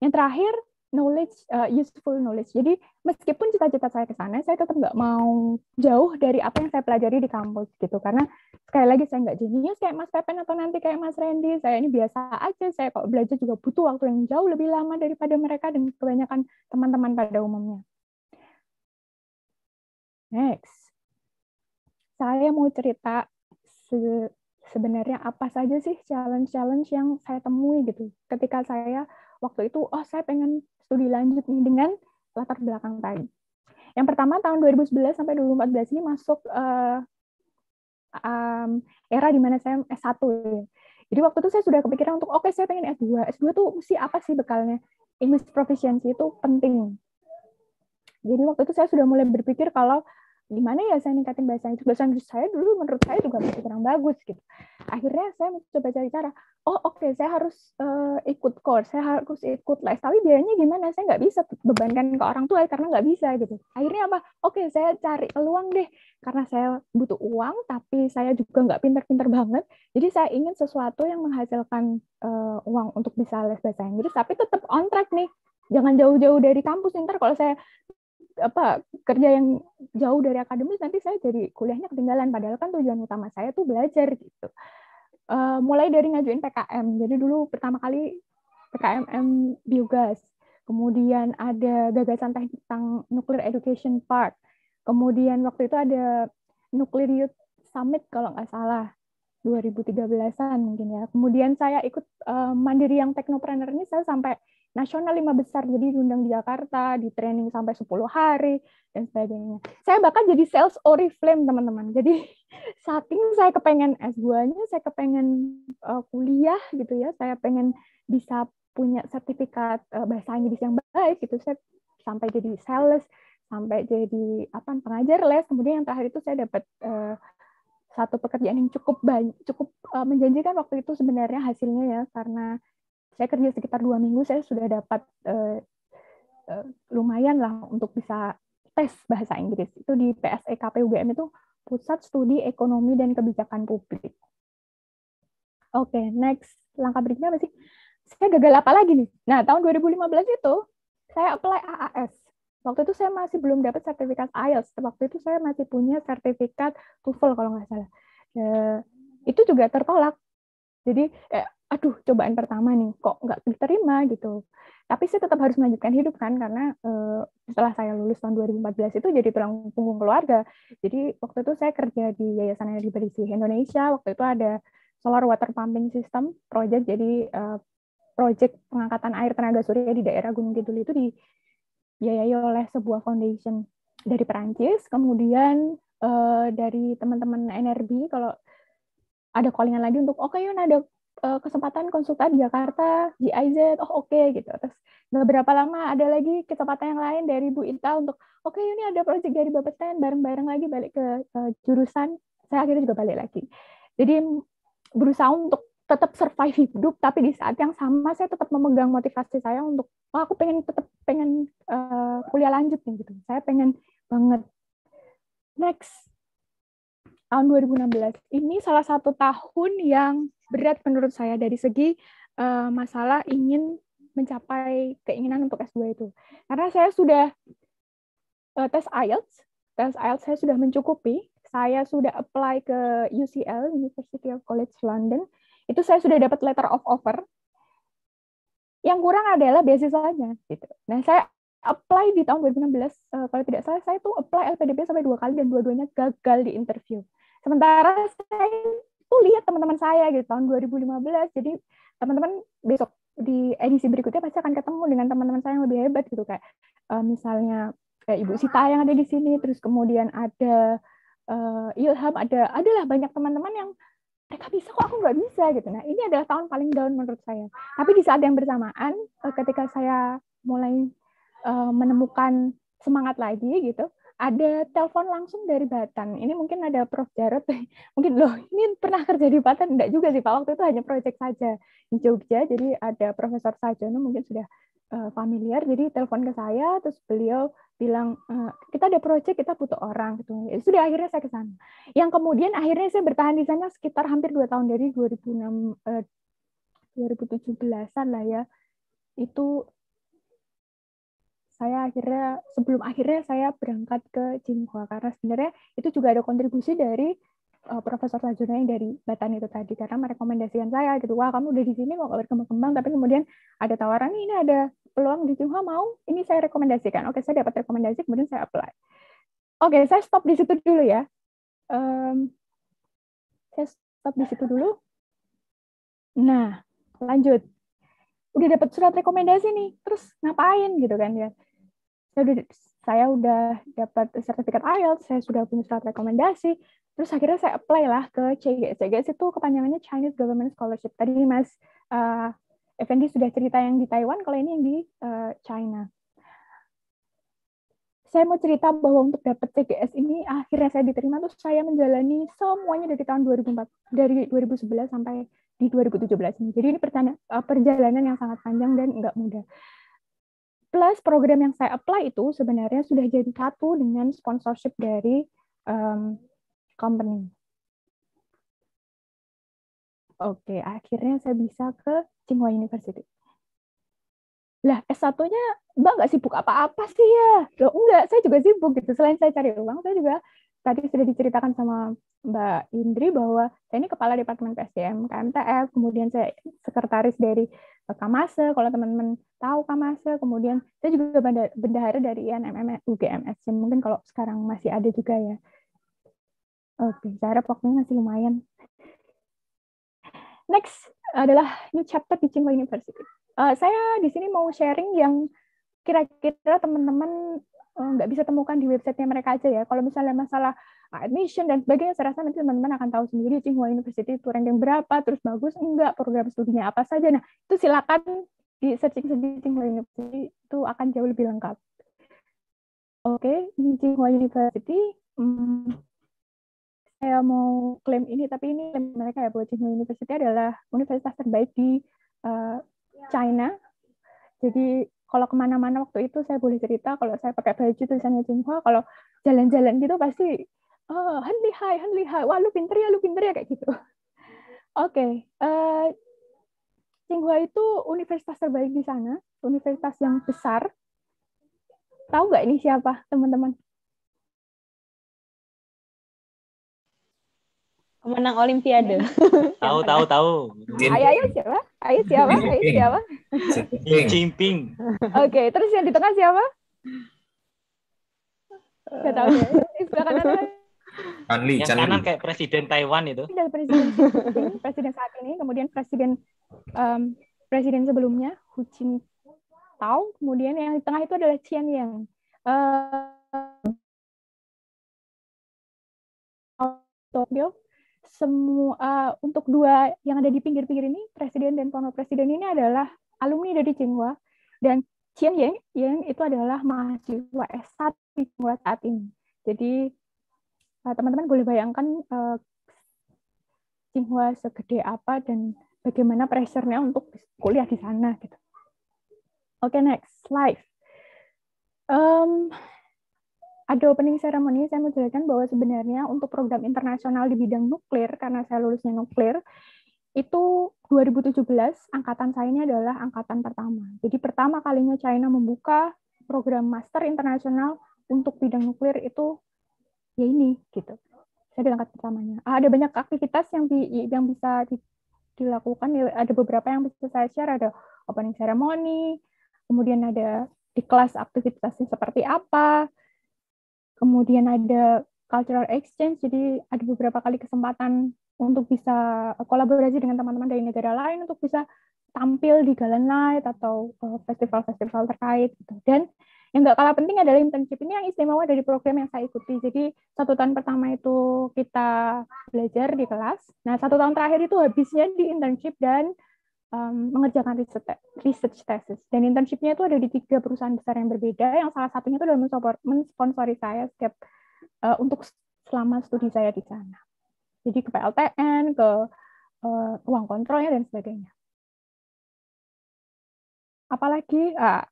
yang terakhir knowledge uh, useful knowledge. Jadi meskipun cita-cita saya ke sana, saya tetap nggak mau jauh dari apa yang saya pelajari di kampus gitu. Karena sekali lagi saya nggak jenius kayak Mas Pepen atau nanti kayak Mas Randy. Saya ini biasa aja. Saya kalau belajar juga butuh waktu yang jauh lebih lama daripada mereka dan kebanyakan teman-teman pada umumnya. Next, saya mau cerita se sebenarnya apa saja sih challenge-challenge yang saya temui gitu. Ketika saya waktu itu oh saya pengen studi lanjut nih dengan latar belakang tadi. Yang pertama tahun 2011 sampai 2014 ini masuk uh, um, era di mana saya S1 ya. Jadi waktu itu saya sudah kepikiran untuk oke okay, saya pengen S2. S2 tuh mesti apa sih bekalnya? English proficiency itu penting. Jadi waktu itu saya sudah mulai berpikir kalau gimana ya saya ningkatin bahasa Inggris bahasa Inggris saya dulu menurut saya juga masih kurang bagus gitu akhirnya saya mencoba cari cara oh oke okay, saya harus uh, ikut course saya harus ikut les tapi biayanya gimana saya nggak bisa bebankan ke orang tua karena nggak bisa gitu akhirnya apa oke okay, saya cari peluang deh karena saya butuh uang tapi saya juga nggak pinter-pinter banget jadi saya ingin sesuatu yang menghasilkan uh, uang untuk bisa les bahasa Inggris tapi tetap on track nih jangan jauh-jauh dari kampus ntar kalau saya apa kerja yang jauh dari akademis nanti saya jadi kuliahnya ketinggalan padahal kan tujuan utama saya tuh belajar gitu uh, mulai dari ngajuin PKM jadi dulu pertama kali PKMM biogas kemudian ada gagasan tentang nuclear education park kemudian waktu itu ada nuclear youth summit kalau nggak salah 2013-an mungkin ya kemudian saya ikut uh, mandiri yang teknopreneur ini saya sampai nasional lima besar jadi diundang di Jakarta di training sampai 10 hari dan sebagainya saya bahkan jadi sales oriflame teman-teman jadi saking saya kepengen S2-nya saya kepengen uh, kuliah gitu ya saya pengen bisa punya sertifikat uh, bahasa Inggris yang baik gitu saya sampai jadi sales sampai jadi apa pengajar les kemudian yang terakhir itu saya dapat uh, satu pekerjaan yang cukup banyak cukup menjanjikan waktu itu sebenarnya hasilnya ya karena saya kerja sekitar dua minggu saya sudah dapat uh, uh, lumayan lah untuk bisa tes bahasa Inggris itu di PSEKP UGM itu pusat studi ekonomi dan kebijakan publik oke okay, next langkah berikutnya apa sih saya gagal apa lagi nih nah tahun 2015 itu saya apply AAS waktu itu saya masih belum dapat sertifikat IELTS waktu itu saya masih punya sertifikat TOEFL kalau nggak salah eh, itu juga tertolak jadi eh, aduh cobaan pertama nih kok nggak diterima gitu. Tapi saya tetap harus melanjutkan hidup kan karena eh, setelah saya lulus tahun 2014 itu jadi tulang punggung keluarga. Jadi waktu itu saya kerja di Yayasan Energi Bersih Indonesia. Waktu itu ada solar water pumping system project jadi uh, project pengangkatan air tenaga surya di daerah Gunung Kidul itu dibiayai oleh sebuah foundation dari Perancis kemudian uh, dari teman-teman Energi kalau ada callingan lagi untuk oke okay, Yun ada uh, kesempatan konsultan di Jakarta GIZ oh oke okay, gitu terus beberapa lama ada lagi kesempatan yang lain dari Bu Ita untuk oke okay, ini ada proyek dari Bapak Ten bareng-bareng lagi balik ke uh, jurusan saya akhirnya juga balik lagi jadi berusaha untuk tetap survive hidup tapi di saat yang sama saya tetap memegang motivasi saya untuk oh, aku pengen tetap pengen uh, kuliah lanjut nih gitu saya pengen banget next tahun 2016 ini salah satu tahun yang berat menurut saya dari segi uh, masalah ingin mencapai keinginan untuk S2 itu. Karena saya sudah uh, tes IELTS, tes IELTS saya sudah mencukupi, saya sudah apply ke UCL, University of College London, itu saya sudah dapat letter of offer. Yang kurang adalah beasiswanya gitu. Nah, saya apply di tahun 2016 uh, eh, kalau tidak salah saya tuh apply LPDP sampai dua kali dan dua-duanya gagal di interview. Sementara saya tuh lihat teman-teman saya gitu tahun 2015. Jadi teman-teman besok di edisi berikutnya pasti akan ketemu dengan teman-teman saya yang lebih hebat gitu kayak uh, misalnya kayak Ibu Sita yang ada di sini, terus kemudian ada uh, Ilham, ada adalah banyak teman-teman yang mereka bisa kok aku nggak bisa gitu. Nah ini adalah tahun paling down menurut saya. Tapi di saat yang bersamaan, eh, ketika saya mulai uh, menemukan semangat lagi gitu, ada telepon langsung dari Batan. Ini mungkin ada Prof. Jarot, mungkin loh ini pernah kerja di Batan, Tidak juga sih Pak, waktu itu hanya proyek saja di Jogja, jadi ada Profesor Sajono mungkin sudah eh, familiar, jadi telepon ke saya, terus beliau bilang, eh, kita ada proyek, kita butuh orang. gitu. Ya sudah akhirnya saya ke sana. Yang kemudian akhirnya saya bertahan di sana sekitar hampir dua tahun dari 2006, 2017-an eh, lah ya, itu saya akhirnya sebelum akhirnya saya berangkat ke Jinghua karena sebenarnya itu juga ada kontribusi dari uh, Profesor Sajuna yang dari Batan itu tadi karena merekomendasikan saya gitu wah kamu udah di sini mau berkembang-kembang tapi kemudian ada tawaran ini ada peluang di Jinghua mau ini saya rekomendasikan oke saya dapat rekomendasi kemudian saya apply oke saya stop di situ dulu ya um, saya stop di situ dulu nah lanjut udah dapat surat rekomendasi nih terus ngapain gitu kan ya saya udah saya udah dapat sertifikat IELTS saya sudah punya surat rekomendasi terus akhirnya saya apply lah ke CGS CGS itu kepanjangannya Chinese Government Scholarship tadi mas uh, eh, Effendi sudah cerita yang di Taiwan kalau ini yang di uh, China saya mau cerita bahwa untuk dapat CGS ini akhirnya saya diterima terus saya menjalani semuanya dari tahun 2004 dari 2011 sampai di 2017 ini. Jadi ini eh, perjalanan yang sangat panjang dan nggak mudah. Plus program yang saya apply itu sebenarnya sudah jadi satu dengan sponsorship dari um, company. Oke, akhirnya saya bisa ke Tsinghua University. Lah, S1-nya Mbak nggak sibuk apa-apa sih ya? Loh, enggak, saya juga sibuk gitu. Selain saya cari uang, saya juga tadi sudah diceritakan sama Mbak Indri bahwa saya ini kepala Departemen PSDM KMTF, kemudian saya sekretaris dari e, Kamase, kalau teman-teman tahu Kamase, kemudian saya juga bendahara dari INMM UGMS, mungkin kalau sekarang masih ada juga ya. Oke, saya harap waktunya masih lumayan. Next adalah new chapter di Tsinghua University. Uh, saya di sini mau sharing yang kira-kira teman-teman Eh, nggak bisa temukan di websitenya mereka aja ya. Kalau misalnya masalah admission dan sebagainya, saya rasa nanti teman-teman akan tahu sendiri Tsinghua University itu ranking berapa, terus bagus enggak, program studinya apa saja. Nah, itu silakan di searching sendiri Tsinghua University itu akan jauh lebih lengkap. Oke, okay, di Tsinghua University, hmm, saya mau klaim ini, tapi ini klaim mereka ya, bahwa Tsinghua University adalah universitas terbaik di uh, China. Jadi kalau kemana-mana waktu itu saya boleh cerita kalau saya pakai baju tulisannya Tionghoa kalau jalan-jalan gitu pasti oh Han lihai Han lihai wah lu pinter ya lu pinter ya kayak gitu oke okay. uh, eh, itu universitas terbaik di sana universitas yang besar tahu nggak ini siapa teman-teman Pemenang Olimpiade. Iya. Tahu tahu tahu. Ayo ayo siapa? Ayo siapa? Ayo siapa? Jinping. Oke, okay, terus yang di tengah siapa? Tidak tahu ya. Silakan Kanli, yang kanan kayak presiden Taiwan itu. Dari presiden presiden saat ini, kemudian presiden um, presiden sebelumnya Hu Jintao, kemudian yang di tengah itu adalah Chen Yang. Uh, Tokyo semua uh, untuk dua yang ada di pinggir-pinggir ini presiden dan pondok presiden ini adalah alumni dari Cinghua dan Qian Yang, Yang itu adalah mahasiswa S1 Tsinghua saat ini. Jadi eh, teman-teman uh, boleh bayangkan uh, segede apa dan bagaimana pressure-nya untuk kuliah di sana gitu. Oke, okay, next slide. Um, ada opening ceremony, saya menjelaskan bahwa sebenarnya untuk program internasional di bidang nuklir, karena saya lulusnya nuklir, itu 2017 angkatan saya ini adalah angkatan pertama. Jadi pertama kalinya China membuka program master internasional untuk bidang nuklir itu ya ini gitu. Saya angkatan pertamanya. Ah, ada banyak aktivitas yang di, yang bisa di, dilakukan. Ya, ada beberapa yang bisa saya share. Ada opening ceremony, kemudian ada di kelas aktivitasnya seperti apa, Kemudian ada cultural exchange, jadi ada beberapa kali kesempatan untuk bisa kolaborasi dengan teman-teman dari negara lain untuk bisa tampil di gala night atau eh, festival-festival terkait. Gitu. Dan yang nggak kalah penting adalah internship ini yang istimewa dari program yang saya ikuti. Jadi satu tahun pertama itu kita belajar di kelas. Nah satu tahun terakhir itu habisnya di internship dan um, mengerjakan research, research thesis. Dan internshipnya itu ada di tiga perusahaan besar yang berbeda, yang salah satunya itu mensupport mensponsori saya setiap uh, untuk selama studi saya di sana. Jadi ke PLTN, ke uh, e, uang kontrolnya dan sebagainya. Apalagi uh,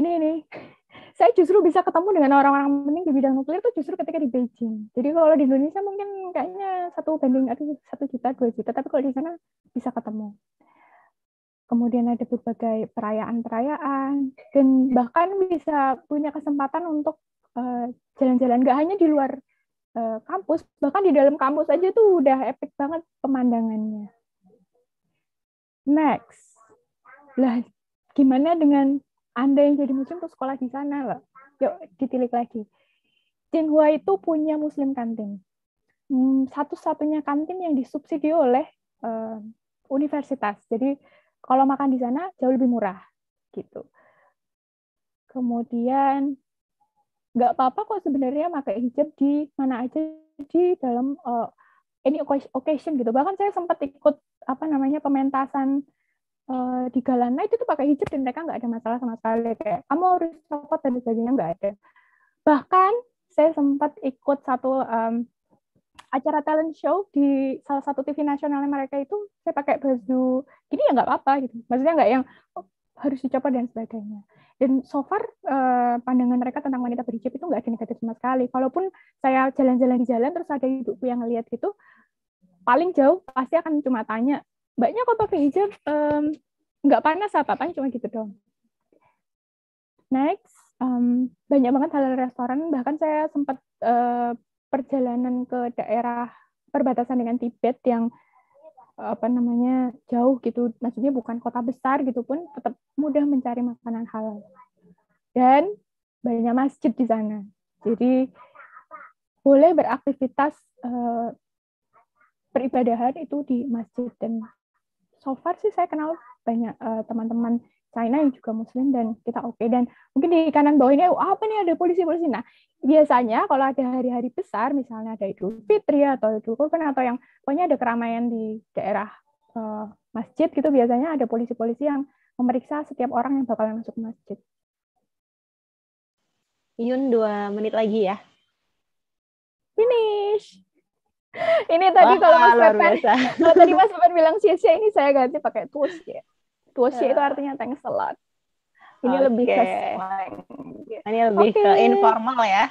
ini ini saya justru bisa ketemu dengan orang-orang penting di bidang nuklir itu justru ketika di Beijing. Jadi kalau di Indonesia mungkin kayaknya satu banding satu juta dua juta, tapi kalau di sana bisa ketemu kemudian ada berbagai perayaan-perayaan, dan bahkan bisa punya kesempatan untuk eh, jalan-jalan. Uh, Nggak hanya di luar uh, kampus, bahkan di dalam kampus aja tuh udah epic banget pemandangannya. Next, lah gimana dengan Anda yang jadi muslim untuk sekolah di sana loh? Yuk, ditilik lagi. Tsinghua itu punya muslim kantin. Hmm, satu-satunya kantin yang disubsidi oleh uh, universitas. Jadi kalau makan di sana jauh lebih murah gitu. Kemudian nggak apa-apa kok sebenarnya pakai hijab di mana aja di dalam uh, any occasion gitu. Bahkan saya sempat ikut apa namanya pementasan uh, di Galana itu tuh pakai hijab dan mereka nggak ada masalah sama sekali kayak kamu harus copot dan sebagainya nggak ada. Bahkan saya sempat ikut satu um, acara talent show di salah satu TV nasionalnya mereka itu saya pakai baju gini ya nggak apa-apa gitu maksudnya nggak yang oh, harus dicoba dan sebagainya dan so far uh, pandangan mereka tentang wanita berhijab itu nggak ada sama sekali walaupun saya jalan-jalan di jalan terus ada ibuku yang lihat gitu paling jauh pasti akan cuma tanya mbaknya kok pakai hijab nggak panas apa apa cuma gitu dong next um, banyak banget halal restoran bahkan saya sempat uh, perjalanan ke daerah perbatasan dengan Tibet yang apa namanya jauh gitu maksudnya bukan kota besar gitu pun tetap mudah mencari makanan halal dan banyak masjid di sana jadi boleh beraktivitas eh, peribadahan itu di masjid dan so far sih saya kenal banyak eh, teman-teman uh, China yang juga muslim dan kita oke okay. dan mungkin di kanan bawah ini oh, apa nih ada polisi-polisi nah biasanya kalau ada hari-hari besar misalnya ada Idul Fitri atau Idul Kurban atau yang pokoknya ada keramaian di daerah uh, masjid gitu biasanya ada polisi-polisi yang memeriksa setiap orang yang bakalan masuk masjid. Yun dua menit lagi ya. Finish. Ini tadi Wah, kalau Mas Pepen, kalau tadi Mas Pepen bilang sia-sia ini saya ganti pakai tools ya. Woshi yeah. itu artinya thanks a lot. Ini okay. lebih ke slang. Ini lebih okay. ke informal ya.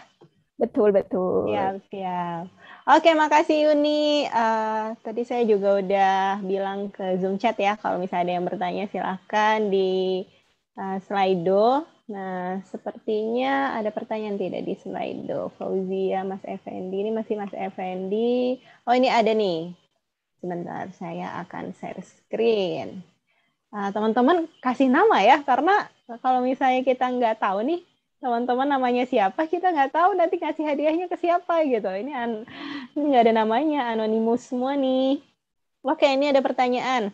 Betul, betul. Siap, siap. Oke, makasih Yuni. Uh, tadi saya juga udah bilang ke Zoom chat ya, kalau misalnya ada yang bertanya silahkan di uh, Slido. Nah, sepertinya ada pertanyaan tidak di Slido. Fauzia, Mas Effendi. Ini masih Mas Effendi. Oh, ini ada nih. Sebentar, saya akan share screen. Nah, teman-teman kasih nama ya, karena kalau misalnya kita nggak tahu nih, teman-teman namanya siapa, kita nggak tahu nanti ngasih hadiahnya ke siapa gitu. Ini nggak ada namanya, anonimus semua nih. Oke, ini ada pertanyaan.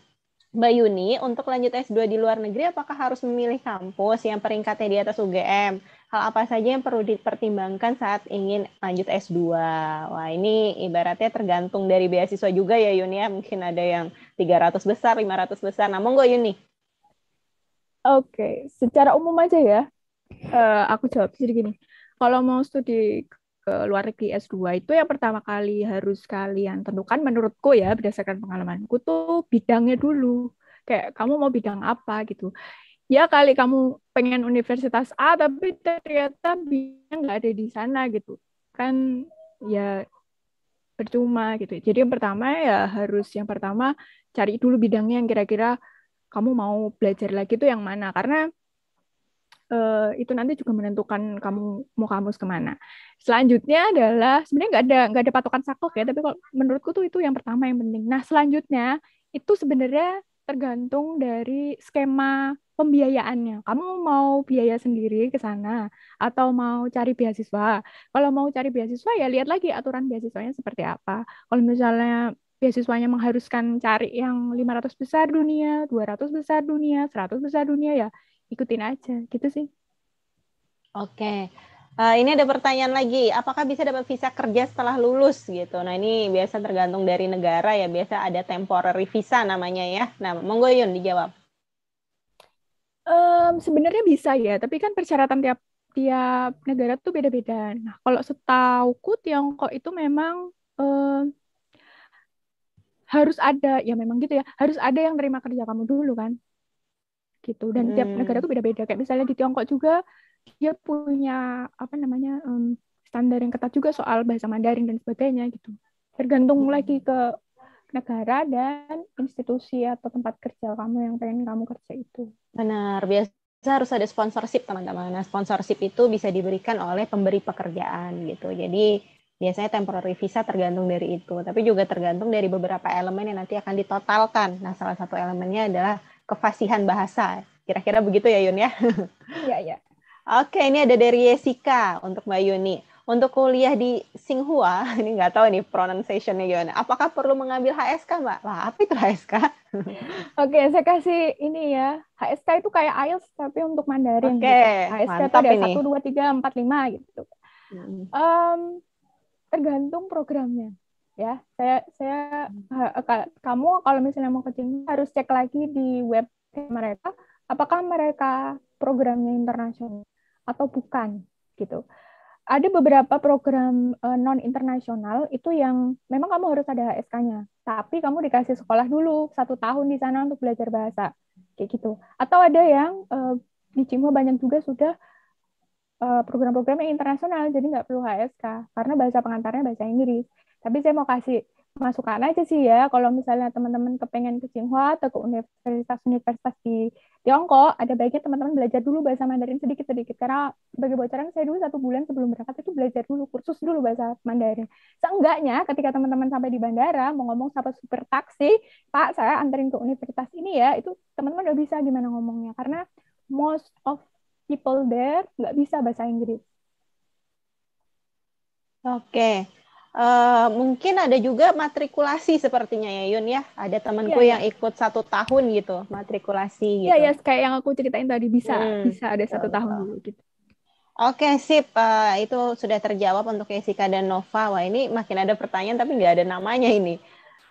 Mbak Yuni, untuk lanjut S2 di luar negeri, apakah harus memilih kampus yang peringkatnya di atas UGM? hal apa saja yang perlu dipertimbangkan saat ingin lanjut S2? Wah, ini ibaratnya tergantung dari beasiswa juga ya Yuni ya. Mungkin ada yang 300 besar, 500 besar. Namun monggo Yuni. Oke, secara umum aja ya. Uh, aku jawab jadi gini. Kalau mau studi ke luar negeri S2 itu yang pertama kali harus kalian tentukan menurutku ya berdasarkan pengalamanku tuh bidangnya dulu. Kayak kamu mau bidang apa gitu ya kali kamu pengen universitas A tapi ternyata b nggak ada di sana gitu kan ya percuma gitu jadi yang pertama ya harus yang pertama cari dulu bidangnya yang kira-kira kamu mau belajar lagi itu yang mana karena Uh, itu nanti juga menentukan kamu mau kamus kemana selanjutnya adalah sebenarnya nggak ada nggak ada patokan saklek ya tapi kalau menurutku tuh itu yang pertama yang penting nah selanjutnya itu sebenarnya tergantung dari skema pembiayaannya. Kamu mau biaya sendiri ke sana atau mau cari beasiswa? Kalau mau cari beasiswa ya lihat lagi aturan beasiswanya seperti apa. Kalau misalnya beasiswanya mengharuskan cari yang 500 besar dunia, 200 besar dunia, 100 besar dunia ya ikutin aja gitu sih. Oke. Uh, ini ada pertanyaan lagi, apakah bisa dapat visa kerja setelah lulus gitu? Nah ini biasa tergantung dari negara ya, biasa ada temporary visa namanya ya. Nah, monggo Yun dijawab. Um, sebenarnya bisa ya, tapi kan persyaratan tiap tiap negara tuh beda-beda. Nah kalau setauku Tiongkok itu memang um, harus ada, ya memang gitu ya, harus ada yang terima kerja kamu dulu kan, gitu. Dan hmm. tiap negara tuh beda-beda. Kayak misalnya di Tiongkok juga dia punya apa namanya um, standar yang ketat juga soal bahasa Mandarin dan sebagainya gitu. Tergantung hmm. lagi ke negara dan institusi atau tempat kerja kamu yang pengen kamu kerja itu. Benar, biasa harus ada sponsorship teman-teman. Nah, sponsorship itu bisa diberikan oleh pemberi pekerjaan gitu. Jadi biasanya temporary visa tergantung dari itu, tapi juga tergantung dari beberapa elemen yang nanti akan ditotalkan. Nah, salah satu elemennya adalah kefasihan bahasa. Kira-kira begitu ya Yun ya? Iya, iya. Oke, ini ada dari Jessica untuk Mbak Yuni. Untuk kuliah di Singhua, ini nggak tahu nih pronunciation-nya gimana. Apakah perlu mengambil HSK, Mbak? Lah, apa itu HSK? Oke, saya kasih ini ya. HSK itu kayak IELTS, tapi untuk Mandarin. Oke, gitu. HSK mantap itu ada ini. 1, 2, 3, 4, 5 gitu. Hmm. Um, tergantung programnya ya saya saya hmm. eh, kamu kalau misalnya mau ke China harus cek lagi di web mereka apakah mereka programnya internasional atau bukan gitu. Ada beberapa program eh, non internasional itu yang memang kamu harus ada HSK-nya, tapi kamu dikasih sekolah dulu satu tahun di sana untuk belajar bahasa kayak gitu. Atau ada yang eh, di Cimo banyak juga sudah eh, program-program yang internasional, jadi nggak perlu HSK karena bahasa pengantarnya bahasa Inggris. Tapi saya mau kasih masukan aja sih ya kalau misalnya teman-teman kepengen ke Tsinghua atau ke universitas-universitas di Tiongkok ada baiknya teman-teman belajar dulu bahasa Mandarin sedikit-sedikit karena bagi bocoran saya dulu satu bulan sebelum berangkat itu belajar dulu kursus dulu bahasa Mandarin seenggaknya ketika teman-teman sampai di bandara mau ngomong sama super taksi Pak saya anterin ke universitas ini ya itu teman-teman udah bisa gimana ngomongnya karena most of people there nggak bisa bahasa Inggris oke okay. Eh, mungkin ada juga matrikulasi sepertinya ya Yun ya. Ada temanku ya, yang ikut satu tahun gitu matrikulasi. Iya gitu. ya kayak yang aku ceritain tadi bisa hmm, bisa ada satu tahun dulu gitu. Oke sip uh, itu sudah terjawab untuk Jessica dan Nova. Wah ini makin ada pertanyaan tapi nggak ada namanya ini.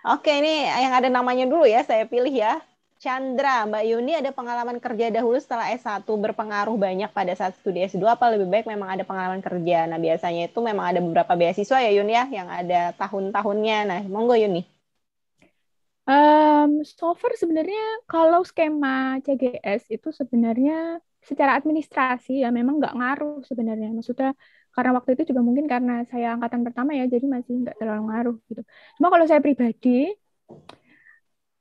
Oke ini yang ada namanya dulu ya saya pilih ya. Chandra, Mbak Yuni ada pengalaman kerja dahulu setelah S1 berpengaruh banyak pada saat studi S2 apa lebih baik memang ada pengalaman kerja. Nah, biasanya itu memang ada beberapa beasiswa ya Yun ya yang ada tahun-tahunnya. Nah, monggo Yuni. Um, so far sebenarnya kalau skema CGS itu sebenarnya secara administrasi ya memang nggak ngaruh sebenarnya. Maksudnya karena waktu itu juga mungkin karena saya angkatan pertama ya, jadi masih nggak terlalu ngaruh gitu. Cuma kalau saya pribadi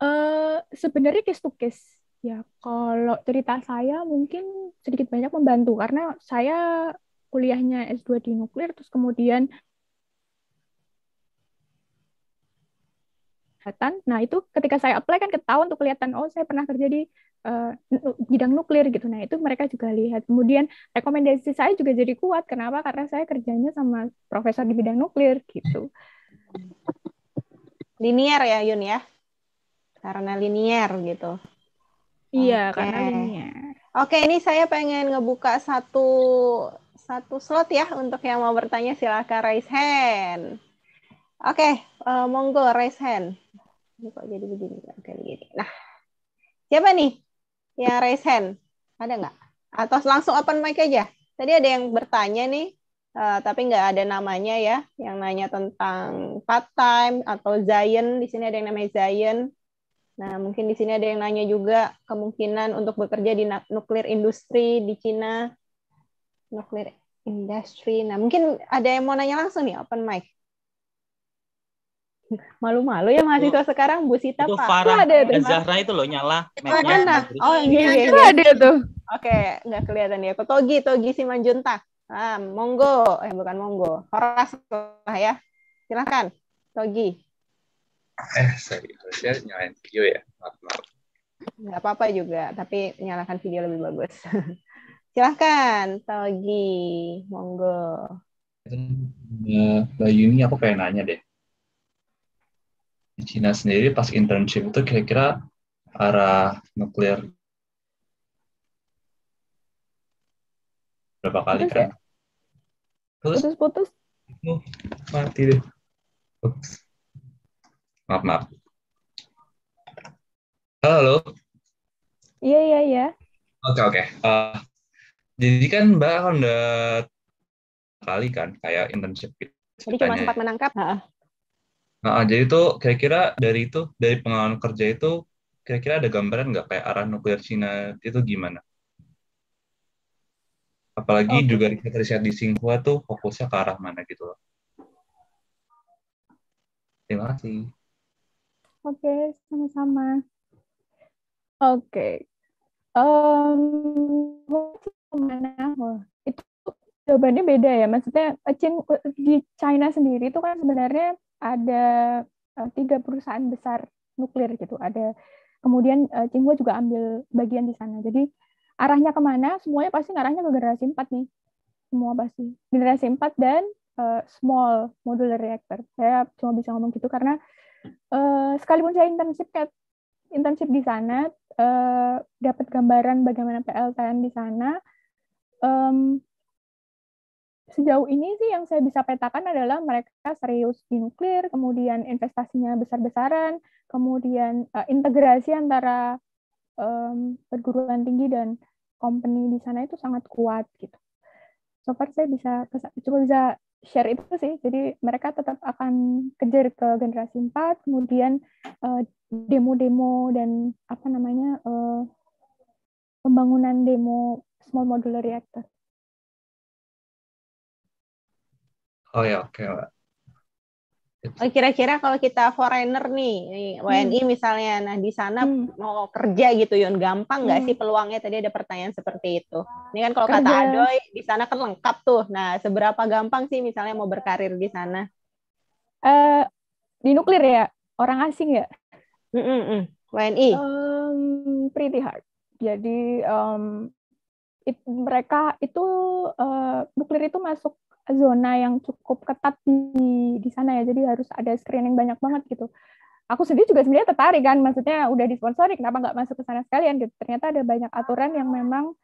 Eh, sebenarnya case to case ya kalau cerita saya mungkin sedikit banyak membantu karena saya kuliahnya S2 di nuklir terus kemudian kesehatan. Nah, itu ketika saya apply kan ketahuan untuk kelihatan oh saya pernah kerja di uh, bidang nuklir gitu. Nah, itu mereka juga lihat. Kemudian rekomendasi saya juga jadi kuat. Kenapa? Karena saya kerjanya sama profesor di bidang nuklir gitu. linear ya, Yun ya. Karena linier gitu. Iya, okay. karena linier. Oke, okay, ini saya pengen ngebuka satu satu slot ya untuk yang mau bertanya silahkan raise hand. Oke, okay, uh, eh, monggo raise hand. Ini kok jadi begini? Oke, begini. Nah, siapa nih yang raise hand? Ada nggak? Atau langsung open mic aja? Tadi ada yang bertanya nih, uh, tapi nggak ada namanya ya, yang nanya tentang part time atau Zion. Di sini ada yang namanya Zion. Nah, mungkin di sini ada yang nanya juga kemungkinan untuk bekerja di nuklir industri di Cina. Nuklir industri. Nah, mungkin ada yang mau nanya langsung nih, open mic. Malu-malu ya mahasiswa itu, sekarang, Bu Sita, itu Pak. Farah ada dan Zahra itu loh, nyala. Mana? Oh, iya, iya. iya. ada tuh. Oke, nggak kelihatan ya. Togi, Togi Simanjuntak. Ah, monggo. Eh, bukan monggo. Horas lah ya. Silahkan, Togi eh sorry harusnya nyalain video ya maaf maaf Gak apa-apa juga tapi nyalakan video lebih bagus silahkan Togi monggo eh, Mbak Yuni aku pengen nanya deh di Cina sendiri pas internship itu kira-kira arah nuklir berapa kali putus kan? Putus, ya? putus, putus. Oh, mati deh. Oops. Maaf, maaf. Halo, Iya, iya, iya. Oke, oke. Eh, jadi kan Mbak kan udah kali kan kayak internship gitu. Jadi cuma sempat menangkap, ha? Nah, jadi tuh kira-kira dari itu, dari pengalaman kerja itu, kira-kira ada gambaran nggak kayak arah nuklir Cina itu gimana? Apalagi okay. juga riset-riset di Singhua tuh fokusnya ke arah mana gitu loh. Terima kasih. Oke, okay, sama-sama. Oke. Okay. Um, itu jawabannya beda ya. Maksudnya di China sendiri itu kan sebenarnya ada eh, tiga perusahaan besar nuklir gitu. Ada kemudian uh, eh, Cingwa juga ambil bagian di sana. Jadi arahnya kemana? Semuanya pasti arahnya ke generasi 4 nih. Semua pasti generasi 4 dan uh, small modular reactor. Saya cuma bisa ngomong gitu karena Eh, sekalipun saya internship internship di sana uh, dapat gambaran bagaimana PLTN di sana um, sejauh ini sih yang saya bisa petakan adalah mereka serius di nuklir, kemudian investasinya besar-besaran, kemudian uh, integrasi antara um, perguruan tinggi dan company di sana itu sangat kuat gitu. So far saya bisa cuma bisa share itu sih. Jadi mereka tetap akan kejar ke generasi 4, kemudian eh, demo-demo uh, dan apa namanya uh, pembangunan demo small modular reactor. Oh ya, oke, okay, Oh, kira-kira kalau kita foreigner nih, WNI hmm. misalnya, nah di sana hmm. mau kerja gitu, Yun, gampang nggak hmm. sih peluangnya? Tadi ada pertanyaan seperti itu. Ini kan kalau kata Adoy, di sana kan lengkap tuh. Nah, seberapa gampang sih misalnya mau berkarir di sana? Uh, di nuklir ya, orang asing ya. Mm hmm, -mm. WNI. Um, pretty hard. Jadi um, it, mereka itu uh, nuklir itu masuk zona yang cukup ketat di di sana ya jadi harus ada screening banyak banget gitu aku sendiri juga sebenarnya tertarik kan maksudnya udah disponsori kenapa nggak masuk ke sana sekalian gitu ternyata ada banyak aturan yang memang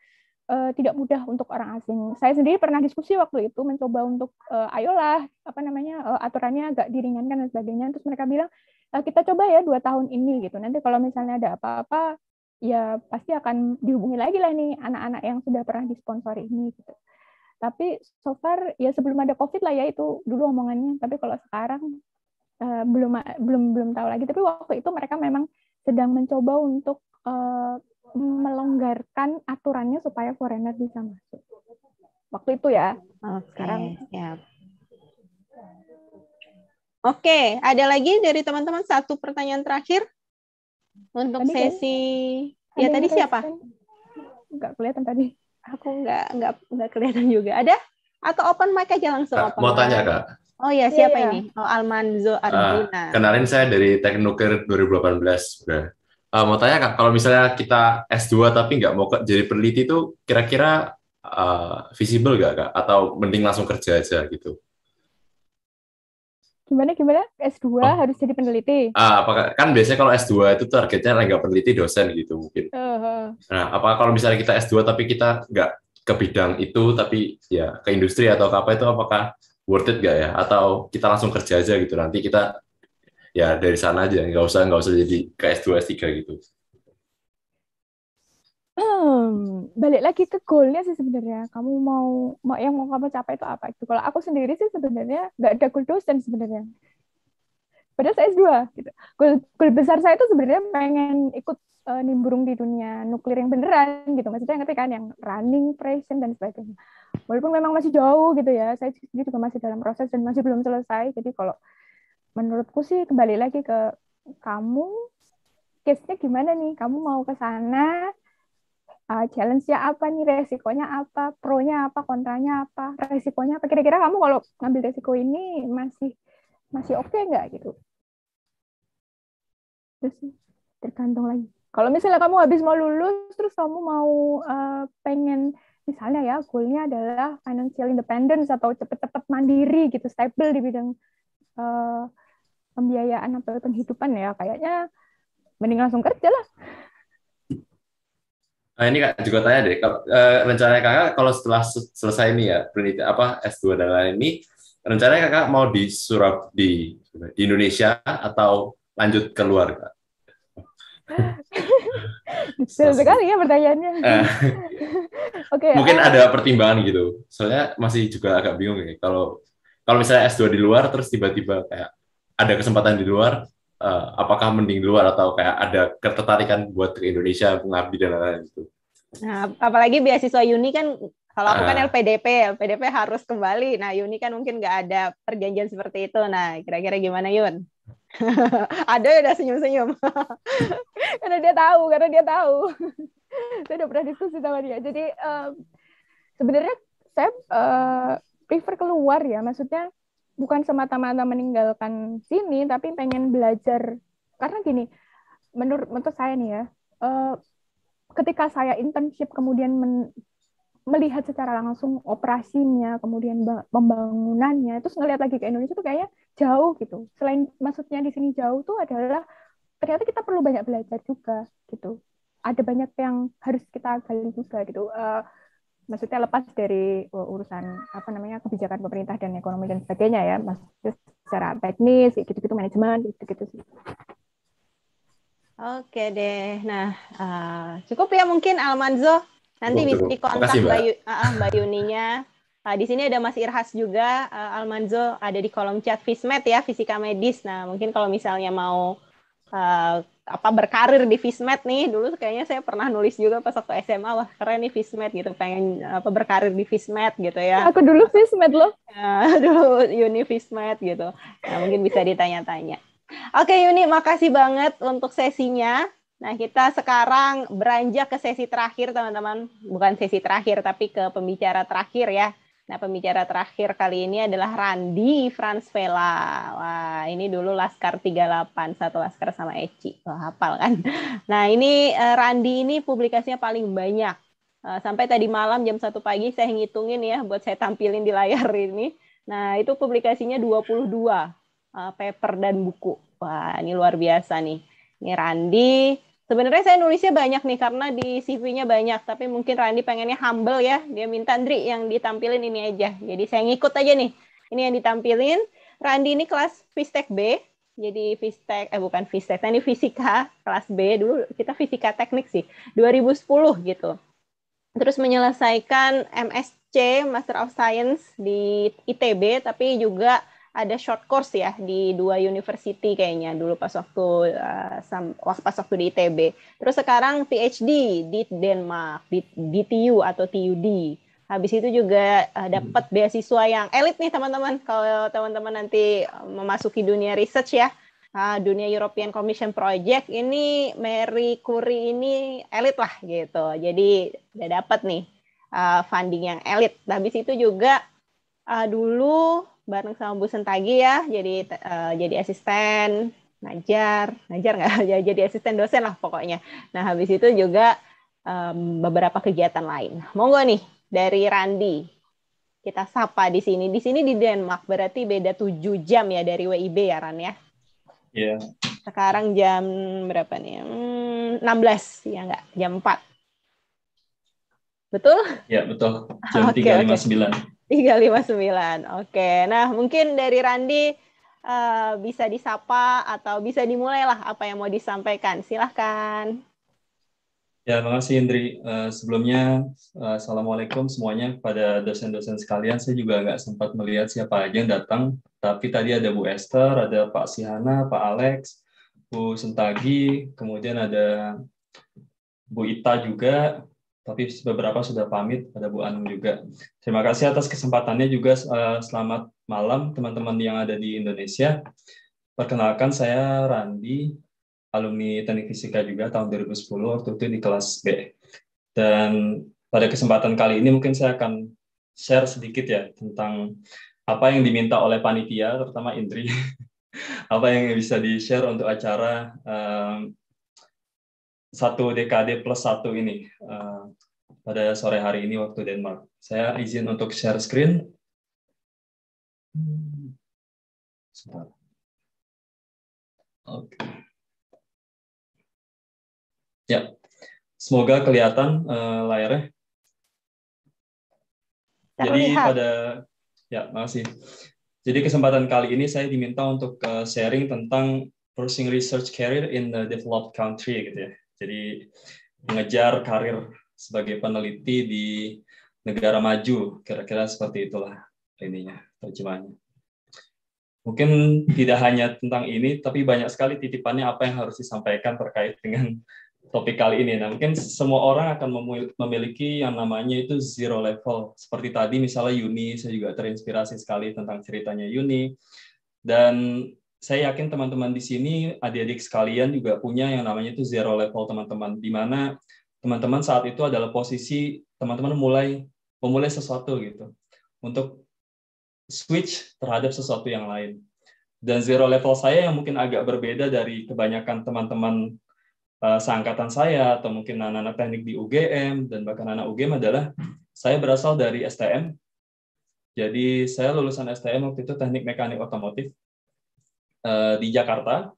uh, tidak mudah untuk orang asing saya sendiri pernah diskusi waktu itu mencoba untuk uh, ayolah apa namanya uh, aturannya agak diringankan dan sebagainya terus mereka bilang e, kita coba ya dua tahun ini gitu nanti kalau misalnya ada apa-apa ya pasti akan dihubungi lagi lah nih anak-anak yang sudah pernah disponsori ini gitu tapi so far ya sebelum ada COVID lah ya itu dulu omongannya. Tapi kalau sekarang uh, belum belum belum tahu lagi. Tapi waktu itu mereka memang sedang mencoba untuk uh, melonggarkan aturannya supaya foreigner bisa masuk. Waktu itu ya. Okay, sekarang. ya Oke, okay, ada lagi dari teman-teman satu pertanyaan terakhir untuk tadi sesi. Kan? Ya tadi siapa? Enggak kelihatan tadi aku nggak nggak nggak kelihatan juga. Ada? Atau open mic aja langsung? Kak, mau tanya kak? Oh ya siapa yeah. ini? Oh Almanzo ah, Arjuna. Uh, kenalin saya dari Teknoker 2018. Udah. Uh, mau tanya kak, kalau misalnya kita S2 tapi nggak mau jadi peneliti itu kira-kira uh, visible nggak kak? Atau mending langsung kerja aja gitu? gimana gimana S2 oh. harus jadi peneliti? Ah, apakah kan biasanya kalau S2 itu targetnya nggak peneliti dosen gitu mungkin. Uh. Nah, apa kalau misalnya kita S2 tapi kita nggak ke bidang itu tapi ya ke industri atau ke apa itu apakah worth it gak ya? Atau kita langsung kerja aja gitu nanti kita ya dari sana aja nggak usah nggak usah jadi ke S2 S3 gitu. Hmm, balik lagi ke goalnya sih sebenarnya kamu mau yang mau kamu capai itu apa itu kalau aku sendiri sih sebenarnya nggak ada goal dosen sebenarnya pada saya S2 gitu goal, goal besar saya itu sebenarnya pengen ikut uh, nimbrung di dunia nuklir yang beneran gitu maksudnya ngerti kan yang running present dan sebagainya walaupun memang masih jauh gitu ya saya juga masih dalam proses dan masih belum selesai jadi kalau menurutku sih kembali lagi ke kamu case-nya gimana nih kamu mau ke sana uh, challenge-nya apa nih, resikonya apa, pro-nya apa, kontranya apa, resikonya apa. Kira-kira kamu kalau ngambil resiko ini masih masih oke okay nggak gitu? Terus tergantung lagi. Kalau misalnya kamu habis mau lulus, terus kamu mau uh, pengen misalnya ya goalnya adalah financial independence atau cepet-cepet mandiri gitu, stable di bidang uh, pembiayaan atau penghidupan ya, kayaknya mending langsung kerja lah Nah, ini kak juga tanya deh, uh, eh, rencananya kakak kalau setelah selesai ini ya penelitian apa S2 dan lain ini, rencananya kakak mau di Surab di, di Indonesia atau lanjut ke luar kak? Detail sekali ya pertanyaannya. Eh, Oke. Okay, mungkin uh, ada pertimbangan gitu. Soalnya masih juga agak bingung nih kalau kalau misalnya S2 di luar terus tiba-tiba kayak ada kesempatan di luar uh, apakah mending di luar atau kayak ada ketertarikan buat ke Indonesia mengabdi dan lain-lain itu. Nah, apalagi beasiswa Uni kan kalau aku kan ah. LPDP, LPDP harus kembali. Nah, Uni kan mungkin nggak ada perjanjian seperti itu. Nah, kira-kira gimana Yun? ada ya udah senyum-senyum. karena dia tahu, karena dia tahu. saya udah pernah diskusi sama dia. Jadi um, sebenarnya saya uh, prefer keluar ya. Maksudnya bukan semata-mata meninggalkan sini tapi pengen belajar karena gini menurut menurut saya nih ya uh, ketika saya internship kemudian men, melihat secara langsung operasinya kemudian pembangunannya terus ngelihat lagi ke Indonesia tuh kayaknya jauh gitu selain maksudnya di sini jauh tuh adalah ternyata kita perlu banyak belajar juga gitu ada banyak yang harus kita gali juga gitu uh, maksudnya lepas dari uh, urusan apa namanya kebijakan pemerintah dan ekonomi dan sebagainya ya, maksudnya secara teknis gitu-gitu manajemen gitu-gitu sih. Oke deh. Nah, uh, cukup ya mungkin Almanzo. Nanti bisa dikontak Bayu Mbak, uh, uh, Mbak Yuninya. Uh, di sini ada Mas Irhas juga, uh, Almanzo ada di kolom chat Fismet ya, Fisika Medis. Nah, mungkin kalau misalnya mau uh, apa berkarir di Vismed nih dulu kayaknya saya pernah nulis juga pas waktu SMA wah keren nih Vismed gitu pengen apa berkarir di Vismed gitu ya aku dulu Vismed loh ah, dulu Uni Vismed gitu nah, mungkin bisa ditanya-tanya oke Uni makasih banget untuk sesinya nah kita sekarang beranjak ke sesi terakhir teman-teman bukan sesi terakhir tapi ke pembicara terakhir ya Nah, pembicara terakhir kali ini adalah Randi Franz Vela. Wah, ini dulu Laskar 38, satu Laskar sama Eci. Wah, hafal kan? Nah, ini eh, Randi ini publikasinya paling banyak. Eh, sampai tadi malam jam 1 pagi saya ngitungin ya buat saya tampilin di layar ini. Nah, itu publikasinya 22 eh, paper dan buku. Wah, ini luar biasa nih. Ini Randi Sebenarnya saya nulisnya banyak nih karena di CV-nya banyak, tapi mungkin Randy pengennya humble ya. Dia minta Andri yang ditampilin ini aja. Jadi saya ngikut aja nih. Ini yang ditampilin. Randy ini kelas Fistek B. Jadi Fistek eh bukan Fistek, ini Fisika kelas B. Dulu kita Fisika Teknik sih. 2010 gitu. Terus menyelesaikan MSc Master of Science di ITB tapi juga ada short course ya di dua university kayaknya dulu pas waktu uh, sam, pas waktu di ITB. Terus sekarang PhD di Denmark di, di TU atau TUD. Habis itu juga uh, eh, hmm. dapat beasiswa yang elit nih teman-teman. Kalau teman-teman nanti memasuki dunia research ya, uh, dunia European Commission Project ini Mary Curie ini elit lah gitu. Jadi udah dapat nih uh, funding yang elit. Habis itu juga uh, dulu bareng sama Bu Sentagi ya, jadi uh, jadi asisten ngajar, ngajar nggak jadi asisten dosen lah pokoknya. Nah habis itu juga um, beberapa kegiatan lain. Monggo nih dari Randi kita sapa di sini. Di sini di Denmark berarti beda 7 jam ya dari WIB ya Ran ya. Iya. Yeah. Sekarang jam berapa nih? Hmm, 16 ya enggak? Jam 4. Betul? Ya, betul. Jam okay, 3.59. Okay. 359. Oke. Nah, mungkin dari Randi uh, bisa disapa atau bisa dimulailah apa yang mau disampaikan. Silahkan. Ya, makasih Indri. Uh, sebelumnya, uh, Assalamualaikum semuanya pada dosen-dosen sekalian. Saya juga nggak sempat melihat siapa aja yang datang, tapi tadi ada Bu Esther, ada Pak Sihana, Pak Alex, Bu Sentagi, kemudian ada Bu Ita juga, tapi beberapa sudah pamit pada Bu Anung juga. Terima kasih atas kesempatannya juga. Eh, selamat malam teman-teman yang ada di Indonesia. Perkenalkan saya Randi, alumni Teknik Fisika juga tahun 2010 waktu itu di kelas B. Dan pada kesempatan kali ini mungkin saya akan share sedikit ya tentang apa yang diminta oleh panitia, terutama Indri. apa yang bisa di-share untuk acara eh, satu dekade plus satu ini uh, pada sore hari ini waktu Denmark. Saya izin untuk share screen. Oke. Okay. Ya, semoga kelihatan uh, layarnya. Jadi pada ya makasih. Jadi kesempatan kali ini saya diminta untuk eh, sharing tentang pursuing research career in the developed country gitu ya. Jadi mengejar karir sebagai peneliti di negara maju, kira-kira seperti itulah ininya terjemahannya. Mungkin tidak hanya tentang ini, tapi banyak sekali titipannya apa yang harus disampaikan terkait dengan topik kali ini. Nah, mungkin semua orang akan memiliki yang namanya itu zero level. Seperti tadi misalnya Yuni, saya juga terinspirasi sekali tentang ceritanya Yuni. Dan saya yakin teman-teman di sini, adik-adik sekalian juga punya yang namanya itu zero level teman-teman, di mana teman-teman saat itu adalah posisi teman-teman mulai memulai sesuatu gitu, untuk switch terhadap sesuatu yang lain. Dan zero level saya yang mungkin agak berbeda dari kebanyakan teman-teman uh, seangkatan saya atau mungkin anak-anak teknik di UGM dan bahkan anak UGM adalah saya berasal dari STM. Jadi saya lulusan STM waktu itu teknik mekanik otomotif Eh, di Jakarta.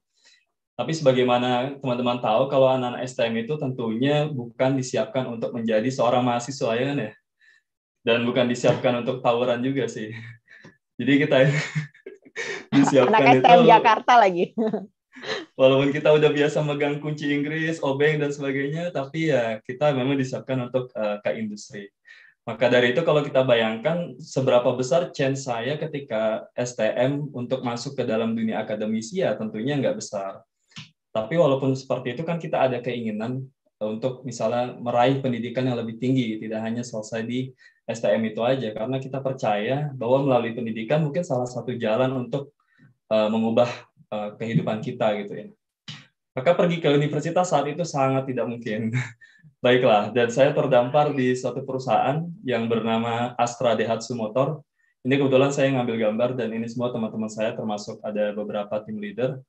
Tapi sebagaimana teman-teman tahu, kalau anak-anak STM itu tentunya bukan disiapkan untuk menjadi seorang mahasiswa ya kan ya, dan bukan disiapkan untuk tawuran juga sih. Jadi kita disiapkan anak STM itu, Jakarta lagi. Walaupun kita udah biasa megang kunci Inggris, obeng dan sebagainya, tapi ya kita memang disiapkan untuk uh, ke industri. Maka dari itu kalau kita bayangkan seberapa besar chance saya ketika STM untuk masuk ke dalam dunia akademisi ya tentunya nggak besar. Tapi walaupun seperti itu kan kita ada keinginan untuk misalnya meraih pendidikan yang lebih tinggi, tidak hanya selesai di STM itu aja, karena kita percaya bahwa melalui pendidikan mungkin salah satu jalan untuk eh, mengubah eh, kehidupan kita gitu ya. Maka pergi ke universitas saat itu sangat tidak mungkin. Baiklah, dan saya terdampar di suatu perusahaan yang bernama Astra Dehatsu Motor. Ini kebetulan saya ngambil gambar dan ini semua teman-teman saya termasuk ada beberapa tim leader.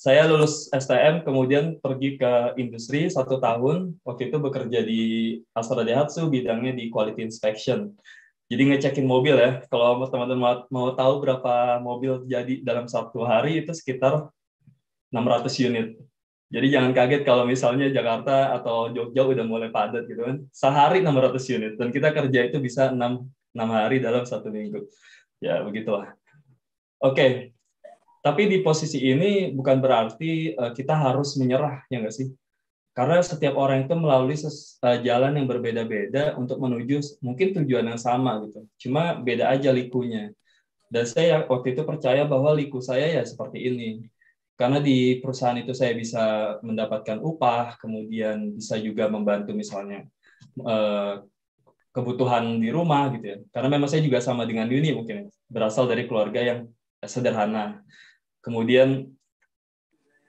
Saya lulus STM kemudian pergi ke industri satu tahun. Waktu itu bekerja di Astra Dehatsu bidangnya di quality inspection. Jadi ngecekin mobil ya. Kalau teman-teman mau tahu berapa mobil jadi dalam satu hari itu sekitar 600 unit jadi jangan kaget kalau misalnya Jakarta atau Jogja udah mulai padat gitu kan. Sehari 600 unit dan kita kerja itu bisa 6, 6 hari dalam satu minggu. Ya begitulah. Oke. Okay. Tapi di posisi ini bukan berarti eh, kita harus menyerah ya nggak sih? Karena setiap orang itu melalui eh, jalan yang berbeda-beda untuk menuju mungkin tujuan yang sama gitu. Cuma beda aja likunya. Dan saya waktu itu percaya bahwa liku saya ya seperti ini karena di perusahaan itu saya bisa mendapatkan upah, kemudian bisa juga membantu misalnya eh, kebutuhan di rumah gitu ya. Karena memang saya juga sama dengan Yuni mungkin berasal dari keluarga yang sederhana. Kemudian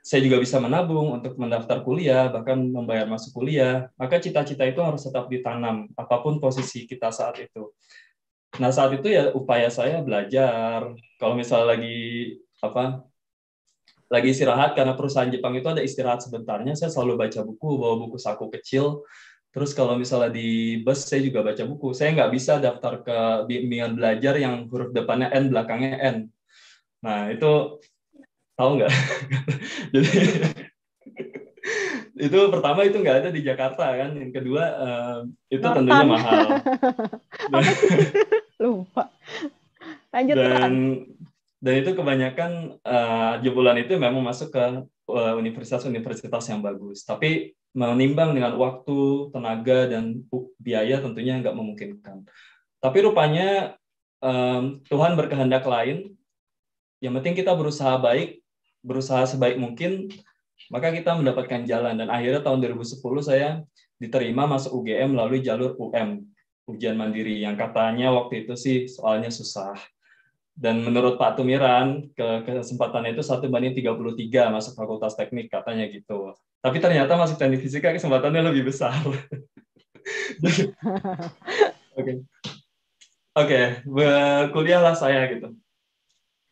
saya juga bisa menabung untuk mendaftar kuliah, bahkan membayar masuk kuliah. Maka cita-cita itu harus tetap ditanam, apapun posisi kita saat itu. Nah saat itu ya upaya saya belajar. Kalau misalnya lagi apa lagi istirahat karena perusahaan Jepang itu ada istirahat sebentarnya saya selalu baca buku bawa buku saku kecil terus kalau misalnya di bus saya juga baca buku saya nggak bisa daftar ke bimbingan belajar yang huruf depannya n belakangnya n nah itu tahu nggak jadi itu pertama itu nggak ada di Jakarta kan yang kedua eh, itu Nortan. tentunya mahal lupa lanjut dan dan itu kebanyakan uh, jebolan itu memang masuk ke eh, universitas-universitas uh, yang bagus tapi menimbang dengan waktu tenaga dan biaya tentunya nggak memungkinkan tapi rupanya um, Tuhan berkehendak lain yang penting kita berusaha baik berusaha sebaik mungkin maka kita mendapatkan jalan dan akhirnya tahun 2010 saya diterima masuk UGM melalui jalur UM ujian mandiri yang katanya waktu itu sih soalnya susah dan menurut Pak Tumiran, ke kesempatannya itu satu banding 33 masuk fakultas teknik katanya gitu. Tapi ternyata masuk teknik fisika kesempatannya lebih besar. Oke. Oke, okay. okay. kuliahlah saya gitu.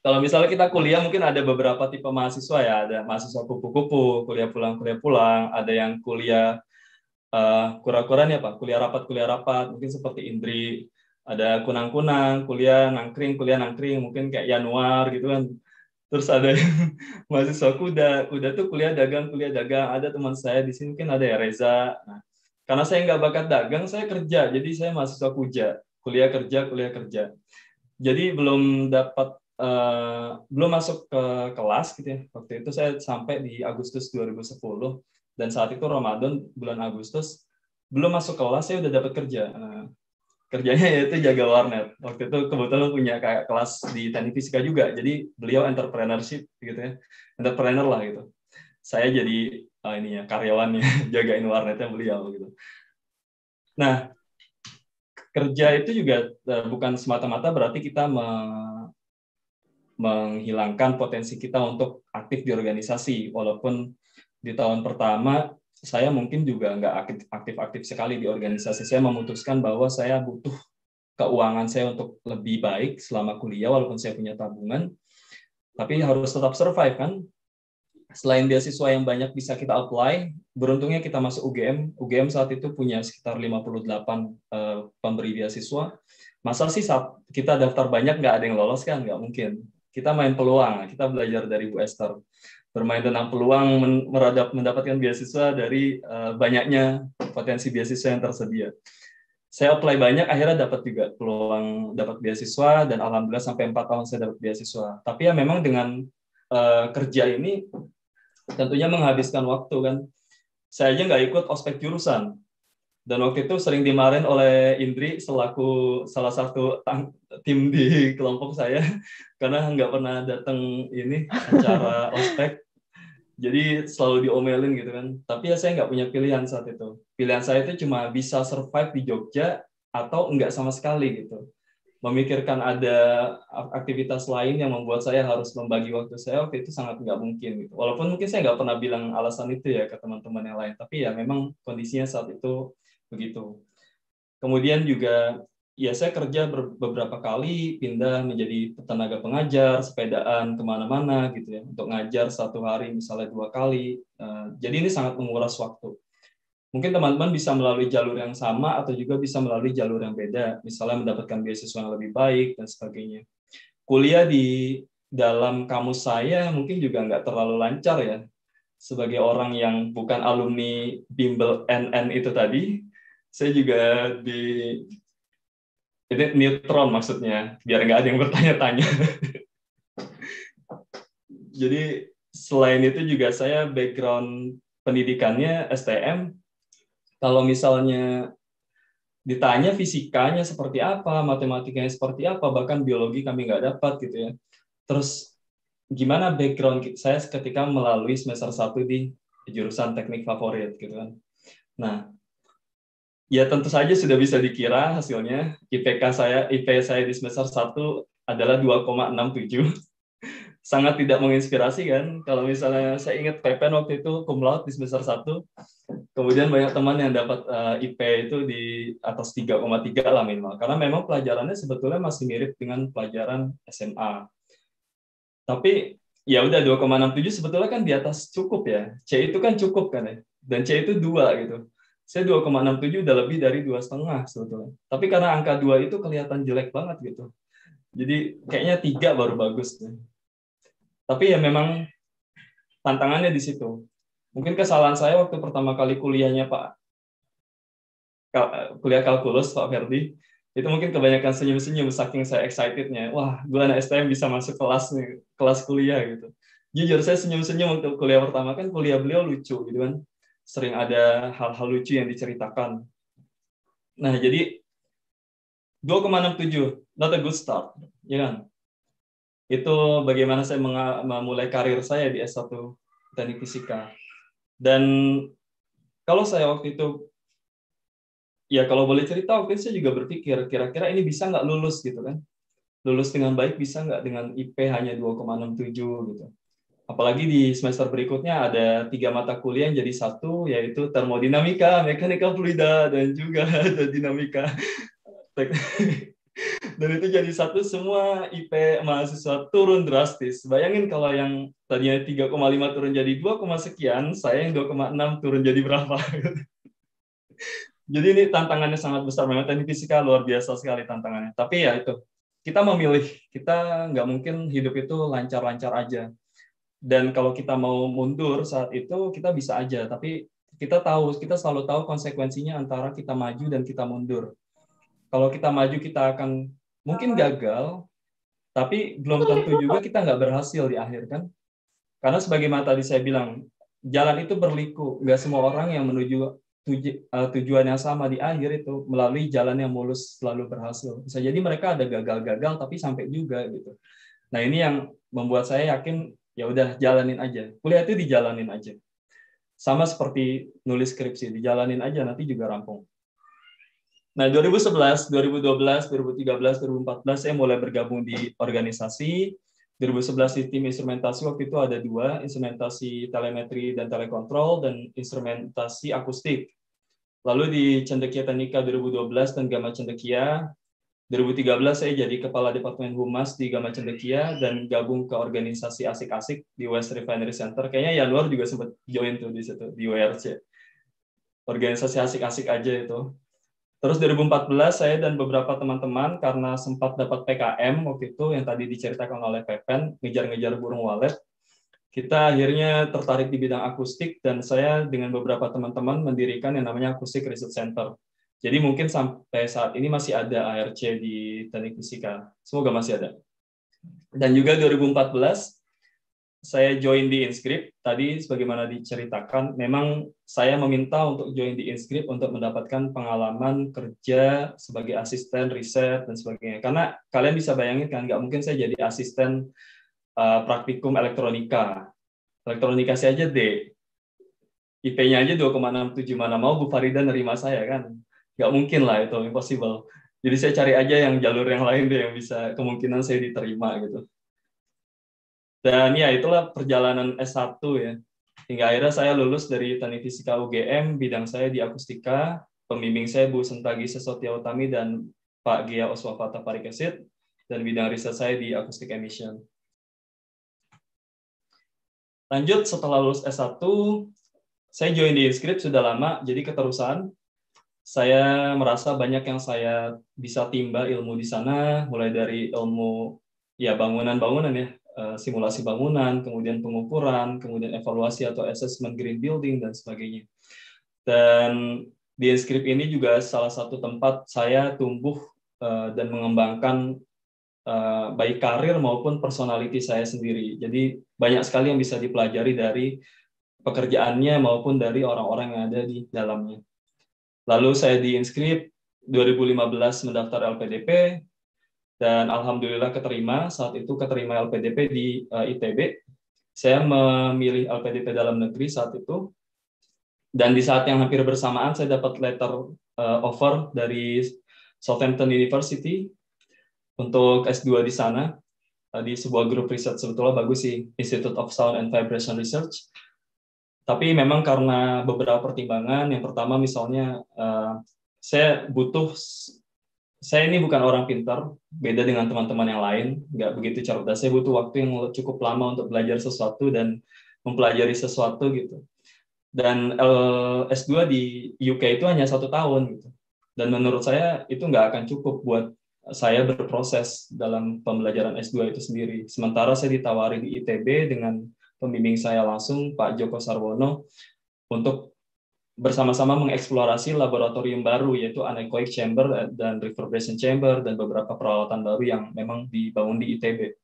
Kalau misalnya kita kuliah mungkin ada beberapa tipe mahasiswa ya, ada mahasiswa kupu-kupu, kuliah pulang kuliah pulang, ada yang kuliah uh, eh, kura-kura nih apa, kuliah rapat kuliah rapat, mungkin seperti Indri ada kunang-kunang kuliah nangkring kuliah nangkring mungkin kayak Januar gitu kan terus ada mahasiswa kuda kuda tuh kuliah dagang kuliah dagang ada teman saya di sini mungkin ada ya Reza nah, karena saya nggak bakat dagang saya kerja jadi saya mahasiswa kuja kuliah kerja kuliah kerja jadi belum dapat Uh, belum masuk ke kelas gitu ya. Waktu itu saya sampai di Agustus 2010 dan saat itu Ramadan bulan Agustus belum masuk kelas saya udah dapat kerja. Uh, kerjanya yaitu jaga warnet. Waktu itu kebetulan punya kayak kelas di teknik fisika juga. Jadi beliau entrepreneurship gitu ya. Entrepreneur lah gitu. Saya jadi uh, ininya karyawannya, jagain warnetnya beliau gitu. Nah, kerja itu juga uh, bukan semata-mata berarti kita me menghilangkan potensi kita untuk aktif di organisasi walaupun di tahun pertama saya mungkin juga nggak aktif-aktif sekali di organisasi. Saya memutuskan bahwa saya butuh keuangan saya untuk lebih baik selama kuliah, walaupun saya punya tabungan, tapi harus tetap survive kan. Selain beasiswa yang banyak bisa kita apply, beruntungnya kita masuk UGM. UGM saat itu punya sekitar 58 uh, eh, pemberi beasiswa. Masa sih saat kita daftar banyak nggak ada yang lolos kan? Nggak mungkin. Kita main peluang, kita belajar dari Bu Esther bermain tentang peluang meradap, mendapatkan beasiswa dari uh, banyaknya potensi beasiswa yang tersedia. Saya apply banyak, akhirnya dapat juga peluang dapat beasiswa dan alhamdulillah sampai empat tahun saya dapat beasiswa. Tapi ya memang dengan uh, kerja ini tentunya menghabiskan waktu kan. Saya aja nggak ikut ospek jurusan, dan waktu itu sering dimarahin oleh Indri selaku salah satu tim di kelompok saya karena nggak pernah datang ini acara ospek jadi selalu diomelin gitu kan tapi ya saya nggak punya pilihan saat itu pilihan saya itu cuma bisa survive di Jogja atau enggak sama sekali gitu memikirkan ada aktivitas lain yang membuat saya harus membagi waktu saya waktu itu sangat nggak mungkin gitu walaupun mungkin saya nggak pernah bilang alasan itu ya ke teman-teman yang lain tapi ya memang kondisinya saat itu begitu kemudian juga ya saya kerja beberapa kali pindah menjadi tenaga pengajar sepedaan kemana-mana gitu ya untuk ngajar satu hari misalnya dua kali eh, jadi ini sangat menguras waktu mungkin teman-teman bisa melalui jalur yang sama atau juga bisa melalui jalur yang beda misalnya mendapatkan beasiswa yang lebih baik dan sebagainya kuliah di dalam kamus saya mungkin juga nggak terlalu lancar ya sebagai orang yang bukan alumni bimbel NN itu tadi saya juga di itu neutron maksudnya, biar nggak ada yang bertanya-tanya. Jadi selain itu juga saya background pendidikannya STM. Kalau misalnya ditanya fisikanya seperti apa, matematikanya seperti apa, bahkan biologi kami nggak dapat gitu ya. Terus gimana background saya ketika melalui semester satu di jurusan teknik favorit gitu kan. Nah, Ya tentu saja sudah bisa dikira hasilnya. IPK saya, IP saya di semester 1 adalah 2,67. Sangat tidak menginspirasi kan. Kalau misalnya saya ingat PPN waktu itu cum laude di semester 1, kemudian banyak teman yang dapat uh, eh, IP itu di atas 3,3 lah minimal. Karena memang pelajarannya sebetulnya masih mirip dengan pelajaran SMA. Tapi ya udah 2,67 sebetulnya kan di atas cukup ya. C itu kan cukup kan ya. Dan C itu dua gitu saya 2,67 udah lebih dari dua setengah sebetulnya. Tapi karena angka dua itu kelihatan jelek banget gitu. Jadi kayaknya tiga baru bagus. Tapi ya memang tantangannya di situ. Mungkin kesalahan saya waktu pertama kali kuliahnya Pak kuliah kalkulus Pak Ferdi itu mungkin kebanyakan senyum-senyum saking saya excitednya. Wah, gue anak STM bisa masuk kelas kelas kuliah gitu. Jujur saya senyum-senyum waktu kuliah pertama kan kuliah beliau lucu gitu kan sering ada hal-hal lucu yang diceritakan. Nah, jadi 2,67, not a good start, ya kan? Itu bagaimana saya memulai karir saya di S1 Teknik Fisika. Dan kalau saya waktu itu, ya kalau boleh cerita, waktu itu saya juga berpikir, kira-kira ini bisa nggak lulus gitu kan? Lulus dengan baik bisa nggak dengan IP hanya 2,67 gitu? apalagi di semester berikutnya ada tiga mata kuliah yang jadi satu yaitu termodinamika, mekanika fluida dan juga ada dinamika. dan itu jadi satu semua IP mahasiswa turun drastis. Bayangin kalau yang tadinya 3,5 turun jadi 2, sekian, saya yang 2,6 turun jadi berapa. jadi ini tantangannya sangat besar banget. Teknik fisika luar biasa sekali tantangannya. Tapi ya itu, kita memilih. Kita nggak mungkin hidup itu lancar-lancar aja dan kalau kita mau mundur saat itu kita bisa aja tapi kita tahu kita selalu tahu konsekuensinya antara kita maju dan kita mundur kalau kita maju kita akan mungkin ah. gagal tapi belum tentu juga kita nggak berhasil di akhir kan karena sebagaimana tadi saya bilang jalan itu berliku nggak semua orang yang menuju tuju, eh, tujuan yang sama di akhir itu melalui jalan yang mulus selalu berhasil bisa jadi mereka ada gagal-gagal tapi sampai juga gitu nah ini yang membuat saya yakin ya udah jalanin aja kuliah itu dijalanin aja sama seperti nulis skripsi dijalanin aja nanti juga rampung nah 2011 2012 2013 2014 saya mulai bergabung di organisasi 2011 di tim instrumentasi waktu itu ada dua instrumentasi telemetri dan telekontrol dan instrumentasi akustik lalu di Cendekia Teknika 2012 dan Gama Cendekia 2013 saya jadi Kepala Departemen Humas di Gama Cendekia dan gabung ke organisasi asik-asik di West Refinery Center. Kayaknya Januar juga sempat join tuh di situ, di WRC. Organisasi asik-asik aja itu. Terus 2014 saya dan beberapa teman-teman karena sempat dapat PKM waktu itu yang tadi diceritakan oleh Pepen, ngejar-ngejar burung walet, kita akhirnya tertarik di bidang akustik dan saya dengan beberapa teman-teman mendirikan yang namanya Akustik Research Center jadi mungkin sampai saat ini masih ada ARC di teknik fisika. Semoga masih ada. Dan juga 2014 saya join di Inscript. Tadi sebagaimana diceritakan, memang saya meminta untuk join di Inscript untuk mendapatkan pengalaman kerja sebagai asisten riset dan sebagainya. Karena kalian bisa bayangin kan, nggak mungkin saya jadi asisten uh, praktikum elektronika. Elektronika saja aja D. IP-nya aja 2,67 mana mau Bu Farida nerima saya kan nggak mungkin lah itu impossible jadi saya cari aja yang jalur yang lain deh yang bisa kemungkinan saya diterima gitu dan ya itulah perjalanan S1 ya hingga akhirnya saya lulus dari teknik fisika UGM bidang saya di akustika pembimbing saya Bu Sentagi Sesotia Utami dan Pak Gia Oswafata Parikesit dan bidang riset saya di akustik emission. Lanjut setelah lulus S1, saya join di Inscript sudah lama, jadi keterusan saya merasa banyak yang saya bisa timba ilmu di sana, mulai dari ilmu ya bangunan-bangunan ya, eh, simulasi bangunan, kemudian pengukuran, kemudian evaluasi atau assessment green building dan sebagainya. Dan di Inscript ini juga salah satu tempat saya tumbuh eh, dan mengembangkan eh, baik karir maupun personality saya sendiri. Jadi banyak sekali yang bisa dipelajari dari pekerjaannya maupun dari orang-orang yang ada di dalamnya. Lalu saya diinskrip 2015 mendaftar LPDP dan alhamdulillah keterima saat itu keterima LPDP di uh, eh, ITB. Saya memilih LPDP dalam negeri saat itu dan di saat yang hampir bersamaan saya dapat letter uh, offer dari Southampton University untuk S2 di sana uh, di sebuah grup riset sebetulnya bagus sih Institute of Sound and Vibration Research tapi memang karena beberapa pertimbangan, yang pertama misalnya uh, saya butuh, saya ini bukan orang pintar, beda dengan teman-teman yang lain, nggak begitu cerdas. Saya butuh waktu yang cukup lama untuk belajar sesuatu dan mempelajari sesuatu gitu. Dan eh, S2 di UK itu hanya satu tahun gitu. Dan menurut saya itu nggak akan cukup buat saya berproses dalam pembelajaran S2 itu sendiri. Sementara saya ditawari di ITB dengan pembimbing saya langsung Pak Joko Sarwono untuk bersama-sama mengeksplorasi laboratorium baru yaitu anechoic chamber dan reverberation chamber dan beberapa peralatan baru yang memang dibangun di ITB.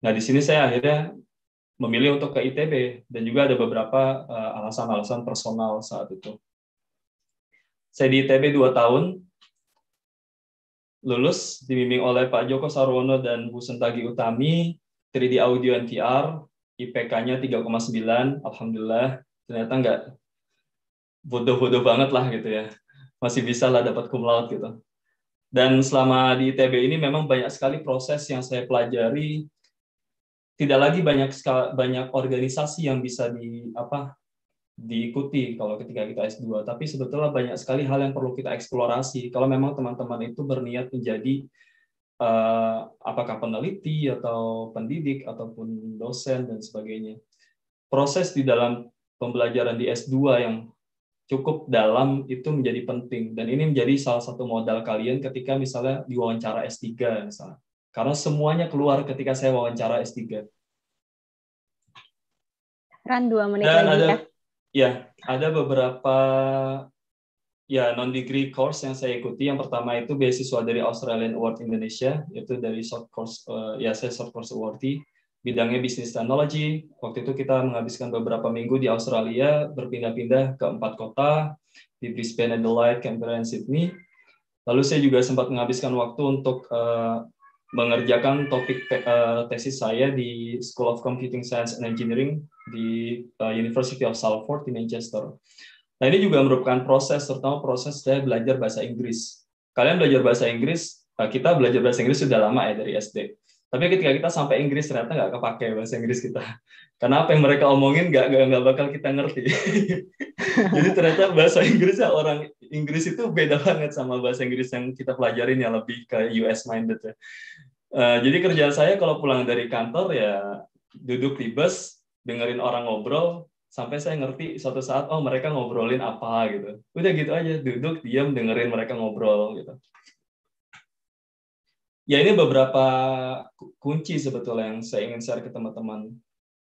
Nah, di sini saya akhirnya memilih untuk ke ITB dan juga ada beberapa eh, alasan-alasan personal saat itu. Saya di ITB dua tahun, lulus dibimbing oleh Pak Joko Sarwono dan Bu Sentagi Utami, 3D Audio and VR, IPK-nya 3,9, alhamdulillah ternyata nggak bodoh-bodoh banget lah gitu ya. Masih bisa lah dapat cum laude gitu. Dan selama di ITB ini memang banyak sekali proses yang saya pelajari. Tidak lagi banyak banyak organisasi yang bisa di apa diikuti kalau ketika kita S2, tapi sebetulnya banyak sekali hal yang perlu kita eksplorasi. Kalau memang teman-teman itu berniat menjadi Eh, apakah peneliti atau pendidik ataupun dosen dan sebagainya. Proses di dalam pembelajaran di S2 yang cukup dalam itu menjadi penting dan ini menjadi salah satu modal kalian ketika misalnya diwawancara S3 misalnya. Karena semuanya keluar ketika saya wawancara S3. Ran dua menit dan lagi ada, ya. Ya, ada beberapa ya non degree course yang saya ikuti yang pertama itu beasiswa dari Australian Award Indonesia itu dari short course uh, ya saya short course awardee bidangnya bisnis teknologi waktu itu kita menghabiskan beberapa minggu di Australia berpindah-pindah ke empat kota di Brisbane Adelaide Canberra dan Sydney lalu saya juga sempat menghabiskan waktu untuk uh, mengerjakan topik te uh, tesis saya di School of Computing Science and Engineering di uh, University of Salford di Manchester Nah, ini juga merupakan proses, terutama proses saya belajar bahasa Inggris. Kalian belajar bahasa Inggris, eh, kita belajar bahasa Inggris sudah lama ya dari SD. Tapi ketika kita sampai Inggris, ternyata nggak kepake bahasa Inggris kita. Karena apa yang mereka omongin nggak nggak bakal kita ngerti. Jadi ternyata bahasa Inggrisnya orang Inggris itu beda banget sama bahasa Inggris yang kita pelajarin yang lebih ke US minded ya. Eh, jadi kerjaan saya kalau pulang dari kantor ya duduk di bus, dengerin orang ngobrol, sampai saya ngerti suatu saat oh mereka ngobrolin apa gitu udah gitu aja duduk diam dengerin mereka ngobrol gitu ya ini beberapa kunci sebetulnya yang saya ingin share ke teman-teman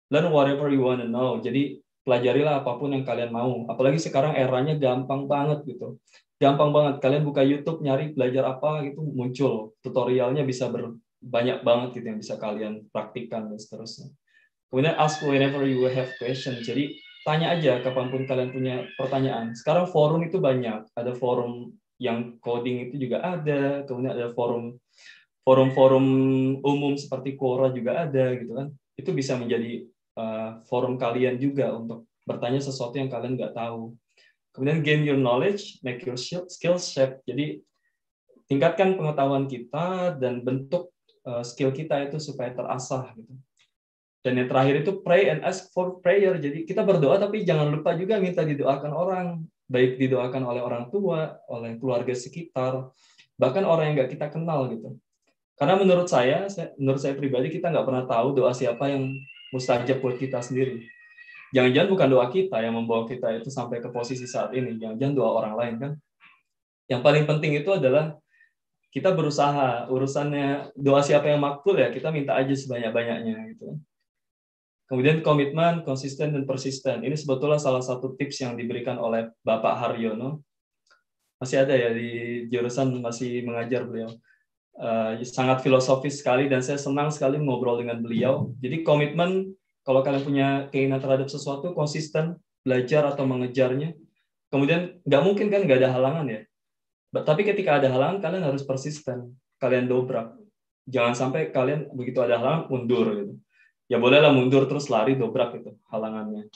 learn whatever you wanna know jadi pelajarilah apapun yang kalian mau apalagi sekarang eranya gampang banget gitu gampang banget kalian buka YouTube nyari belajar apa gitu muncul tutorialnya bisa ber, banyak banget gitu yang bisa kalian praktikkan dan seterusnya Kemudian ask whenever you have question. Jadi tanya aja kapanpun kalian punya pertanyaan. Sekarang forum itu banyak. Ada forum yang coding itu juga ada. Kemudian ada forum forum-forum umum seperti Quora juga ada gitu kan. Itu bisa menjadi uh, forum kalian juga untuk bertanya sesuatu yang kalian nggak tahu. Kemudian gain your knowledge, make your skill shape. Jadi tingkatkan pengetahuan kita dan bentuk eh, skill kita itu supaya terasah gitu. Dan yang terakhir itu pray and ask for prayer. Jadi kita berdoa tapi jangan lupa juga minta didoakan orang, baik didoakan oleh orang tua, oleh keluarga sekitar, bahkan orang yang nggak kita kenal gitu. Karena menurut saya, menurut saya pribadi kita nggak pernah tahu doa siapa yang mustajab buat kita sendiri. Jangan-jangan bukan doa kita yang membawa kita itu sampai ke posisi saat ini. Jangan-jangan doa orang lain kan. Yang paling penting itu adalah kita berusaha urusannya doa siapa yang makbul ya kita minta aja sebanyak-banyaknya gitu Kemudian komitmen, konsisten, dan persisten. Ini sebetulnya salah satu tips yang diberikan oleh Bapak Haryono. Masih ada ya di jurusan masih mengajar beliau. Eh, sangat filosofis sekali dan saya senang sekali ngobrol dengan beliau. Jadi komitmen, kalau kalian punya keinginan terhadap sesuatu, konsisten, belajar atau mengejarnya. Kemudian nggak mungkin kan nggak ada halangan ya. Tapi ketika ada halangan, kalian harus persisten. Kalian dobrak. Jangan sampai kalian begitu ada halangan, mundur. Gitu ya bolehlah mundur terus lari dobrak itu halangannya.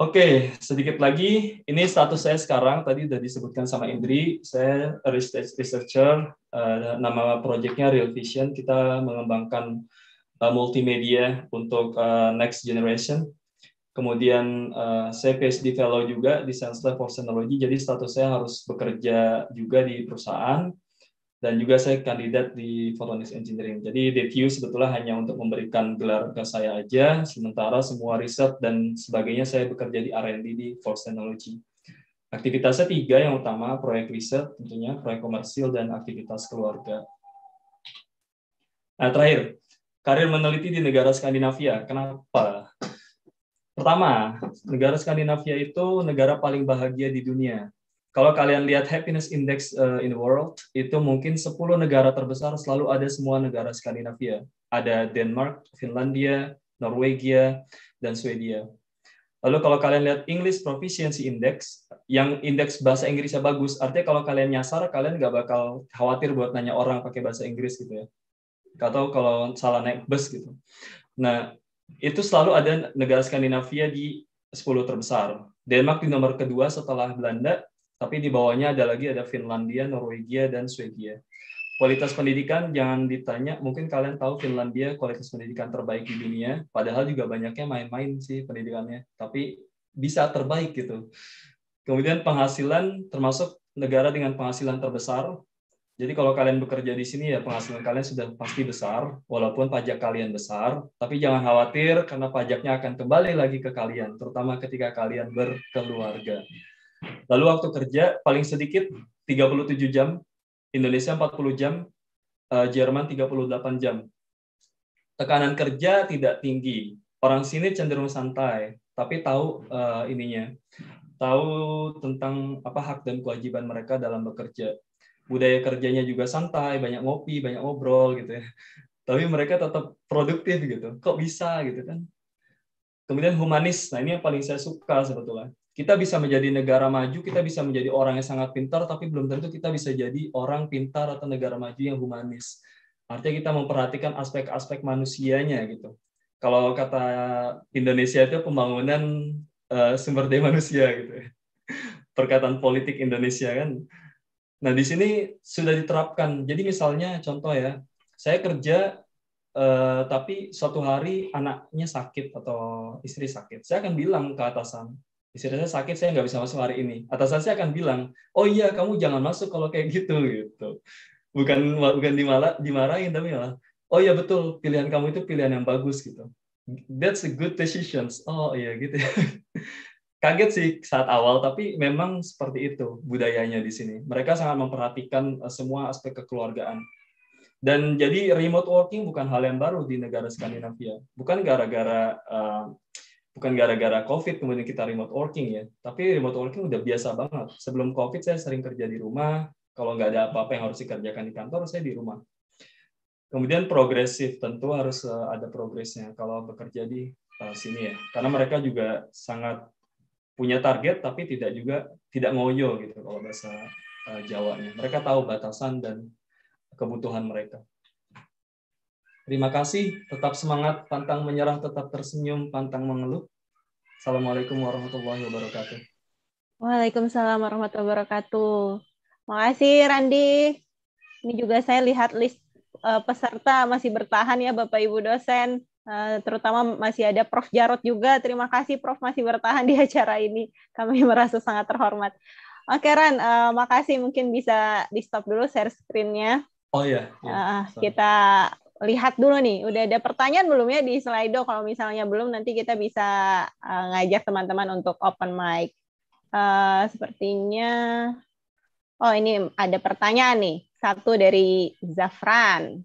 Oke, okay, sedikit lagi. Ini status saya sekarang tadi sudah disebutkan sama Indri. Saya research researcher. Eh, nama proyeknya Real Vision. Kita mengembangkan eh, multimedia untuk eh, next generation. Kemudian saya PhD fellow juga di Science Lab for Technology. Jadi status saya harus bekerja juga di perusahaan dan juga saya kandidat di Photonics Engineering. Jadi DTU sebetulnya hanya untuk memberikan gelar ke saya aja, sementara semua riset dan sebagainya saya bekerja di R&D di Force Technology. Aktivitasnya tiga yang utama, proyek riset tentunya, proyek komersil, dan aktivitas keluarga. Nah, terakhir, karir meneliti di negara Skandinavia. Kenapa? Pertama, negara Skandinavia itu negara paling bahagia di dunia kalau kalian lihat happiness index uh, in the world, itu mungkin 10 negara terbesar selalu ada semua negara Skandinavia. Ada Denmark, Finlandia, Norwegia, dan Swedia. Lalu kalau kalian lihat English Proficiency Index, yang indeks bahasa Inggrisnya bagus, artinya kalau kalian nyasar, kalian nggak bakal khawatir buat nanya orang pakai bahasa Inggris gitu ya. Atau kalau salah naik bus gitu. Nah, itu selalu ada negara Skandinavia di 10 terbesar. Denmark di nomor kedua setelah Belanda, tapi di bawahnya ada lagi ada Finlandia, Norwegia, dan Swedia. Kualitas pendidikan jangan ditanya, mungkin kalian tahu Finlandia kualitas pendidikan terbaik di dunia, padahal juga banyaknya main-main sih pendidikannya, tapi bisa terbaik gitu. Kemudian penghasilan termasuk negara dengan penghasilan terbesar. Jadi kalau kalian bekerja di sini ya penghasilan kalian sudah pasti besar, walaupun pajak kalian besar. Tapi jangan khawatir karena pajaknya akan kembali lagi ke kalian, terutama ketika kalian berkeluarga. Lalu waktu kerja paling sedikit 37 jam, Indonesia 40 jam, eh, Jerman 38 jam. Tekanan kerja tidak tinggi. Orang sini cenderung santai, tapi tahu uh, ininya, tahu tentang apa hak dan kewajiban mereka dalam bekerja. Budaya kerjanya juga santai, banyak ngopi, banyak ngobrol gitu ya. Tapi mereka tetap produktif gitu. Kok bisa gitu kan? Kemudian humanis, nah ini yang paling saya suka sebetulnya. Kita bisa menjadi negara maju, kita bisa menjadi orang yang sangat pintar, tapi belum tentu kita bisa jadi orang pintar atau negara maju yang humanis. Artinya kita memperhatikan aspek-aspek manusianya gitu. Kalau kata Indonesia itu pembangunan uh, sumber daya manusia gitu. Perkataan politik Indonesia kan. Nah, di sini sudah diterapkan. Jadi misalnya contoh ya, saya kerja uh, tapi suatu hari anaknya sakit atau istri sakit. Saya akan bilang ke atasan, istri saya sakit saya nggak bisa masuk hari ini atasan saya akan bilang oh iya kamu jangan masuk kalau kayak gitu gitu bukan bukan dimalah dimarahin tapi malah oh iya betul pilihan kamu itu pilihan yang bagus gitu that's a good decisions oh iya gitu kaget sih saat awal tapi memang seperti itu budayanya di sini mereka sangat memperhatikan eh, semua aspek kekeluargaan dan jadi remote working bukan hal yang baru di negara Skandinavia bukan gara-gara uh, bukan gara-gara COVID kemudian kita remote working ya, tapi remote working udah biasa banget. Sebelum COVID saya sering kerja di rumah, kalau nggak ada apa-apa yang harus dikerjakan di kantor, saya di rumah. Kemudian progresif, tentu harus eh, ada progresnya kalau bekerja di eh, sini ya. Karena mereka juga sangat punya target, tapi tidak juga tidak ngoyo gitu kalau bahasa eh, Jawanya. Mereka tahu batasan dan kebutuhan mereka. Terima kasih, tetap semangat, pantang menyerah, tetap tersenyum, pantang mengeluh. Assalamualaikum warahmatullahi wabarakatuh. Waalaikumsalam warahmatullahi wabarakatuh. Makasih Randi. Ini juga saya lihat list eh, peserta masih bertahan ya Bapak Ibu dosen. Eh, terutama masih ada Prof. Jarot juga. Terima kasih Prof. masih bertahan di acara ini. Kami merasa sangat terhormat. Oke Ran, eh, makasih mungkin bisa di stop dulu share screen-nya. Oh iya. iya. kita lihat dulu nih, udah ada pertanyaan belum ya di Slido? Kalau misalnya belum, nanti kita bisa uh, ngajak teman-teman untuk open mic. Uh, sepertinya, oh ini ada pertanyaan nih, satu dari Zafran.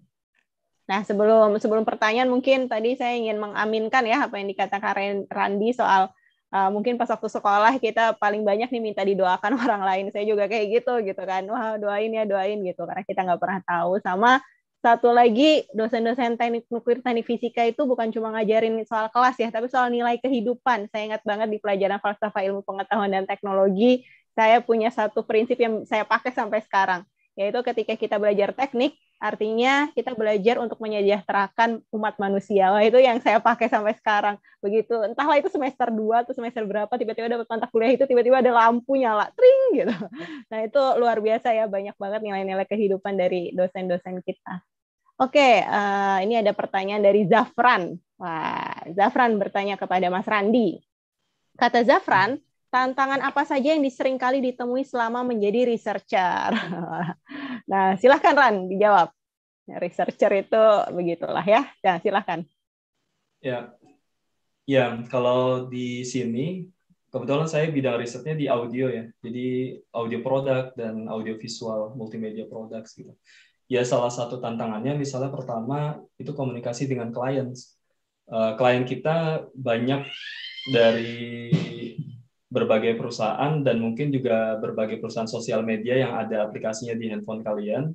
Nah sebelum sebelum pertanyaan mungkin tadi saya ingin mengaminkan ya apa yang dikatakan Randi soal uh, mungkin pas waktu sekolah kita paling banyak nih minta didoakan orang lain. Saya juga kayak gitu gitu kan, wah doain ya doain gitu karena kita nggak pernah tahu sama satu lagi dosen-dosen teknik nuklir teknik fisika itu bukan cuma ngajarin soal kelas ya tapi soal nilai kehidupan saya ingat banget di pelajaran falsafah ilmu pengetahuan dan teknologi saya punya satu prinsip yang saya pakai sampai sekarang yaitu ketika kita belajar teknik, artinya kita belajar untuk menyejahterakan umat manusia. Wah, itu yang saya pakai sampai sekarang. Begitu, entahlah itu semester 2 atau semester berapa, tiba-tiba dapat mata kuliah itu, tiba-tiba ada lampu nyala, tring gitu. Nah, itu luar biasa ya, banyak banget nilai-nilai kehidupan dari dosen-dosen kita. Oke, uh, ini ada pertanyaan dari Zafran. Wah, Zafran bertanya kepada Mas Randi. Kata Zafran, tantangan apa saja yang diseringkali ditemui selama menjadi researcher? nah, silahkan Ran dijawab. Researcher itu begitulah ya. Nah, ya, silahkan. Ya, ya kalau di sini kebetulan saya bidang risetnya di audio ya. Jadi audio product dan audio visual multimedia products gitu. Ya salah satu tantangannya misalnya pertama itu komunikasi dengan clients. Uh, klien kita banyak dari berbagai perusahaan dan mungkin juga berbagai perusahaan sosial media yang ada aplikasinya di handphone kalian.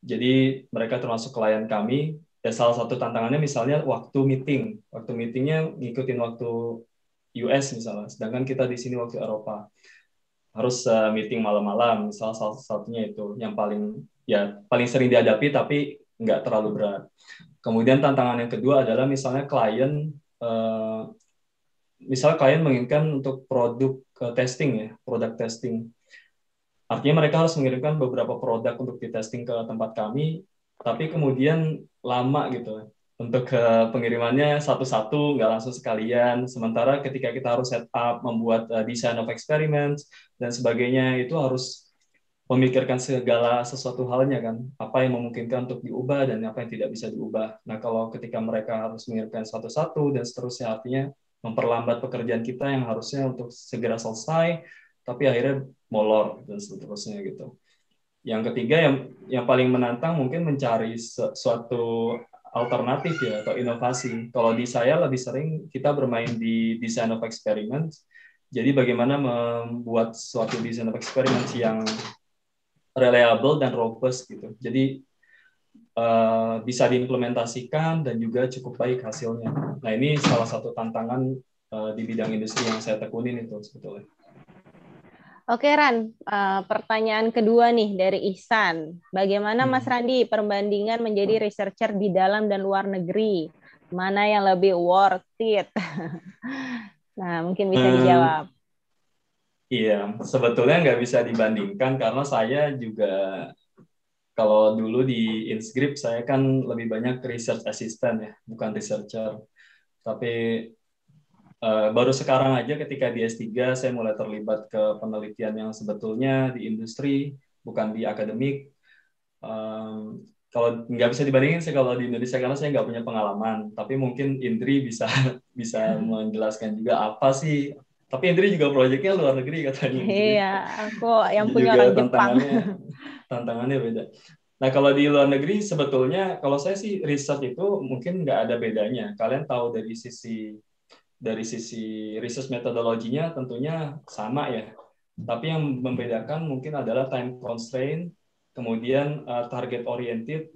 Jadi mereka termasuk klien kami. Ya salah satu tantangannya misalnya waktu meeting. Waktu meetingnya ngikutin waktu US misalnya, sedangkan kita di sini waktu Eropa. Harus eh, meeting malam-malam, misalnya salah satunya itu yang paling ya paling sering dihadapi tapi nggak terlalu berat. Kemudian tantangan yang kedua adalah misalnya klien eh, misal klien menginginkan untuk produk eh, testing ya, produk testing. Artinya mereka harus mengirimkan beberapa produk untuk di testing ke tempat kami, tapi kemudian lama gitu untuk eh, pengirimannya satu-satu nggak langsung sekalian sementara ketika kita harus setup membuat eh, design of experiments dan sebagainya itu harus memikirkan segala sesuatu halnya kan apa yang memungkinkan untuk diubah dan apa yang tidak bisa diubah nah kalau ketika mereka harus mengirimkan satu-satu dan seterusnya artinya memperlambat pekerjaan kita yang harusnya untuk segera selesai tapi akhirnya molor dan gitu, seterusnya gitu. Yang ketiga yang yang paling menantang mungkin mencari suatu alternatif ya atau inovasi. Kalau di saya lebih sering kita bermain di design of experiments. Jadi bagaimana membuat suatu design of experiments yang reliable dan robust gitu. Jadi Eh, bisa diimplementasikan dan juga cukup baik hasilnya. Nah ini salah satu tantangan uh, di bidang industri yang saya tekunin itu sebetulnya. Oke Ran, uh, pertanyaan kedua nih dari Ihsan. Bagaimana Mas hmm. Randi perbandingan menjadi hmm. researcher di dalam dan luar negeri? Mana yang lebih worth it? nah, mungkin bisa hmm. dijawab. iya, sebetulnya nggak bisa dibandingkan karena saya juga kalau dulu di inscript saya kan lebih banyak research assistant ya, bukan researcher. Tapi uh, baru sekarang aja ketika di S3 saya mulai terlibat ke penelitian yang sebetulnya di industri, bukan di akademik. Um, kalau nggak bisa dibandingin sih kalau di Indonesia karena saya nggak punya pengalaman, tapi mungkin Indri bisa bisa hmm. menjelaskan juga apa sih tapi Indri juga proyeknya luar negeri katanya. Iya, aku yang punya orang Jepang. tantangannya beda. Nah, kalau di luar negeri sebetulnya kalau saya sih riset itu mungkin nggak ada bedanya. Kalian tahu dari sisi dari sisi riset metodologinya tentunya sama ya. Tapi yang membedakan mungkin adalah time constraint, kemudian uh, target oriented.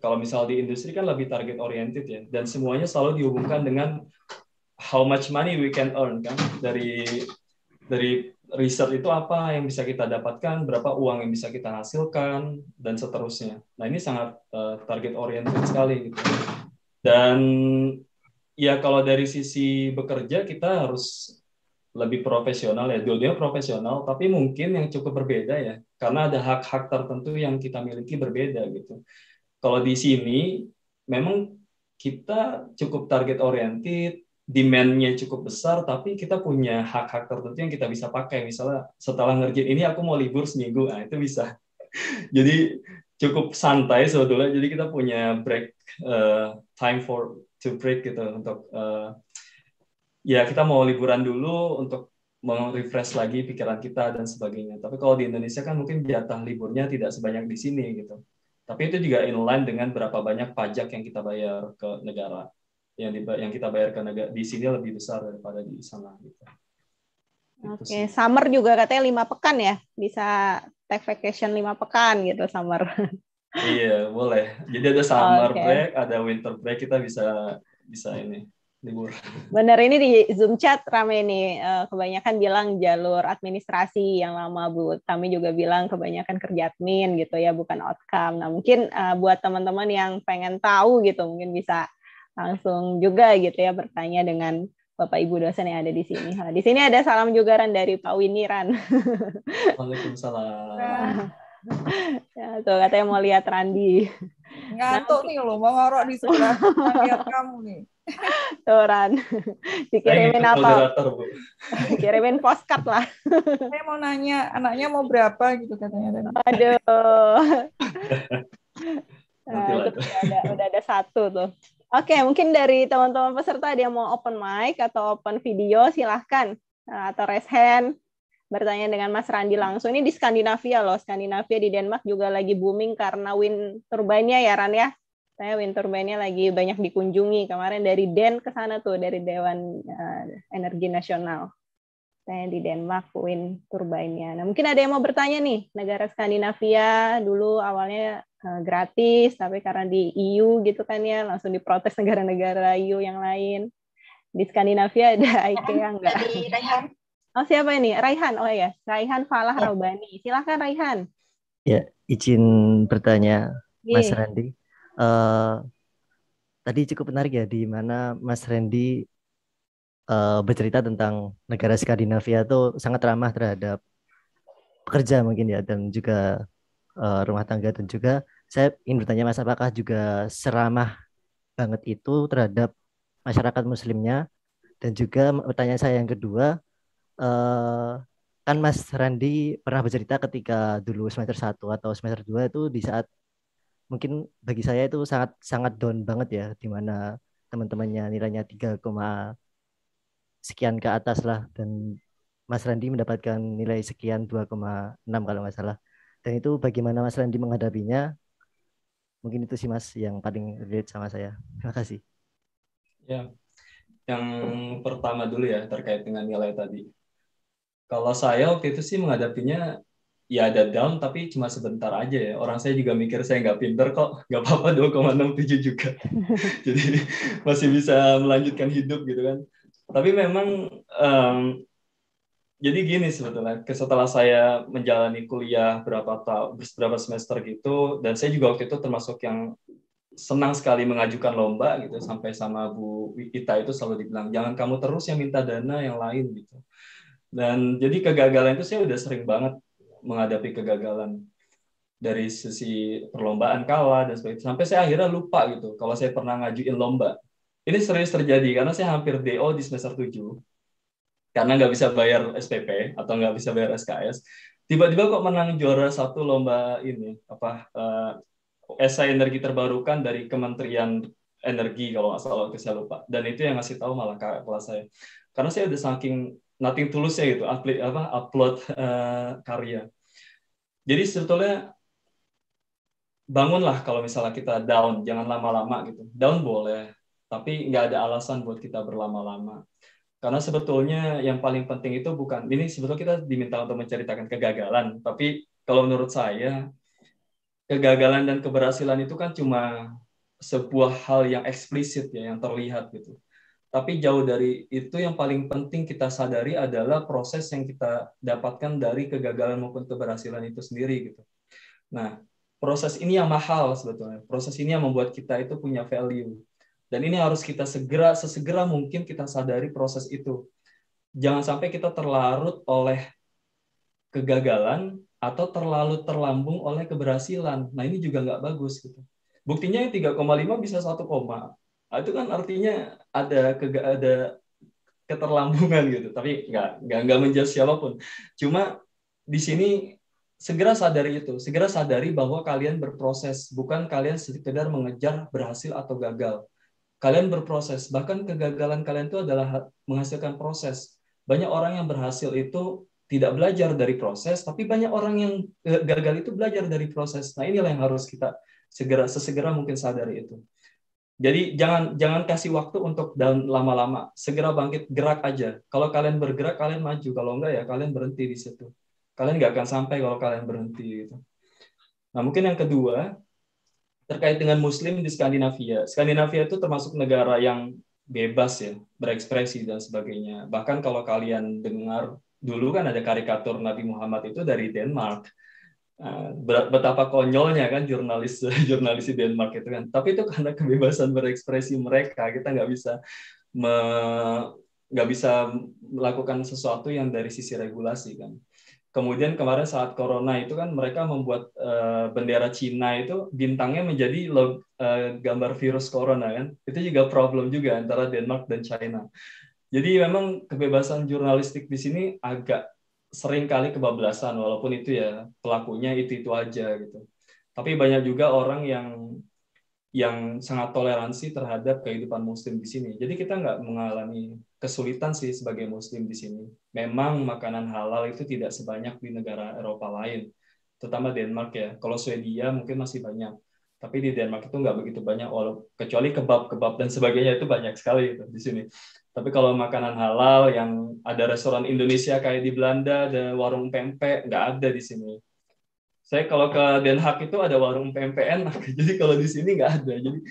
Kalau misal di industri kan lebih target oriented ya dan semuanya selalu dihubungkan dengan how much money we can earn kan dari dari riset itu apa yang bisa kita dapatkan, berapa uang yang bisa kita hasilkan, dan seterusnya. Nah ini sangat uh, eh, target oriented sekali. Gitu. Dan ya kalau dari sisi bekerja kita harus lebih profesional ya, dua profesional, tapi mungkin yang cukup berbeda ya, karena ada hak-hak tertentu yang kita miliki berbeda gitu. Kalau di sini memang kita cukup target oriented, demand-nya cukup besar, tapi kita punya hak-hak tertentu yang kita bisa pakai. Misalnya setelah ngerjain ini aku mau libur seminggu, nah itu bisa. jadi cukup santai sebetulnya. Jadi kita punya break uh, time for to break gitu untuk uh, ya kita mau liburan dulu untuk refresh lagi pikiran kita dan sebagainya. Tapi kalau di Indonesia kan mungkin jatah liburnya tidak sebanyak di sini gitu. Tapi itu juga inline dengan berapa banyak pajak yang kita bayar ke negara yang yang kita bayarkan agak di sini lebih besar daripada di sana gitu. Oke, okay. summer juga katanya lima pekan ya, bisa take vacation lima pekan gitu summer. iya, boleh. Jadi ada summer okay. break, ada winter break kita bisa bisa ini libur. Benar ini di Zoom chat rame nih, eh, kebanyakan bilang jalur administrasi yang lama Bu. Kami juga bilang kebanyakan kerja admin gitu ya, bukan outcome. Nah mungkin eh, buat teman-teman yang pengen tahu gitu, mungkin bisa langsung juga gitu ya bertanya dengan Bapak Ibu dosen yang ada di sini. Nah, di sini ada salam juga Ran dari Pak Winiran. Waalaikumsalam. ya, tuh katanya mau lihat Randi. Ngantuk nah, nih lo, mau ngorok di sebelah lihat kamu nih. Tuh Ran, dikirimin apa? Dikirimin postcard lah. Saya mau nanya, anaknya mau berapa gitu katanya. Tadi. Aduh. Nah, udah ada, udah ada satu tuh. Oke, mungkin dari teman-teman peserta ada yang mau open mic atau open video, silahkan. Nah, atau raise hand, bertanya dengan Mas Randi langsung. Ini di Skandinavia loh, Skandinavia di Denmark juga lagi booming karena wind turbine-nya ya Ran ya. Saya wind turbine-nya lagi banyak dikunjungi kemarin dari Den ke sana tuh, dari Dewan eh, Energi Nasional. Saya di Denmark wind turbine-nya. Nah, mungkin ada yang mau bertanya nih, negara Skandinavia dulu awalnya Eh, gratis, tapi karena di EU gitu kan ya, langsung diprotes negara-negara EU yang lain. Di Skandinavia ada IKEA enggak? Dari Raihan. Oh siapa ini? Raihan, oh ya, Raihan Falah ya. Raubani. Silahkan Raihan. Ya, izin bertanya Mas Randy. Randi. Uh, eh, tadi cukup menarik ya, di mana Mas Randi uh, eh, bercerita tentang negara Skandinavia itu sangat ramah terhadap pekerja mungkin ya, dan juga uh, rumah tangga dan juga saya ingin bertanya Mas apakah juga seramah banget itu terhadap masyarakat muslimnya dan juga pertanyaan saya yang kedua uh, kan Mas Randi pernah bercerita ketika dulu semester 1 atau semester 2 itu di saat mungkin bagi saya itu sangat sangat down banget ya di mana teman-temannya nilainya 3, sekian ke atas lah dan Mas Randi mendapatkan nilai sekian 2,6 kalau nggak salah. Dan itu bagaimana Mas Randy menghadapinya? Mungkin itu sih Mas yang paling relate sama saya. Terima kasih. Ya, yang pertama dulu ya terkait dengan nilai tadi. Kalau saya waktu itu sih menghadapinya ya ada down tapi cuma sebentar aja ya. Orang saya juga mikir saya nggak pinter kok, nggak apa-apa 2,67 juga. Jadi masih bisa melanjutkan hidup gitu kan. Tapi memang um, jadi gini sebetulnya setelah saya menjalani kuliah berapa tahun berapa semester gitu dan saya juga waktu itu termasuk yang senang sekali mengajukan lomba gitu sampai sama Bu Ita itu selalu dibilang jangan kamu terus yang minta dana yang lain gitu dan jadi kegagalan itu saya udah sering banget menghadapi kegagalan dari sisi perlombaan kalah dan sebagainya sampai saya akhirnya lupa gitu kalau saya pernah ngajuin lomba ini serius terjadi karena saya hampir DO di semester 7 karena nggak bisa bayar SPP atau nggak bisa bayar SKS tiba-tiba kok menang juara satu lomba ini apa uh, eh, esai energi terbarukan dari Kementerian Energi kalau nggak salah saya lupa dan itu yang ngasih tahu malah kakak kelas saya karena saya udah saking nothing tulusnya gitu upload apa upload uh, karya jadi sebetulnya bangunlah kalau misalnya kita down jangan lama-lama gitu down boleh tapi nggak ada alasan buat kita berlama-lama karena sebetulnya yang paling penting itu bukan ini sebetulnya kita diminta untuk menceritakan kegagalan, tapi kalau menurut saya kegagalan dan keberhasilan itu kan cuma sebuah hal yang eksplisit ya, yang terlihat gitu. Tapi jauh dari itu yang paling penting kita sadari adalah proses yang kita dapatkan dari kegagalan maupun keberhasilan itu sendiri gitu. Nah, proses ini yang mahal sebetulnya. Proses ini yang membuat kita itu punya value dan ini harus kita segera, sesegera mungkin kita sadari proses itu. Jangan sampai kita terlarut oleh kegagalan atau terlalu terlambung oleh keberhasilan. Nah ini juga nggak bagus. Gitu. Buktinya 3,5 bisa 1, ah, itu kan artinya ada ada keterlambungan gitu tapi nggak nggak nggak menjudge siapapun cuma di sini segera sadari itu segera sadari bahwa kalian berproses bukan kalian sekedar mengejar berhasil atau gagal Kalian berproses, bahkan kegagalan kalian itu adalah menghasilkan proses. Banyak orang yang berhasil itu tidak belajar dari proses, tapi banyak orang yang gagal itu belajar dari proses. Nah, inilah yang harus kita segera sesegera mungkin sadari itu. Jadi jangan jangan kasih waktu untuk dan lama-lama. Segera bangkit, gerak aja. Kalau kalian bergerak, kalian maju. Kalau enggak ya kalian berhenti di situ. Kalian nggak akan sampai kalau kalian berhenti gitu. Nah mungkin yang kedua terkait dengan Muslim di Skandinavia. Skandinavia itu termasuk negara yang bebas ya, berekspresi dan sebagainya. Bahkan kalau kalian dengar dulu kan ada karikatur Nabi Muhammad itu dari Denmark. Eh, betapa konyolnya kan jurnalis jurnalis di Denmark itu kan. Tapi itu karena kebebasan berekspresi mereka, kita nggak bisa me, nggak bisa melakukan sesuatu yang dari sisi regulasi kan. Kemudian kemarin saat corona itu kan mereka membuat uh, bendera Cina itu bintangnya menjadi log, uh, gambar virus corona kan. Itu juga problem juga antara Denmark dan China. Jadi memang kebebasan jurnalistik di sini agak sering kali kebablasan walaupun itu ya pelakunya itu itu aja gitu. Tapi banyak juga orang yang yang sangat toleransi terhadap kehidupan muslim di sini. Jadi kita nggak mengalami kesulitan sih sebagai muslim di sini. Memang makanan halal itu tidak sebanyak di negara Eropa lain, terutama Denmark ya. Kalau Swedia mungkin masih banyak, tapi di Denmark itu nggak begitu banyak, walau kecuali kebab-kebab dan sebagainya itu banyak sekali gitu di sini. Tapi kalau makanan halal yang ada restoran Indonesia kayak di Belanda, ada warung pempek, nggak ada di sini. Saya kalau ke Den Haag itu ada warung pempek enak, jadi kalau di sini nggak ada. Jadi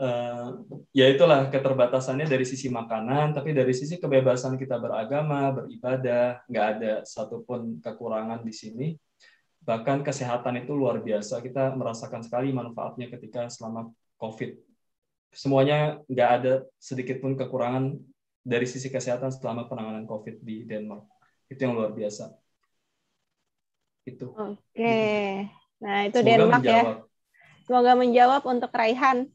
Uh, ya itulah keterbatasannya dari sisi makanan, tapi dari sisi kebebasan kita beragama, beribadah, nggak ada satupun kekurangan di sini. Bahkan kesehatan itu luar biasa, kita merasakan sekali manfaatnya ketika selama COVID. Semuanya nggak ada sedikit pun kekurangan dari sisi kesehatan selama penanganan COVID di Denmark. Itu yang luar biasa. Itu. Oke. Nah, itu Semoga Denmark ya. menjawab. ya. Semoga menjawab untuk Raihan.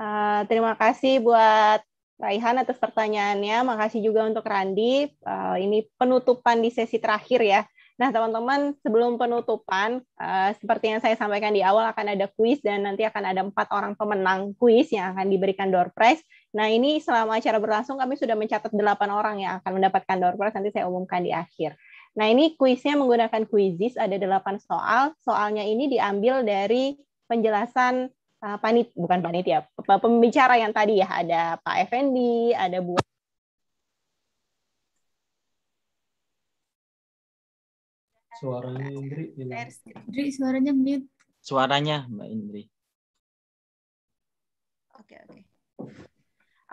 Uh, terima kasih buat Raihan atas pertanyaannya. Makasih juga untuk Randi. Uh, ini penutupan di sesi terakhir ya. Nah, teman-teman, sebelum penutupan, uh, seperti yang saya sampaikan di awal, akan ada kuis dan nanti akan ada empat orang pemenang kuis yang akan diberikan door prize. Nah, ini selama acara berlangsung, kami sudah mencatat delapan orang yang akan mendapatkan door prize. Nanti saya umumkan di akhir. Nah, ini kuisnya menggunakan kuisis, ada delapan soal. Soalnya ini diambil dari penjelasan uh, panit bukan panitia ya, pembicara yang tadi ya ada Pak Effendi, ada Bu Suaranya Indri Indri suaranya mute. Suaranya Mbak Indri. Oke, oke.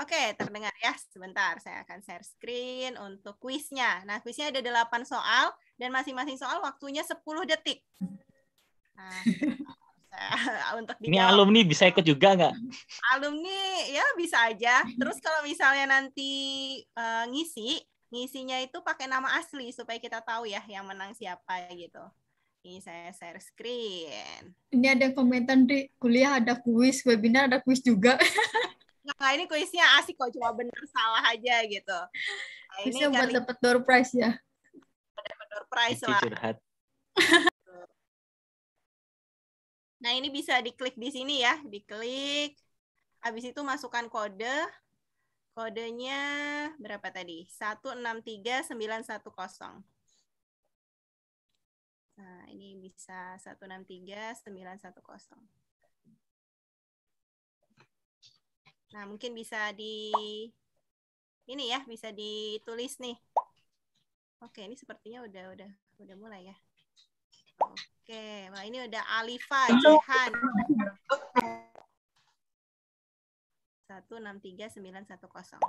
Oke, terdengar ya. Sebentar, saya akan share screen untuk kuisnya. Nah, kuisnya ada 8 soal dan masing-masing soal waktunya 10 detik. Nah, untuk dijawab. Ini alumni bisa ikut juga nggak? Alumni ya bisa aja. Terus kalau misalnya nanti uh, ngisi, ngisinya itu pakai nama asli supaya kita tahu ya yang menang siapa gitu. Ini saya share screen. Ini ada komentar di kuliah ada kuis, webinar ada kuis juga. Nah, ini kuisnya asik kok cuma benar salah aja gitu. Nah, ini buat dapat door prize ya. Dapat door prize lah. Nah, ini bisa diklik di sini ya, diklik. Habis itu masukkan kode. Kodenya berapa tadi? 163910. Nah, ini bisa 163910. Nah, mungkin bisa di ini ya, bisa ditulis nih. Oke, ini sepertinya udah udah udah mulai ya. Oke. Oke, okay. ini udah Alifa, sembilan satu 163910.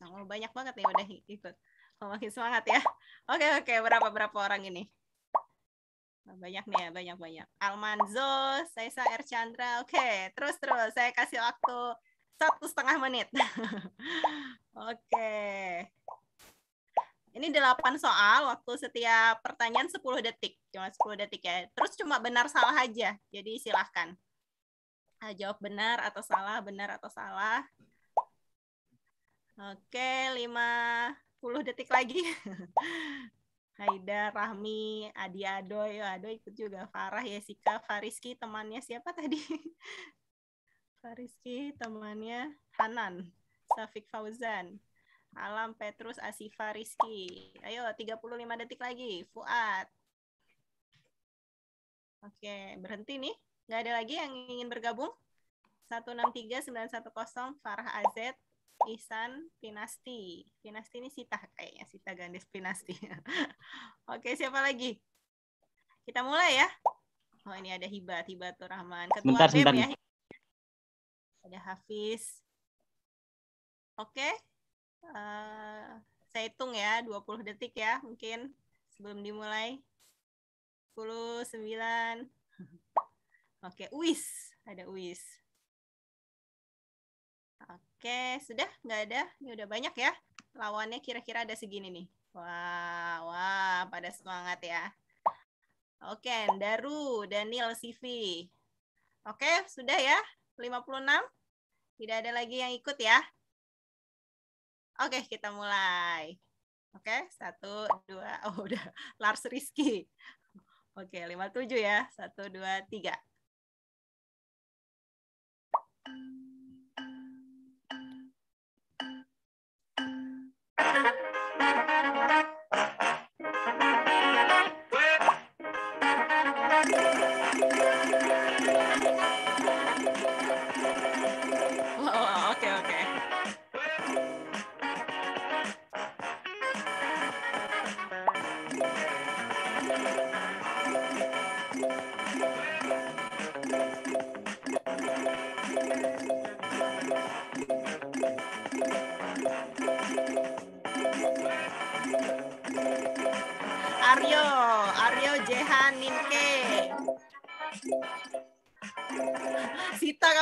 Oh, banyak banget ya udah ikut. Oh, makin semangat ya. Oke, oke. Berapa berapa orang ini? Banyak nih ya, banyak-banyak. Almanzo, Saisa R. Chandra. Oke, terus-terus. Saya kasih waktu satu setengah menit. Oke. Ini delapan soal, waktu setiap pertanyaan sepuluh detik. Cuma sepuluh detik ya. Terus cuma benar salah aja. Jadi silahkan. Nah, jawab benar atau salah, benar atau salah. Oke, lima puluh detik lagi. Haida, Rahmi, Adi Adoy, Adoy ikut juga. Farah, Yesika, Fariski, temannya siapa tadi? Rizky temannya Hanan, Safik Fauzan, Alam Petrus Asifa Rizky. Ayo 35 detik lagi, Fuad. Oke, berhenti nih. Nggak ada lagi yang ingin bergabung? 163910 Farah Azet, Ihsan Pinasti. Pinasti ini Sita kayaknya, Sita Gandes Pinasti. Oke, siapa lagi? Kita mulai ya. Oh, ini ada Hibat, Hibatur Rahman. Ketua bentar, BEM bentar. ya ada Hafiz. Oke. Eh, saya hitung ya 20 detik ya mungkin sebelum dimulai. 10 9 Oke, Uis, ada Uis. Oke, sudah nggak ada? Ini udah banyak ya. Lawannya kira-kira ada segini nih. Wah, wah, pada semangat ya. Oke, Daru, Daniel, Sivi. Oke, sudah ya. 56? Tidak ada lagi yang ikut ya? Oke, kita mulai. Oke, satu, dua, oh udah, Lars Rizky. Oke, 57 ya, satu, dua, tiga.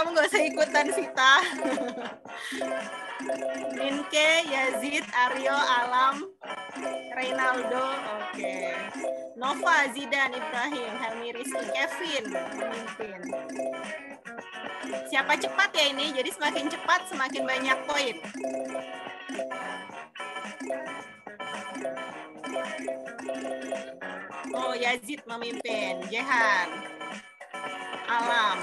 kamu nggak usah ikutan Sita, Inke, Yazid, Aryo, Alam, Reynaldo, oke. Okay. Nova, Zidan, Ibrahim, Helmi Rizky, Kevin, pemimpin. Siapa cepat ya ini? Jadi semakin cepat semakin banyak poin. Oh, Yazid memimpin. Jehan. Alam.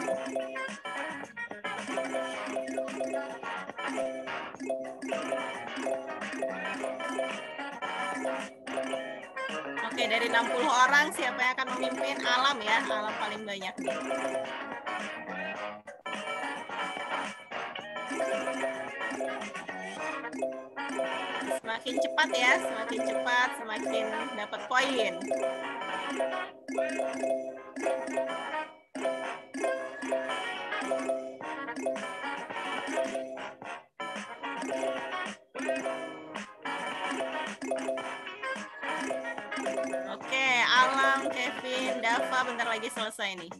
Oke, dari 60 orang siapa yang akan memimpin alam ya? Alam paling banyak. Semakin cepat ya, semakin cepat, semakin dapat poin. bentar lagi selesai nih.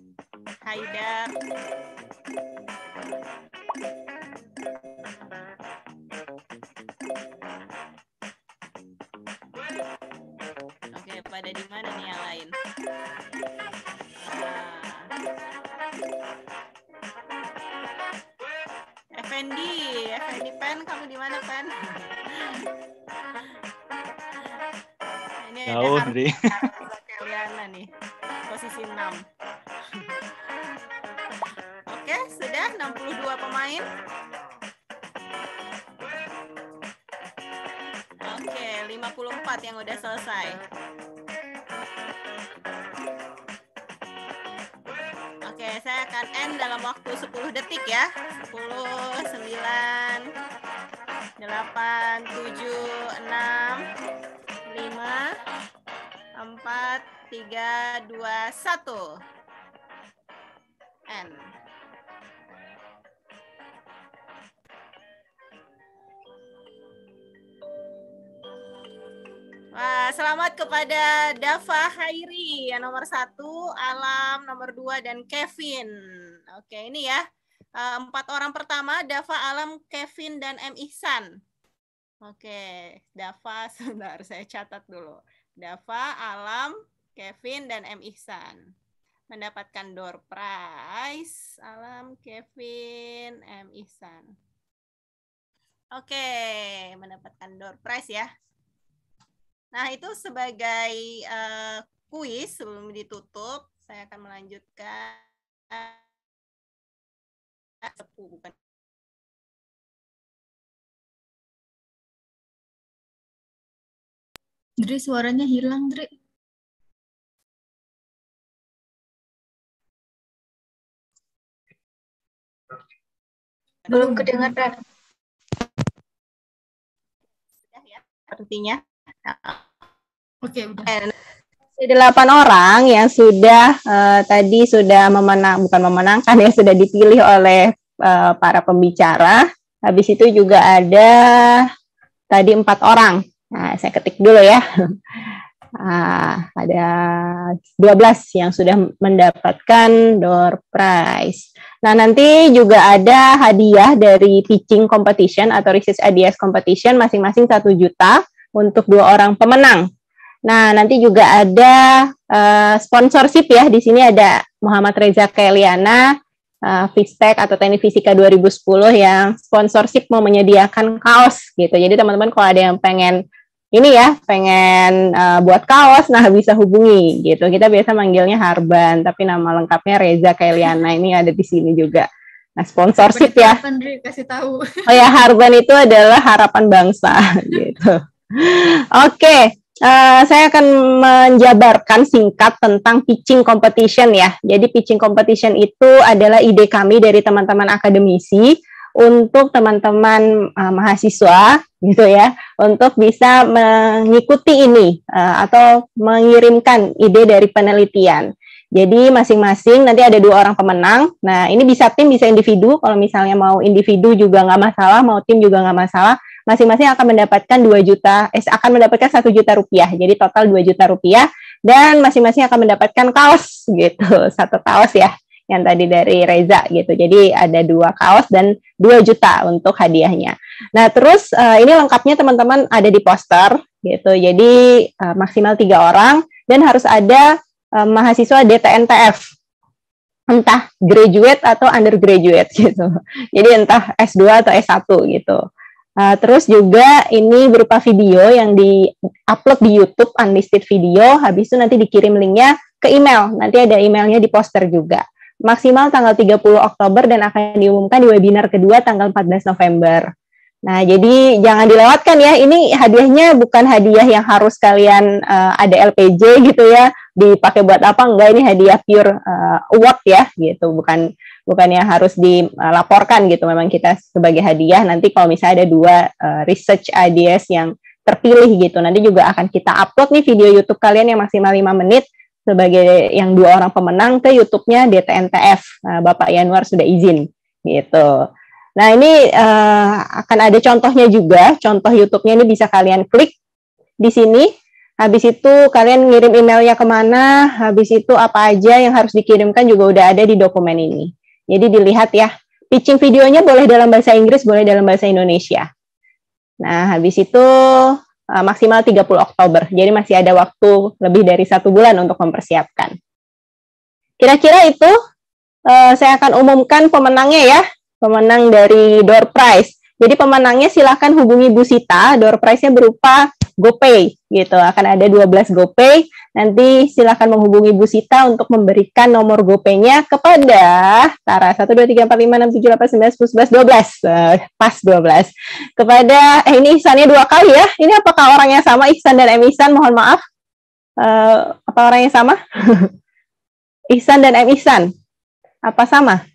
Haidar. Oke, pada di mana nih yang lain? Ah. Effendi, Effendi Pen, kamu di mana Pen? Ini ada uh, pemain? Oke, okay, 54 yang udah selesai. Oke, okay, saya akan end dalam waktu 10 detik ya. 10, 9, 8, 7, 6, 5, 4, 3, 2, 1. Oke, selamat kepada Dava Hairi ya nomor satu, Alam nomor dua dan Kevin. Oke ini ya eh, empat orang pertama Dava, Alam, Kevin dan M Ihsan. Oke Dava sebentar saya catat dulu. Dava, Alam, Kevin dan M Ihsan mendapatkan door prize. Alam, Kevin, M Ihsan. Oke, mendapatkan door prize ya. Nah, itu sebagai uh, kuis sebelum ditutup, saya akan melanjutkan sepuh bukan Dri, suaranya hilang, Dri. Belum kedengaran. Sudah ya, artinya. Oke, okay, udah. And, nah, delapan orang yang sudah uh, tadi sudah memenang bukan memenangkan ya sudah dipilih oleh uh, para pembicara. Habis itu juga ada tadi empat orang. Nah, saya ketik dulu ya. uh, ada 12 yang sudah mendapatkan door prize. Nah, nanti juga ada hadiah dari pitching competition atau research ideas competition masing-masing satu juta untuk dua orang pemenang. Nah, nanti juga ada uh, sponsorship ya. Di sini ada Muhammad Reza Keliana, uh, eh, Fistek atau Teknik Fisika 2010 yang sponsorship mau menyediakan kaos gitu. Jadi teman-teman kalau ada yang pengen ini ya, pengen uh, buat kaos, nah bisa hubungi gitu. Kita biasa manggilnya Harban, tapi nama lengkapnya Reza Keliana ini ada di sini juga. Nah, sponsorship ya. Oh ya, Harban itu adalah harapan bangsa gitu. Oke, okay. uh, eh, saya akan menjabarkan singkat tentang pitching competition ya. Jadi pitching competition itu adalah ide kami dari teman-teman akademisi untuk teman-teman uh, mahasiswa gitu ya untuk bisa mengikuti ini uh, atau mengirimkan ide dari penelitian. Jadi masing-masing nanti ada dua orang pemenang. Nah ini bisa tim bisa individu. Kalau misalnya mau individu juga nggak masalah, mau tim juga nggak masalah masing-masing akan mendapatkan 2 juta, eh, akan mendapatkan satu juta rupiah. Jadi total 2 juta rupiah dan masing-masing akan mendapatkan kaos gitu, satu kaos ya yang tadi dari Reza gitu. Jadi ada dua kaos dan 2 juta untuk hadiahnya. Nah, terus uh, ini lengkapnya teman-teman ada di poster gitu. Jadi uh, maksimal tiga orang dan harus ada uh, mahasiswa DTNTF. Entah graduate atau undergraduate gitu. Jadi entah S2 atau S1 gitu. Uh, terus juga ini berupa video yang di-upload di YouTube, unlisted video, habis itu nanti dikirim linknya ke email. Nanti ada emailnya di poster juga. Maksimal tanggal 30 Oktober dan akan diumumkan di webinar kedua tanggal 14 November. Nah, jadi jangan dilewatkan ya. Ini hadiahnya bukan hadiah yang harus kalian uh, ada LPJ gitu ya, dipakai buat apa enggak ini hadiah pure uh, award ya gitu bukan bukan yang harus dilaporkan gitu memang kita sebagai hadiah nanti kalau misalnya ada dua uh, research ideas yang terpilih gitu nanti juga akan kita upload nih video YouTube kalian yang maksimal lima menit sebagai yang dua orang pemenang ke YouTube-nya DTNTF nah, Bapak Yanuar sudah izin gitu nah ini uh, akan ada contohnya juga contoh YouTube-nya ini bisa kalian klik di sini Habis itu kalian ngirim emailnya kemana, habis itu apa aja yang harus dikirimkan juga udah ada di dokumen ini. Jadi dilihat ya, pitching videonya boleh dalam bahasa Inggris, boleh dalam bahasa Indonesia. Nah, habis itu uh, maksimal 30 Oktober, jadi masih ada waktu lebih dari satu bulan untuk mempersiapkan. Kira-kira itu eh, saya akan umumkan pemenangnya ya, pemenang dari door prize. Jadi pemenangnya silahkan hubungi Bu Sita, door prize-nya berupa GoPay gitu. Akan ada 12 GoPay. Nanti silahkan menghubungi Bu Sita untuk memberikan nomor GoPay-nya kepada Tara 12. Uh, pas 12. Kepada eh ini Ihsannya dua kali ya. Ini apakah orang yang sama Ihsan dan Emisan? Mohon maaf. Uh, apa orang yang sama? Ihsan dan Emisan. Apa sama?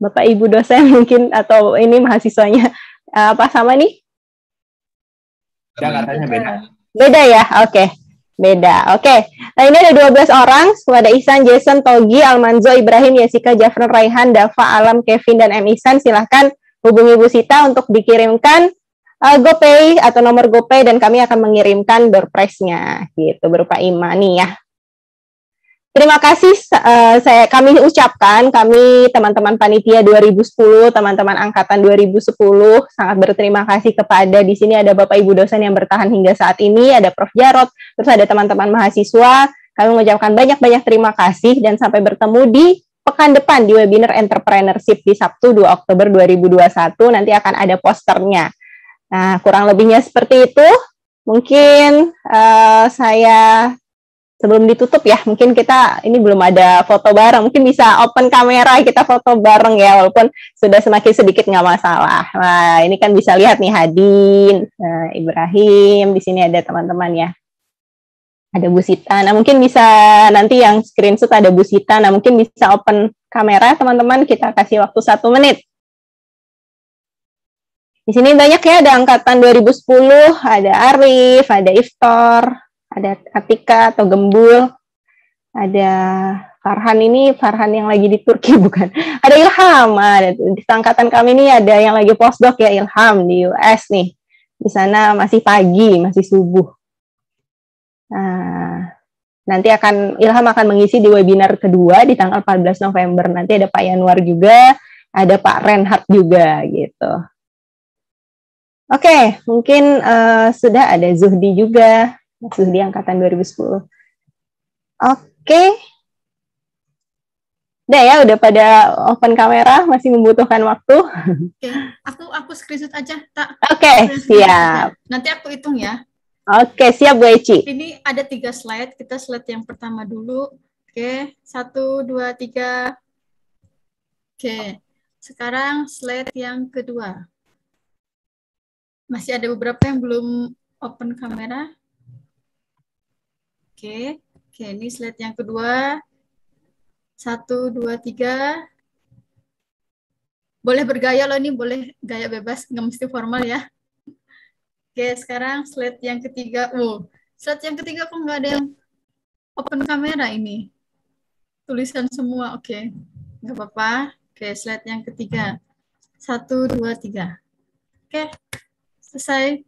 Bapak Ibu dosen mungkin atau ini mahasiswanya eh, apa sama nih? Jakartanya beda. Beda ya, oke. Okay. Beda, oke. Okay. Nah ini ada 12 orang, ada Ihsan, Jason, Togi, Almanzo, Ibrahim, Yesika, Jafran, Raihan, Dava, Alam, Kevin, dan M. Ihsan. Silahkan hubungi Bu Sita untuk dikirimkan uh, GoPay atau nomor GoPay dan kami akan mengirimkan berpresnya, gitu berupa imani ya. Terima kasih uh, saya kami ucapkan kami teman-teman panitia 2010, teman-teman angkatan 2010 sangat berterima kasih kepada di sini ada Bapak Ibu dosen yang bertahan hingga saat ini, ada Prof Jarot, terus ada teman-teman mahasiswa. Kami mengucapkan banyak-banyak terima kasih dan sampai bertemu di pekan depan di webinar entrepreneurship di Sabtu 2 Oktober 2021 nanti akan ada posternya. Nah, kurang lebihnya seperti itu. Mungkin uh, saya sebelum ditutup ya, mungkin kita ini belum ada foto bareng, mungkin bisa open kamera kita foto bareng ya, walaupun sudah semakin sedikit nggak masalah. Nah, ini kan bisa lihat nih Hadin, nah, Ibrahim, di sini ada teman-teman ya. Ada Bu Sita. Nah, mungkin bisa nanti yang screenshot ada Bu Sita. Nah, mungkin bisa open kamera teman-teman, kita kasih waktu satu menit. Di sini banyak ya, ada angkatan 2010, ada Arif, ada Iftor, ada Atika atau Gembul, ada Farhan ini Farhan yang lagi di Turki bukan? Ada Ilham, ada di angkatan kami ini ada yang lagi postdoc ya Ilham di US nih. Di sana masih pagi, masih subuh. Nah, nanti akan Ilham akan mengisi di webinar kedua di tanggal 14 November. Nanti ada Pak Yanuar juga, ada Pak Renhard juga gitu. Oke, okay, mungkin uh, sudah ada Zuhdi juga maksud di angkatan 2010. Oke. Okay. Udah ya, udah pada open kamera, masih membutuhkan waktu. Oke, okay. aku aku screenshot aja, tak. Oke, okay, siap. Nanti aku hitung ya. Oke, okay, siap Bu Eci. Ini ada tiga slide, kita slide yang pertama dulu. Oke, okay. satu, dua, tiga. Oke, okay. sekarang slide yang kedua. Masih ada beberapa yang belum open kamera. Oke, oke ini slide yang kedua. Satu, dua, tiga. Boleh bergaya loh ini, boleh gaya bebas, nggak mesti formal ya. Oke, sekarang slide yang ketiga. Wow, slide yang ketiga kok nggak ada yang open kamera ini? Tulisan semua, oke. Okay. Nggak apa-apa. Oke, slide yang ketiga. Satu, dua, tiga. Oke, selesai.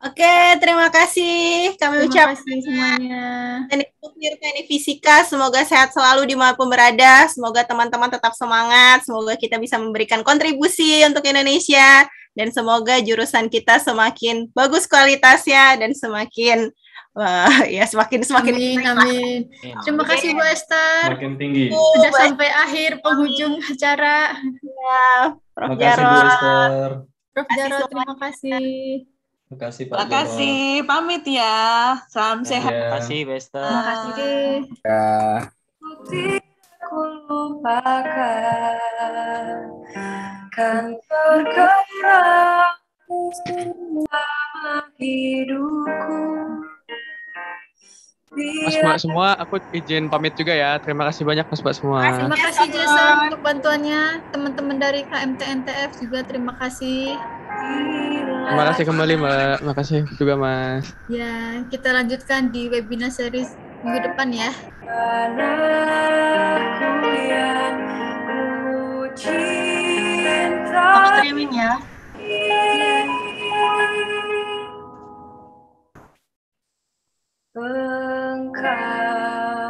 Oke, terima kasih. Kami terima ucapkan kasih semuanya. Teknik nuklir, teknik fisika, semoga sehat selalu di dimanapun berada. Semoga teman-teman tetap semangat. Semoga kita bisa memberikan kontribusi untuk Indonesia dan semoga jurusan kita semakin bagus kualitasnya dan semakin Wah, eh, ya semakin semakin amin, amin. Terima kasih Bu Esther. Semakin tinggi. Sudah sampai akhir penghujung acara. Ya, Prof. Terima kasih Bu Esther. Prof. terima kasih. Terima kasih Pak. Terima kasih. Pamit ya. Salam iya. sehat. Terima kasih Besta. Terima kasih. Ya. Ku lupakan kan tergerak hidupku. Mas Mbak semua, aku izin pamit juga ya. Terima kasih banyak Mas Mbak semua. Terima kasih Jason untuk bantuannya. Teman-teman dari KMTNTF juga terima kasih. Terima kasih kembali Mbak. Terima kasih juga Mas. Ya, kita lanjutkan di webinar series minggu depan ya. Terima streaming ya. ข้าง